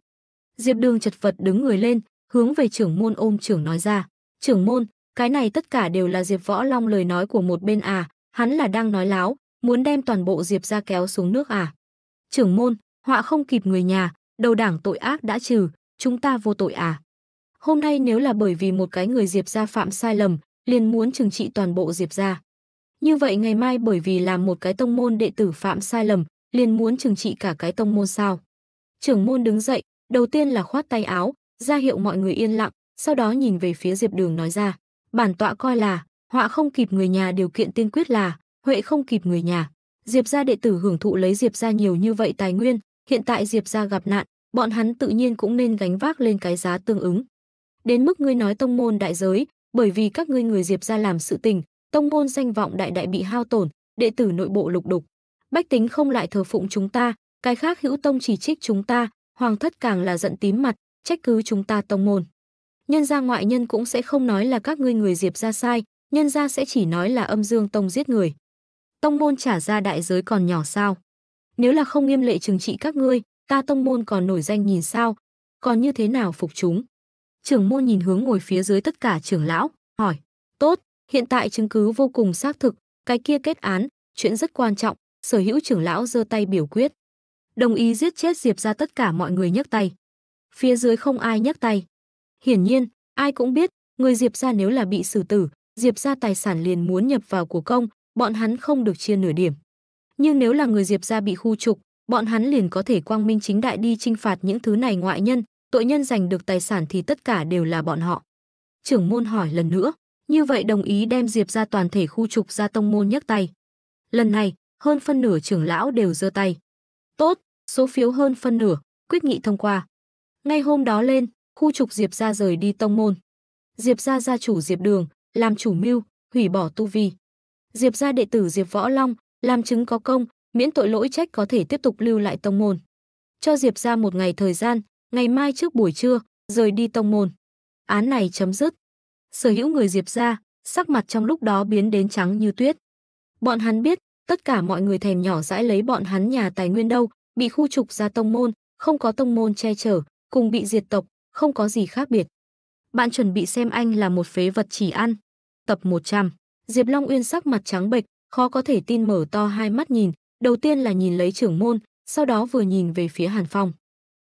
Diệp đường chật vật đứng người lên, hướng về trưởng môn ôm trưởng nói ra. Trưởng môn, cái này tất cả đều là Diệp Võ Long lời nói của một bên à, hắn là đang nói láo, muốn đem toàn bộ Diệp ra kéo xuống nước à. Trưởng môn, họa không kịp người nhà, đầu đảng tội ác đã trừ, chúng ta vô tội à. Hôm nay nếu là bởi vì một cái người Diệp ra phạm sai lầm, liền muốn trừng trị toàn bộ Diệp ra. Như vậy ngày mai bởi vì làm một cái tông môn đệ tử phạm sai lầm, liền muốn trừng trị cả cái tông môn sao. Trưởng môn đứng dậy, đầu tiên là khoát tay áo, ra hiệu mọi người yên lặng, sau đó nhìn về phía Diệp Đường nói ra bản tọa coi là họa không kịp người nhà điều kiện tiên quyết là huệ không kịp người nhà diệp gia đệ tử hưởng thụ lấy diệp gia nhiều như vậy tài nguyên hiện tại diệp gia gặp nạn bọn hắn tự nhiên cũng nên gánh vác lên cái giá tương ứng đến mức ngươi nói tông môn đại giới bởi vì các ngươi người diệp gia làm sự tình tông môn danh vọng đại đại bị hao tổn đệ tử nội bộ lục đục bách tính không lại thờ phụng chúng ta cái khác hữu tông chỉ trích chúng ta hoàng thất càng là giận tím mặt trách cứ chúng ta tông môn nhân gia ngoại nhân cũng sẽ không nói là các ngươi người diệp ra sai nhân gia sẽ chỉ nói là âm dương tông giết người tông môn trả ra đại giới còn nhỏ sao nếu là không nghiêm lệ trừng trị các ngươi ta tông môn còn nổi danh nhìn sao còn như thế nào phục chúng trưởng môn nhìn hướng ngồi phía dưới tất cả trưởng lão hỏi tốt hiện tại chứng cứ vô cùng xác thực cái kia kết án chuyện rất quan trọng sở hữu trưởng lão giơ tay biểu quyết đồng ý giết chết diệp ra tất cả mọi người nhấc tay phía dưới không ai nhấc tay Hiển nhiên, ai cũng biết, người Diệp gia nếu là bị xử tử, Diệp gia tài sản liền muốn nhập vào của công, bọn hắn không được chia nửa điểm. Nhưng nếu là người Diệp gia bị khu trục, bọn hắn liền có thể quang minh chính đại đi chinh phạt những thứ này ngoại nhân, tội nhân giành được tài sản thì tất cả đều là bọn họ. Trưởng môn hỏi lần nữa, như vậy đồng ý đem Diệp gia toàn thể khu trục ra tông môn nhấc tay. Lần này, hơn phân nửa trưởng lão đều giơ tay. Tốt, số phiếu hơn phân nửa, quyết nghị thông qua. Ngay hôm đó lên, khu trục Diệp gia rời đi tông môn. Diệp gia gia chủ Diệp Đường làm chủ mưu, hủy bỏ tu vi. Diệp gia đệ tử Diệp Võ Long làm chứng có công, miễn tội lỗi trách có thể tiếp tục lưu lại tông môn. Cho Diệp gia một ngày thời gian, ngày mai trước buổi trưa rời đi tông môn. Án này chấm dứt. Sở hữu người Diệp gia, sắc mặt trong lúc đó biến đến trắng như tuyết. Bọn hắn biết, tất cả mọi người thèm nhỏ dãi lấy bọn hắn nhà tài nguyên đâu, bị khu trục ra tông môn, không có tông môn che chở, cùng bị diệt tộc, không có gì khác biệt. Bạn chuẩn bị xem anh là một phế vật chỉ ăn. Tập 100. Diệp Long Uyên sắc mặt trắng bệch, khó có thể tin mở to hai mắt nhìn, đầu tiên là nhìn lấy trưởng môn, sau đó vừa nhìn về phía Hàn Phong.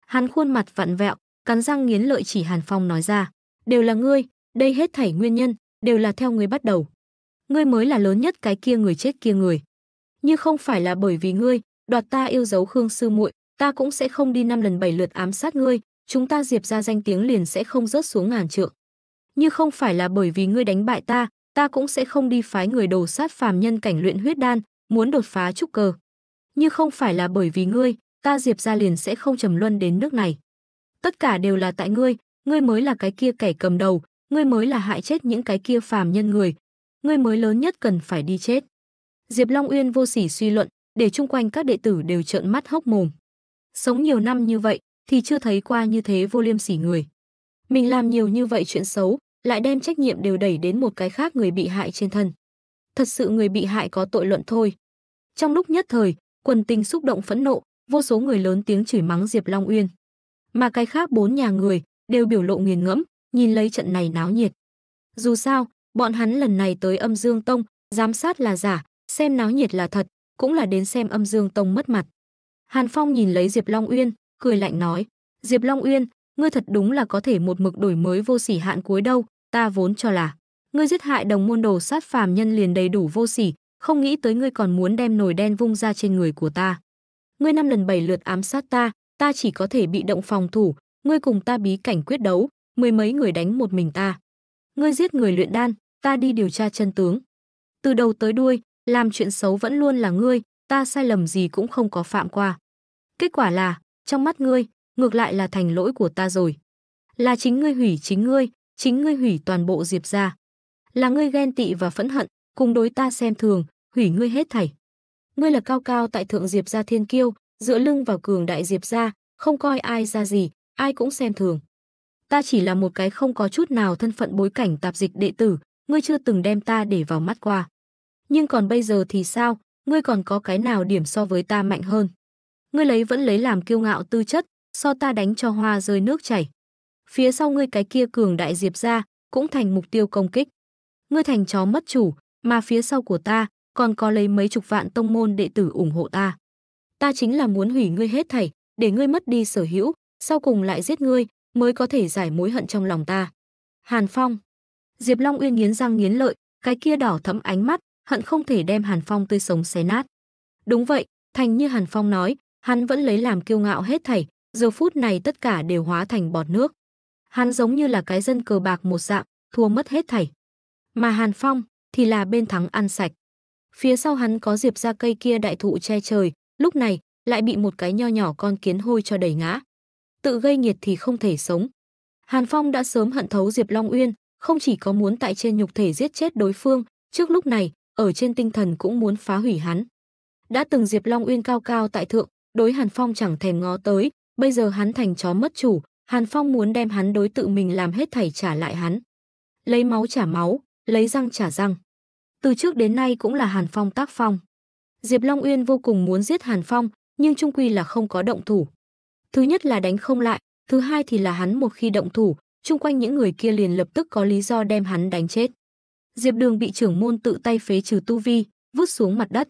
Hắn khuôn mặt vặn vẹo, cắn răng nghiến lợi chỉ Hàn Phong nói ra, "Đều là ngươi, đây hết thảy nguyên nhân đều là theo ngươi bắt đầu. Ngươi mới là lớn nhất cái kia người chết kia người. Như không phải là bởi vì ngươi, đoạt ta yêu dấu Khương sư muội, ta cũng sẽ không đi năm lần bảy lượt ám sát ngươi, chúng ta Diệp ra danh tiếng liền sẽ không rớt xuống ngàn trượng. Như không phải là bởi vì ngươi đánh bại ta, ta cũng sẽ không đi phái người đồ sát phàm nhân cảnh luyện huyết đan, muốn đột phá trúc cơ. Như không phải là bởi vì ngươi, ta Diệp ra liền sẽ không trầm luân đến nước này. Tất cả đều là tại ngươi, ngươi mới là cái kia kẻ cầm đầu, ngươi mới là hại chết những cái kia phàm nhân người, ngươi mới lớn nhất cần phải đi chết. Diệp Long Uyên vô sỉ suy luận, để chung quanh các đệ tử đều trợn mắt hốc mồm. Sống nhiều năm như vậy, thì chưa thấy qua như thế vô liêm sỉ người. Mình làm nhiều như vậy chuyện xấu, lại đem trách nhiệm đều đẩy đến một cái khác người bị hại trên thân. Thật sự người bị hại có tội luận thôi. Trong lúc nhất thời, quần tình xúc động phẫn nộ, vô số người lớn tiếng chửi mắng Diệp Long Uyên. Mà cái khác bốn nhà người đều biểu lộ nghiền ngẫm, nhìn lấy trận này náo nhiệt. Dù sao, bọn hắn lần này tới âm dương tông, giám sát là giả, xem náo nhiệt là thật, cũng là đến xem âm dương tông mất mặt. Hàn Phong nhìn lấy Diệp Long Uyên, cười lạnh nói, Diệp Long Uyên, ngươi thật đúng là có thể một mực đổi mới vô sỉ hạn cuối đâu, ta vốn cho là. Ngươi giết hại đồng môn đồ sát phàm nhân liền đầy đủ vô sỉ, không nghĩ tới ngươi còn muốn đem nồi đen vung ra trên người của ta. Ngươi năm lần bảy lượt ám sát ta, ta chỉ có thể bị động phòng thủ, ngươi cùng ta bí cảnh quyết đấu, mười mấy người đánh một mình ta. Ngươi giết người luyện đan, ta đi điều tra chân tướng. Từ đầu tới đuôi, làm chuyện xấu vẫn luôn là ngươi, ta sai lầm gì cũng không có phạm qua. Kết quả là, trong mắt ngươi, ngược lại là thành lỗi của ta rồi. Là chính ngươi hủy chính ngươi, chính ngươi hủy toàn bộ Diệp gia. Là ngươi ghen tị và phẫn hận, cùng đối ta xem thường, hủy ngươi hết thảy. Ngươi là cao cao tại thượng Diệp gia thiên kiêu, dựa lưng vào cường đại Diệp gia, không coi ai ra gì, ai cũng xem thường. Ta chỉ là một cái không có chút nào thân phận bối cảnh tạp dịch đệ tử, ngươi chưa từng đem ta để vào mắt qua. Nhưng còn bây giờ thì sao, ngươi còn có cái nào điểm so với ta mạnh hơn? ngươi lấy vẫn lấy làm kiêu ngạo tư chất, so ta đánh cho hoa rơi nước chảy. Phía sau ngươi cái kia cường đại diệp ra, cũng thành mục tiêu công kích. Ngươi thành chó mất chủ, mà phía sau của ta còn có lấy mấy chục vạn tông môn đệ tử ủng hộ ta. Ta chính là muốn hủy ngươi hết thảy, để ngươi mất đi sở hữu, sau cùng lại giết ngươi, mới có thể giải mối hận trong lòng ta. Hàn Phong. Diệp Long Uyên nghiến răng nghiến lợi, cái kia đỏ thẫm ánh mắt, hận không thể đem Hàn Phong tươi sống xé nát. Đúng vậy, thành như Hàn Phong nói, Hắn vẫn lấy làm kiêu ngạo hết thảy, giờ phút này tất cả đều hóa thành bọt nước. Hắn giống như là cái dân cờ bạc một dạng, thua mất hết thảy. Mà Hàn Phong thì là bên thắng ăn sạch. Phía sau hắn có diệp ra cây kia đại thụ che trời, lúc này lại bị một cái nho nhỏ con kiến hôi cho đầy ngã. Tự gây nghiệt thì không thể sống. Hàn Phong đã sớm hận thấu Diệp Long Uyên, không chỉ có muốn tại trên nhục thể giết chết đối phương, trước lúc này, ở trên tinh thần cũng muốn phá hủy hắn. Đã từng Diệp Long Uyên cao cao tại thượng, đối Hàn Phong chẳng thèm ngó tới, bây giờ hắn thành chó mất chủ, Hàn Phong muốn đem hắn đối tự mình làm hết thảy trả lại hắn. Lấy máu trả máu, lấy răng trả răng. Từ trước đến nay cũng là Hàn Phong tác phong. Diệp Long Uyên vô cùng muốn giết Hàn Phong, nhưng trung quy là không có động thủ. Thứ nhất là đánh không lại, thứ hai thì là hắn một khi động thủ, chung quanh những người kia liền lập tức có lý do đem hắn đánh chết. Diệp Đường bị trưởng môn tự tay phế trừ tu vi, vứt xuống mặt đất.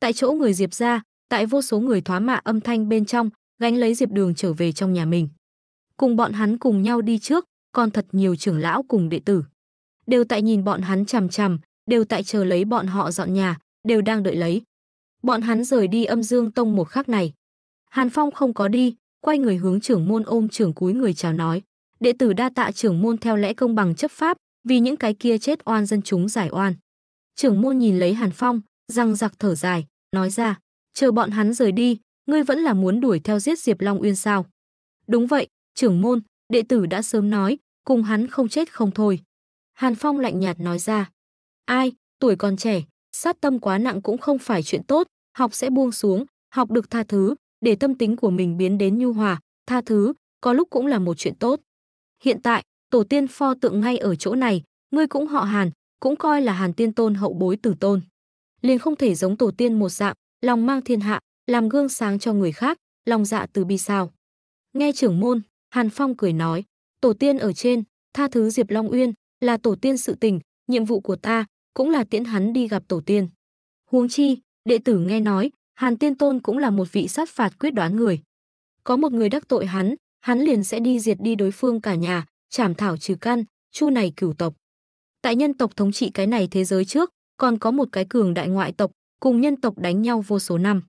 Tại chỗ người Diệp ra, tại vô số người thoá mạ âm thanh bên trong, gánh lấy Diệp Đường trở về trong nhà mình. Cùng bọn hắn cùng nhau đi trước, còn thật nhiều trưởng lão cùng đệ tử. Đều tại nhìn bọn hắn chằm chằm, đều tại chờ lấy bọn họ dọn nhà, đều đang đợi lấy. Bọn hắn rời đi âm dương tông một khắc này. Hàn Phong không có đi, quay người hướng trưởng môn ôm trưởng cúi người chào nói. Đệ tử đa tạ trưởng môn theo lẽ công bằng chấp pháp, vì những cái kia chết oan dân chúng giải oan. Trưởng môn nhìn lấy Hàn Phong, răng giặc thở dài, nói ra chờ bọn hắn rời đi, ngươi vẫn là muốn đuổi theo giết Diệp Long Uyên sao? Đúng vậy, trưởng môn, đệ tử đã sớm nói, cùng hắn không chết không thôi. Hàn Phong lạnh nhạt nói ra. Ai, tuổi còn trẻ, sát tâm quá nặng cũng không phải chuyện tốt, học sẽ buông xuống, học được tha thứ, để tâm tính của mình biến đến nhu hòa, tha thứ, có lúc cũng là một chuyện tốt. Hiện tại, tổ tiên pho tượng ngay ở chỗ này, ngươi cũng họ Hàn, cũng coi là Hàn tiên tôn hậu bối tử tôn. Liền không thể giống tổ tiên một dạng, lòng mang thiên hạ, làm gương sáng cho người khác, lòng dạ từ bi sao. Nghe trưởng môn, Hàn Phong cười nói, tổ tiên ở trên, tha thứ Diệp Long Uyên, là tổ tiên sự tình, nhiệm vụ của ta, cũng là tiễn hắn đi gặp tổ tiên. Huống chi, đệ tử nghe nói, Hàn Tiên Tôn cũng là một vị sát phạt quyết đoán người. Có một người đắc tội hắn, hắn liền sẽ đi diệt đi đối phương cả nhà, trảm thảo trừ căn, chu này cửu tộc. Tại nhân tộc thống trị cái này thế giới trước, còn có một cái cường đại ngoại tộc, cùng nhân tộc đánh nhau vô số năm.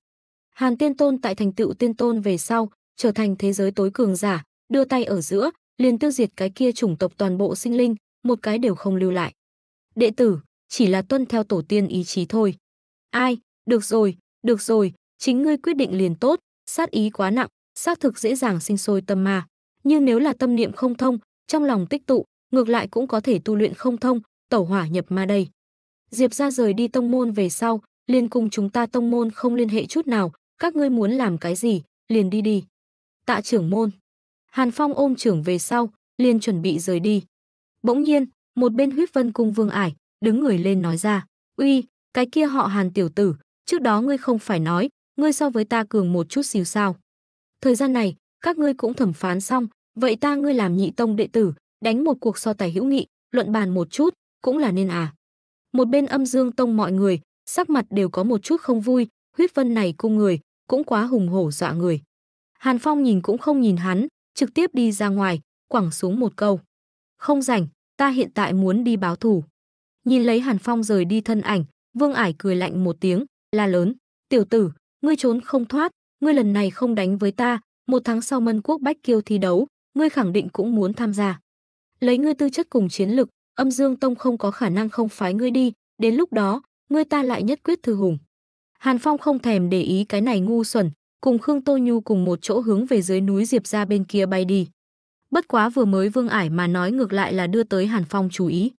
Hàn Tiên Tôn tại thành tựu Tiên Tôn về sau, trở thành thế giới tối cường giả, đưa tay ở giữa, liền tiêu diệt cái kia chủng tộc toàn bộ sinh linh, một cái đều không lưu lại. Đệ tử, chỉ là tuân theo tổ tiên ý chí thôi. Ai, được rồi, được rồi, chính ngươi quyết định liền tốt, sát ý quá nặng, xác thực dễ dàng sinh sôi tâm ma. Nhưng nếu là tâm niệm không thông, trong lòng tích tụ, ngược lại cũng có thể tu luyện không thông, tẩu hỏa nhập ma đây. Diệp ra rời đi tông môn về sau, liên cung chúng ta tông môn không liên hệ chút nào, các ngươi muốn làm cái gì, liền đi đi. Tạ trưởng môn. Hàn Phong ôm trưởng về sau, liền chuẩn bị rời đi. Bỗng nhiên, một bên huyết vân cung vương ải, đứng người lên nói ra. Uy, cái kia họ Hàn tiểu tử, trước đó ngươi không phải nói, ngươi so với ta cường một chút xíu sao. Thời gian này, các ngươi cũng thẩm phán xong, vậy ta ngươi làm nhị tông đệ tử, đánh một cuộc so tài hữu nghị, luận bàn một chút, cũng là nên à. Một bên âm dương tông mọi người, sắc mặt đều có một chút không vui, huyết vân này cung người, cũng quá hùng hổ dọa người. Hàn Phong nhìn cũng không nhìn hắn, trực tiếp đi ra ngoài, quẳng xuống một câu. Không rảnh, ta hiện tại muốn đi báo thù. Nhìn lấy Hàn Phong rời đi thân ảnh, Vương Ải cười lạnh một tiếng, la lớn. Tiểu tử, ngươi trốn không thoát, ngươi lần này không đánh với ta, một tháng sau mân quốc bách kiêu thi đấu, ngươi khẳng định cũng muốn tham gia. Lấy ngươi tư chất cùng chiến lực, âm dương tông không có khả năng không phái ngươi đi, đến lúc đó, ngươi ta lại nhất quyết thư hùng. Hàn Phong không thèm để ý cái này ngu xuẩn, cùng Khương Tô Nhu cùng một chỗ hướng về dưới núi Diệp ra bên kia bay đi. Bất quá vừa mới Vương Ải mà nói ngược lại là đưa tới Hàn Phong chú ý.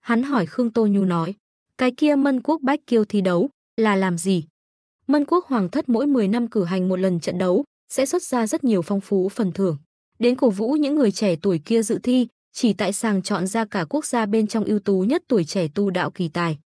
Hắn hỏi Khương Tô Nhu nói, cái kia Mân Quốc Bách Kiêu thi đấu là làm gì? Mân Quốc Hoàng thất mỗi 10 năm cử hành một lần trận đấu, sẽ xuất ra rất nhiều phong phú phần thưởng. Đến cổ vũ những người trẻ tuổi kia dự thi, chỉ tại sàng chọn ra cả quốc gia bên trong ưu tú nhất tuổi trẻ tu đạo kỳ tài.